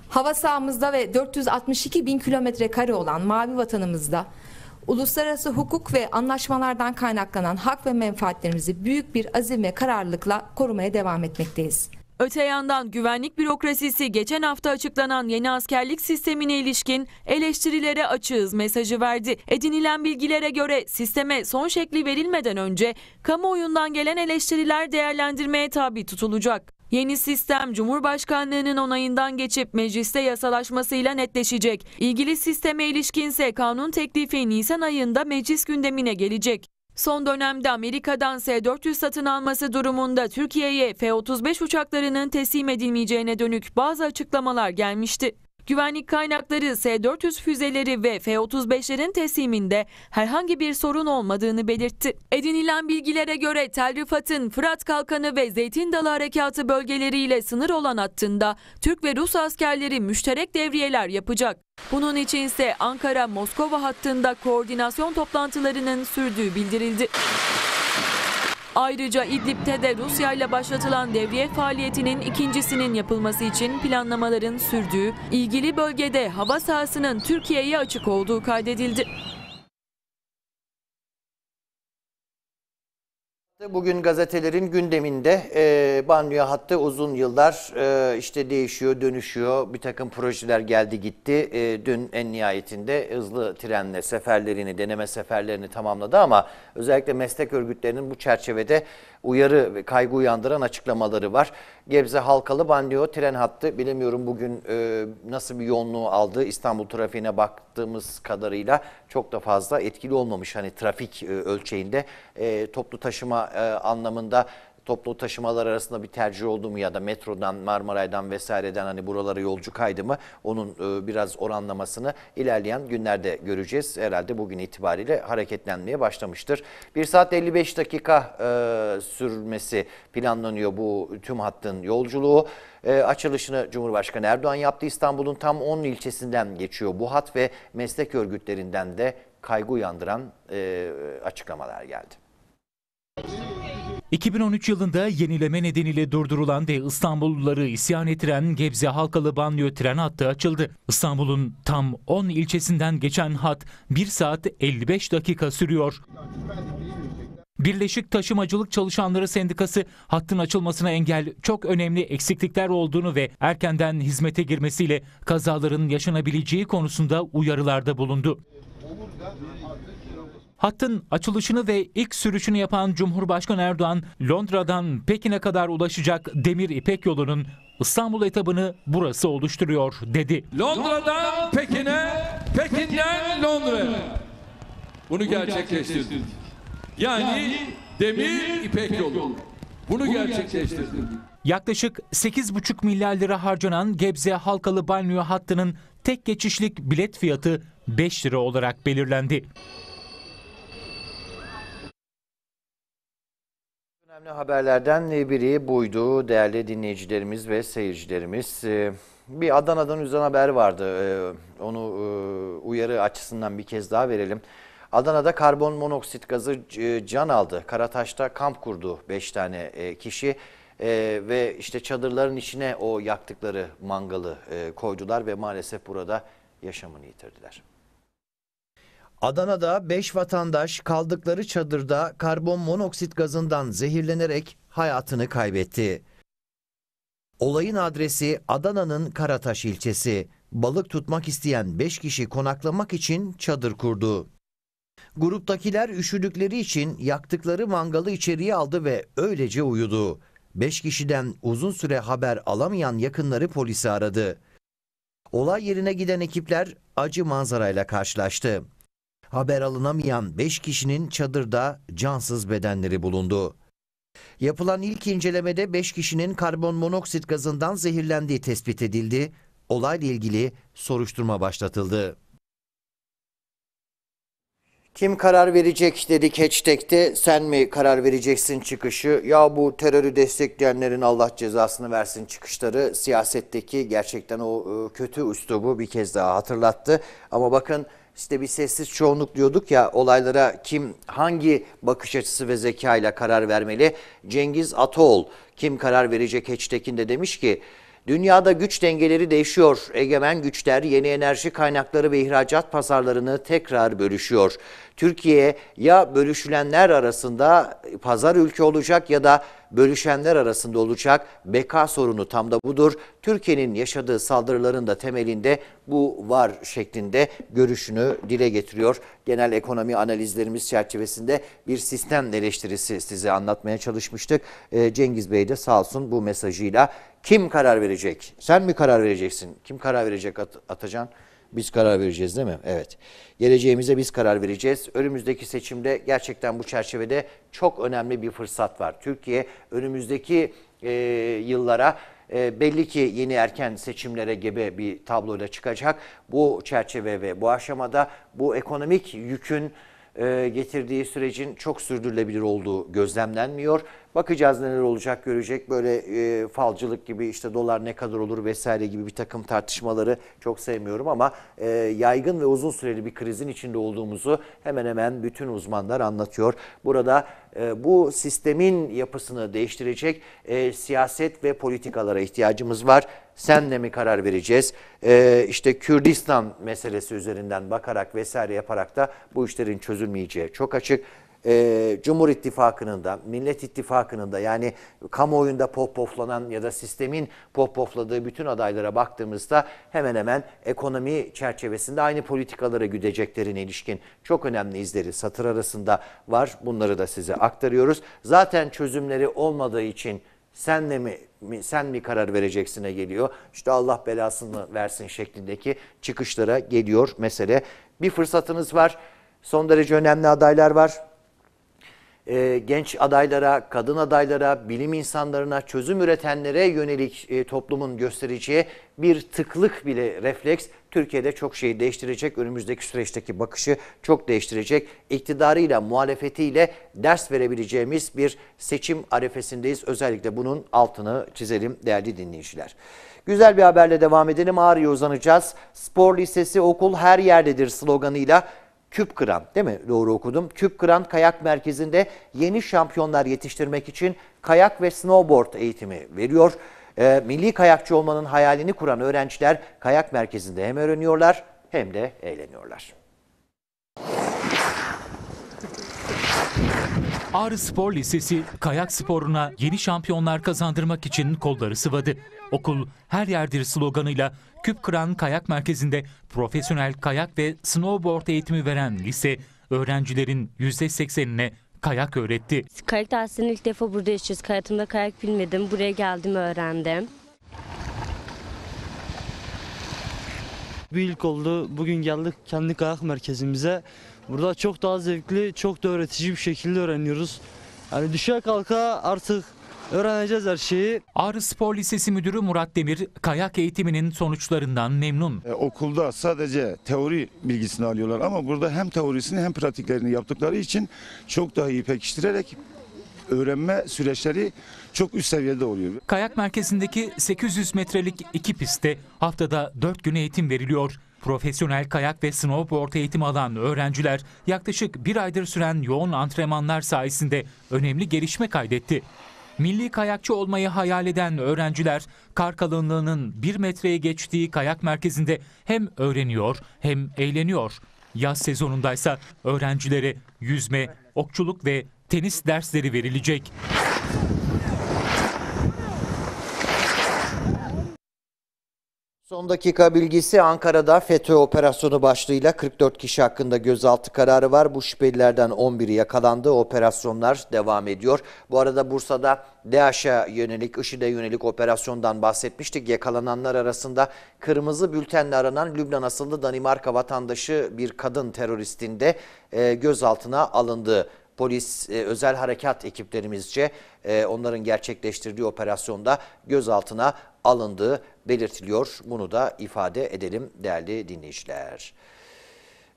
Hava sahamızda ve 462 bin kilometre kare olan mavi vatanımızda uluslararası hukuk ve anlaşmalardan kaynaklanan hak ve menfaatlerimizi büyük bir azim ve kararlılıkla korumaya devam etmekteyiz. Öte yandan güvenlik bürokrasisi geçen hafta açıklanan yeni askerlik sistemine ilişkin eleştirilere açığız mesajı verdi. Edinilen bilgilere göre sisteme son şekli verilmeden önce kamuoyundan gelen eleştiriler değerlendirmeye tabi tutulacak. Yeni sistem Cumhurbaşkanlığının onayından geçip mecliste yasalaşmasıyla netleşecek. İlgili sisteme ilişkinse kanun teklifi Nisan ayında meclis gündemine gelecek. Son dönemde Amerika'dan S-400 satın alması durumunda Türkiye'ye F-35 uçaklarının teslim edilmeyeceğine dönük bazı açıklamalar gelmişti. Güvenlik kaynakları S-400 füzeleri ve F-35'lerin tesliminde herhangi bir sorun olmadığını belirtti. Edinilen bilgilere göre Tel Rifat'ın Fırat Kalkanı ve Zeytin Dalı Harekatı bölgeleriyle sınır olan hattında Türk ve Rus askerleri müşterek devriyeler yapacak. Bunun için ise Ankara-Moskova hattında koordinasyon toplantılarının sürdüğü bildirildi. Ayrıca İdlib'te de Rusya ile başlatılan devriye faaliyetinin ikincisinin yapılması için planlamaların sürdüğü, ilgili bölgede hava sahasının Türkiye'ye açık olduğu kaydedildi. Bugün gazetelerin gündeminde e, banyo hattı uzun yıllar e, işte değişiyor, dönüşüyor. Bir takım projeler geldi gitti. E, dün en nihayetinde hızlı trenle seferlerini, deneme seferlerini tamamladı ama özellikle meslek örgütlerinin bu çerçevede uyarı ve kaygı uyandıran açıklamaları var. Gebze Halkalı Banliyö tren hattı bilemiyorum bugün e, nasıl bir yoğunluğu aldı. İstanbul trafiğine baktığımız kadarıyla çok da fazla etkili olmamış. Hani trafik e, ölçeğinde e, toplu taşıma e, anlamında toplu taşımalar arasında bir tercih oldu mu ya da metrodan, Marmaray'dan vesaireden hani buralara yolcu kaydı mı onun e, biraz oranlamasını ilerleyen günlerde göreceğiz. Herhalde bugün itibariyle hareketlenmeye başlamıştır. 1 saat 55 dakika e, sürmesi planlanıyor bu tüm hattın yolculuğu. E, açılışını Cumhurbaşkanı Erdoğan yaptı. İstanbul'un tam 10 ilçesinden geçiyor bu hat ve meslek örgütlerinden de kaygı uyandıran e, açıklamalar geldi. 2013 yılında yenileme nedeniyle durdurulan ve İstanbulluları isyan ettiren Gebze Halkalı Banliyö tren hattı açıldı. İstanbul'un tam 10 ilçesinden geçen hat 1 saat 55 dakika sürüyor. Birleşik Taşımacılık Çalışanları Sendikası hattın açılmasına engel çok önemli eksiklikler olduğunu ve erkenden hizmete girmesiyle kazaların yaşanabileceği konusunda uyarılarda bulundu. Hattın açılışını ve ilk sürüşünü yapan Cumhurbaşkanı Erdoğan, Londra'dan Pekin'e kadar ulaşacak Demir İpek yolunun İstanbul etabını burası oluşturuyor dedi. Londra'dan Pekin'e, Pekin'den Londra'ya. Bunu gerçekleştirdik. Yani Demir İpek yolu. Bunu gerçekleştirdik. Yaklaşık 8,5 milyar lira harcanan Gebze Halkalı Banyo hattının tek geçişlik bilet fiyatı 5 lira olarak belirlendi. Önemli haberlerden biri buydu değerli dinleyicilerimiz ve seyircilerimiz. E, bir Adana'dan üzen haber vardı. E, onu e, uyarı açısından bir kez daha verelim. Adana'da karbon monoksit gazı can aldı. Karataş'ta kamp kurdu 5 tane kişi. ve işte çadırların içine o yaktıkları mangalı koydular ve maalesef burada yaşamını yitirdiler. Adana'da 5 vatandaş kaldıkları çadırda karbon monoksit gazından zehirlenerek hayatını kaybetti. Olayın adresi Adana'nın Karataş ilçesi. Balık tutmak isteyen 5 kişi konaklamak için çadır kurdu. Gruptakiler üşüdükleri için yaktıkları mangalı içeriye aldı ve öylece uyudu. 5 kişiden uzun süre haber alamayan yakınları polisi aradı. Olay yerine giden ekipler acı manzarayla karşılaştı haber alınamayan 5 kişinin çadırda cansız bedenleri bulundu. Yapılan ilk incelemede 5 kişinin karbon monoksit gazından zehirlendiği tespit edildi. Olayla ilgili soruşturma başlatıldı. Kim karar verecek dedik hashtag'te sen mi karar vereceksin çıkışı ya bu terörü destekleyenlerin Allah cezasını versin çıkışları siyasetteki gerçekten o e, kötü üslubu bir kez daha hatırlattı. Ama bakın işte bir sessiz çoğunluk diyorduk ya olaylara kim hangi bakış açısı ve zeka karar vermeli? Cengiz Ataol kim karar verecek Heçtekin de demiş ki Dünyada güç dengeleri değişiyor. Egemen güçler yeni enerji kaynakları ve ihracat pazarlarını tekrar bölüşüyor. Türkiye ya bölüşülenler arasında pazar ülke olacak ya da bölüşenler arasında olacak beka sorunu tam da budur. Türkiye'nin yaşadığı saldırıların da temelinde bu var şeklinde görüşünü dile getiriyor. Genel ekonomi analizlerimiz çerçevesinde bir sistem eleştirisi size anlatmaya çalışmıştık. E, Cengiz Bey de sağ olsun bu mesajıyla kim karar verecek? Sen mi karar vereceksin? Kim karar verecek At Atacan? Biz karar vereceğiz değil mi? Evet. Geleceğimize biz karar vereceğiz. Önümüzdeki seçimde gerçekten bu çerçevede çok önemli bir fırsat var. Türkiye önümüzdeki e, yıllara e, belli ki yeni erken seçimlere gebe bir tabloyla çıkacak. Bu çerçeve ve bu aşamada bu ekonomik yükün e, getirdiği sürecin çok sürdürülebilir olduğu gözlemlenmiyor. Bakacağız neler olacak görecek böyle e, falcılık gibi işte dolar ne kadar olur vesaire gibi bir takım tartışmaları çok sevmiyorum ama e, yaygın ve uzun süreli bir krizin içinde olduğumuzu hemen hemen bütün uzmanlar anlatıyor. Burada e, bu sistemin yapısını değiştirecek e, siyaset ve politikalara ihtiyacımız var. Sen Senle mi karar vereceğiz? E, işte Kürdistan meselesi üzerinden bakarak vesaire yaparak da bu işlerin çözülmeyeceği çok açık e, Cumhur İttifakı'nın da, Millet İttifakı'nın da yani kamuoyunda pohpohlanan ya da sistemin pohpohladığı bütün adaylara baktığımızda hemen hemen ekonomi çerçevesinde aynı politikalara güdeceklerine ilişkin çok önemli izleri satır arasında var. Bunları da size aktarıyoruz. Zaten çözümleri olmadığı için senle mi, mi sen mi karar vereceksine geliyor. İşte Allah belasını versin şeklindeki çıkışlara geliyor mesele. Bir fırsatınız var. Son derece önemli adaylar var e, genç adaylara, kadın adaylara, bilim insanlarına, çözüm üretenlere yönelik e, toplumun göstereceği bir tıklık bile refleks Türkiye'de çok şeyi değiştirecek. Önümüzdeki süreçteki bakışı çok değiştirecek. İktidarıyla, muhalefetiyle ders verebileceğimiz bir seçim arefesindeyiz. Özellikle bunun altını çizelim değerli dinleyiciler. Güzel bir haberle devam edelim. Ağrı'ya uzanacağız. Spor lisesi okul her yerdedir sloganıyla Küp Grant değil mi? Doğru okudum. Küp Grant Kayak Merkezi'nde yeni şampiyonlar yetiştirmek için kayak ve snowboard eğitimi veriyor. E, milli kayakçı olmanın hayalini kuran öğrenciler kayak merkezinde hem öğreniyorlar hem de eğleniyorlar. Ağrı Spor Lisesi kayak sporuna yeni şampiyonlar kazandırmak için kolları sıvadı. Okul her yerdir sloganıyla Küp Kıran Kayak Merkezi'nde profesyonel kayak ve snowboard eğitimi veren lise öğrencilerin %80'ine kayak öğretti. Kayak dersini ilk defa burada yaşıyoruz. Hayatımda kayak bilmedim. Buraya geldim öğrendim. Bir ilk oldu. Bugün geldik kendi kayak merkezimize. Burada çok daha zevkli, çok da öğretici bir şekilde öğreniyoruz. Yani düşe kalka artık Öğreneceğiz her şeyi. Ağrı Spor Lisesi Müdürü Murat Demir, kayak eğitiminin sonuçlarından memnun. E, okulda sadece teori bilgisini alıyorlar ama burada hem teorisini hem pratiklerini yaptıkları için çok daha iyi pekiştirerek öğrenme süreçleri çok üst seviyede oluyor. Kayak merkezindeki 800 metrelik iki pistte haftada 4 gün eğitim veriliyor. Profesyonel kayak ve snowboard eğitimi alan öğrenciler yaklaşık bir aydır süren yoğun antrenmanlar sayesinde önemli gelişme kaydetti. Milli kayakçı olmayı hayal eden öğrenciler kar kalınlığının bir metreye geçtiği kayak merkezinde hem öğreniyor hem eğleniyor. Yaz sezonundaysa öğrencilere yüzme, okçuluk ve tenis dersleri verilecek. Son dakika bilgisi Ankara'da FETÖ operasyonu başlığıyla 44 kişi hakkında gözaltı kararı var. Bu şüphelilerden 11'i yakalandı. Operasyonlar devam ediyor. Bu arada Bursa'da DAEŞ'e yönelik, IŞİD'e yönelik operasyondan bahsetmiştik. Yakalananlar arasında kırmızı bültenle aranan Lübnan asıllı Danimarka vatandaşı bir kadın teröristinde e, gözaltına alındı polis, e, özel harekat ekiplerimizce e, onların gerçekleştirdiği operasyonda gözaltına alındı belirtiliyor. Bunu da ifade edelim değerli dinleyiciler.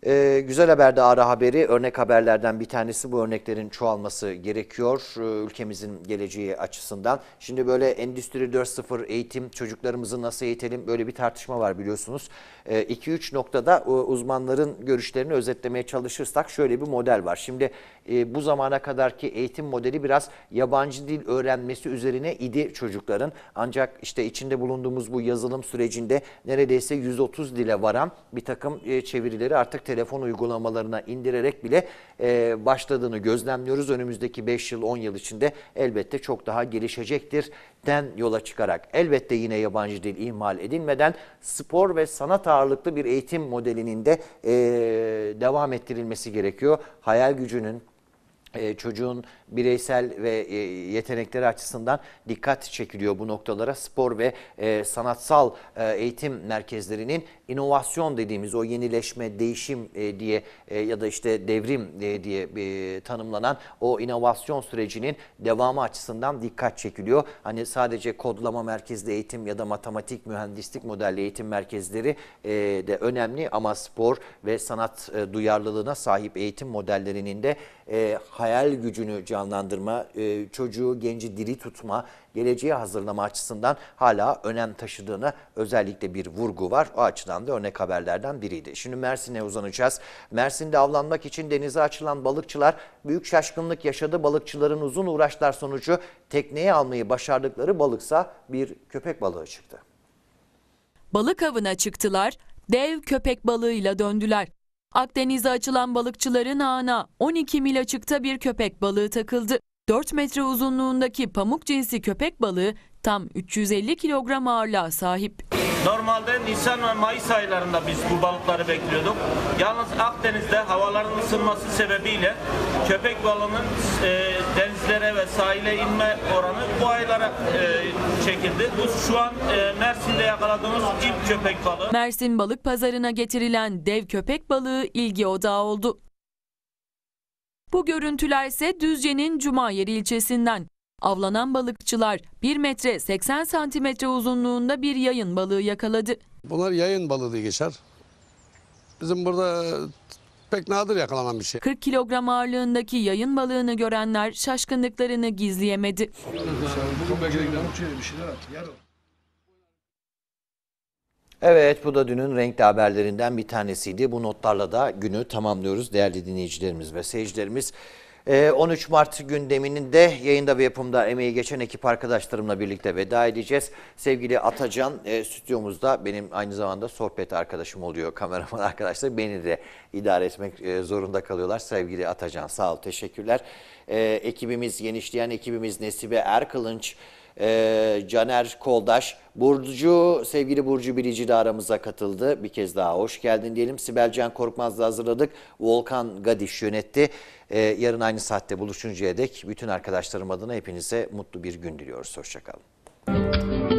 Ee, güzel haberde ara haberi örnek haberlerden bir tanesi bu örneklerin çoğalması gerekiyor ee, ülkemizin geleceği açısından. Şimdi böyle Endüstri 4.0 eğitim çocuklarımızı nasıl eğitelim böyle bir tartışma var biliyorsunuz. 2-3 ee, noktada e, uzmanların görüşlerini özetlemeye çalışırsak şöyle bir model var. Şimdi e, bu zamana kadarki eğitim modeli biraz yabancı dil öğrenmesi üzerine idi çocukların. Ancak işte içinde bulunduğumuz bu yazılım sürecinde neredeyse 130 dile varan bir takım e, çevirileri artık test telefon uygulamalarına indirerek bile e, başladığını gözlemliyoruz. Önümüzdeki 5 yıl 10 yıl içinde elbette çok daha gelişecektir den yola çıkarak elbette yine yabancı dil ihmal edilmeden spor ve sanat ağırlıklı bir eğitim modelinin de e, devam ettirilmesi gerekiyor. Hayal gücünün, e, çocuğun bireysel ve e, yetenekleri açısından dikkat çekiliyor bu noktalara. Spor ve e, sanatsal e, eğitim merkezlerinin inovasyon dediğimiz o yenileşme, değişim diye ya da işte devrim diye tanımlanan o inovasyon sürecinin devamı açısından dikkat çekiliyor. Hani sadece kodlama merkezli eğitim ya da matematik, mühendislik modelli eğitim merkezleri de önemli ama spor ve sanat duyarlılığına sahip eğitim modellerinin de hayal gücünü canlandırma, e, çocuğu, genci diri tutma, geleceğe hazırlama açısından hala önem taşıdığına özellikle bir vurgu var. O açıdan da örnek haberlerden biriydi. Şimdi Mersin'e uzanacağız. Mersin'de avlanmak için denize açılan balıkçılar büyük şaşkınlık yaşadı. Balıkçıların uzun uğraşlar sonucu tekneye almayı başardıkları balıksa bir köpek balığı çıktı. Balık avına çıktılar, dev köpek balığıyla döndüler. Akdeniz'e açılan balıkçıların ağına 12 mil açıkta bir köpek balığı takıldı. 4 metre uzunluğundaki pamuk cinsi köpek balığı tam 350 kilogram ağırlığa sahip. Normalde Nisan ve Mayıs aylarında biz bu balıkları bekliyorduk. Yalnız Akdeniz'de havaların ısınması sebebiyle köpek balığının e, denizlere ve sahile inme oranı bu aylara e, çekildi. Bu şu an e, Mersin'de yakaladığımız ilk köpek balığı. Mersin balık pazarına getirilen dev köpek balığı ilgi odağı oldu. Bu görüntüler ise Düzce'nin Cumayeri ilçesinden. Avlanan balıkçılar 1 metre 80 santimetre uzunluğunda bir yayın balığı yakaladı. Bunlar yayın balığı diye geçer. Bizim burada e, pek nadir yakalanan bir şey. 40 kilogram ağırlığındaki yayın balığını görenler şaşkınlıklarını gizleyemedi. Evet bu da dünün renkli haberlerinden bir tanesiydi. Bu notlarla da günü tamamlıyoruz değerli dinleyicilerimiz ve seyircilerimiz. 13 ee, Mart gündeminin de yayında ve yapımda emeği geçen ekip arkadaşlarımla birlikte veda edeceğiz. Sevgili Atacan e, stüdyomuzda benim aynı zamanda sohbet arkadaşım oluyor. Kameraman arkadaşlar beni de idare etmek e, zorunda kalıyorlar. Sevgili Atacan sağ ol teşekkürler. Ee, ekibimiz genişleyen ekibimiz Nesibe Erkılınç e, Caner Koldaş. Burcu, sevgili Burcu Bilici de aramıza katıldı. Bir kez daha hoş geldin diyelim. Sibel Can Korkmaz'la hazırladık. Volkan Gadiş yönetti. E, yarın aynı saatte buluşuncaya dek bütün arkadaşlarım adına hepinize mutlu bir gün diliyoruz. Hoşçakalın.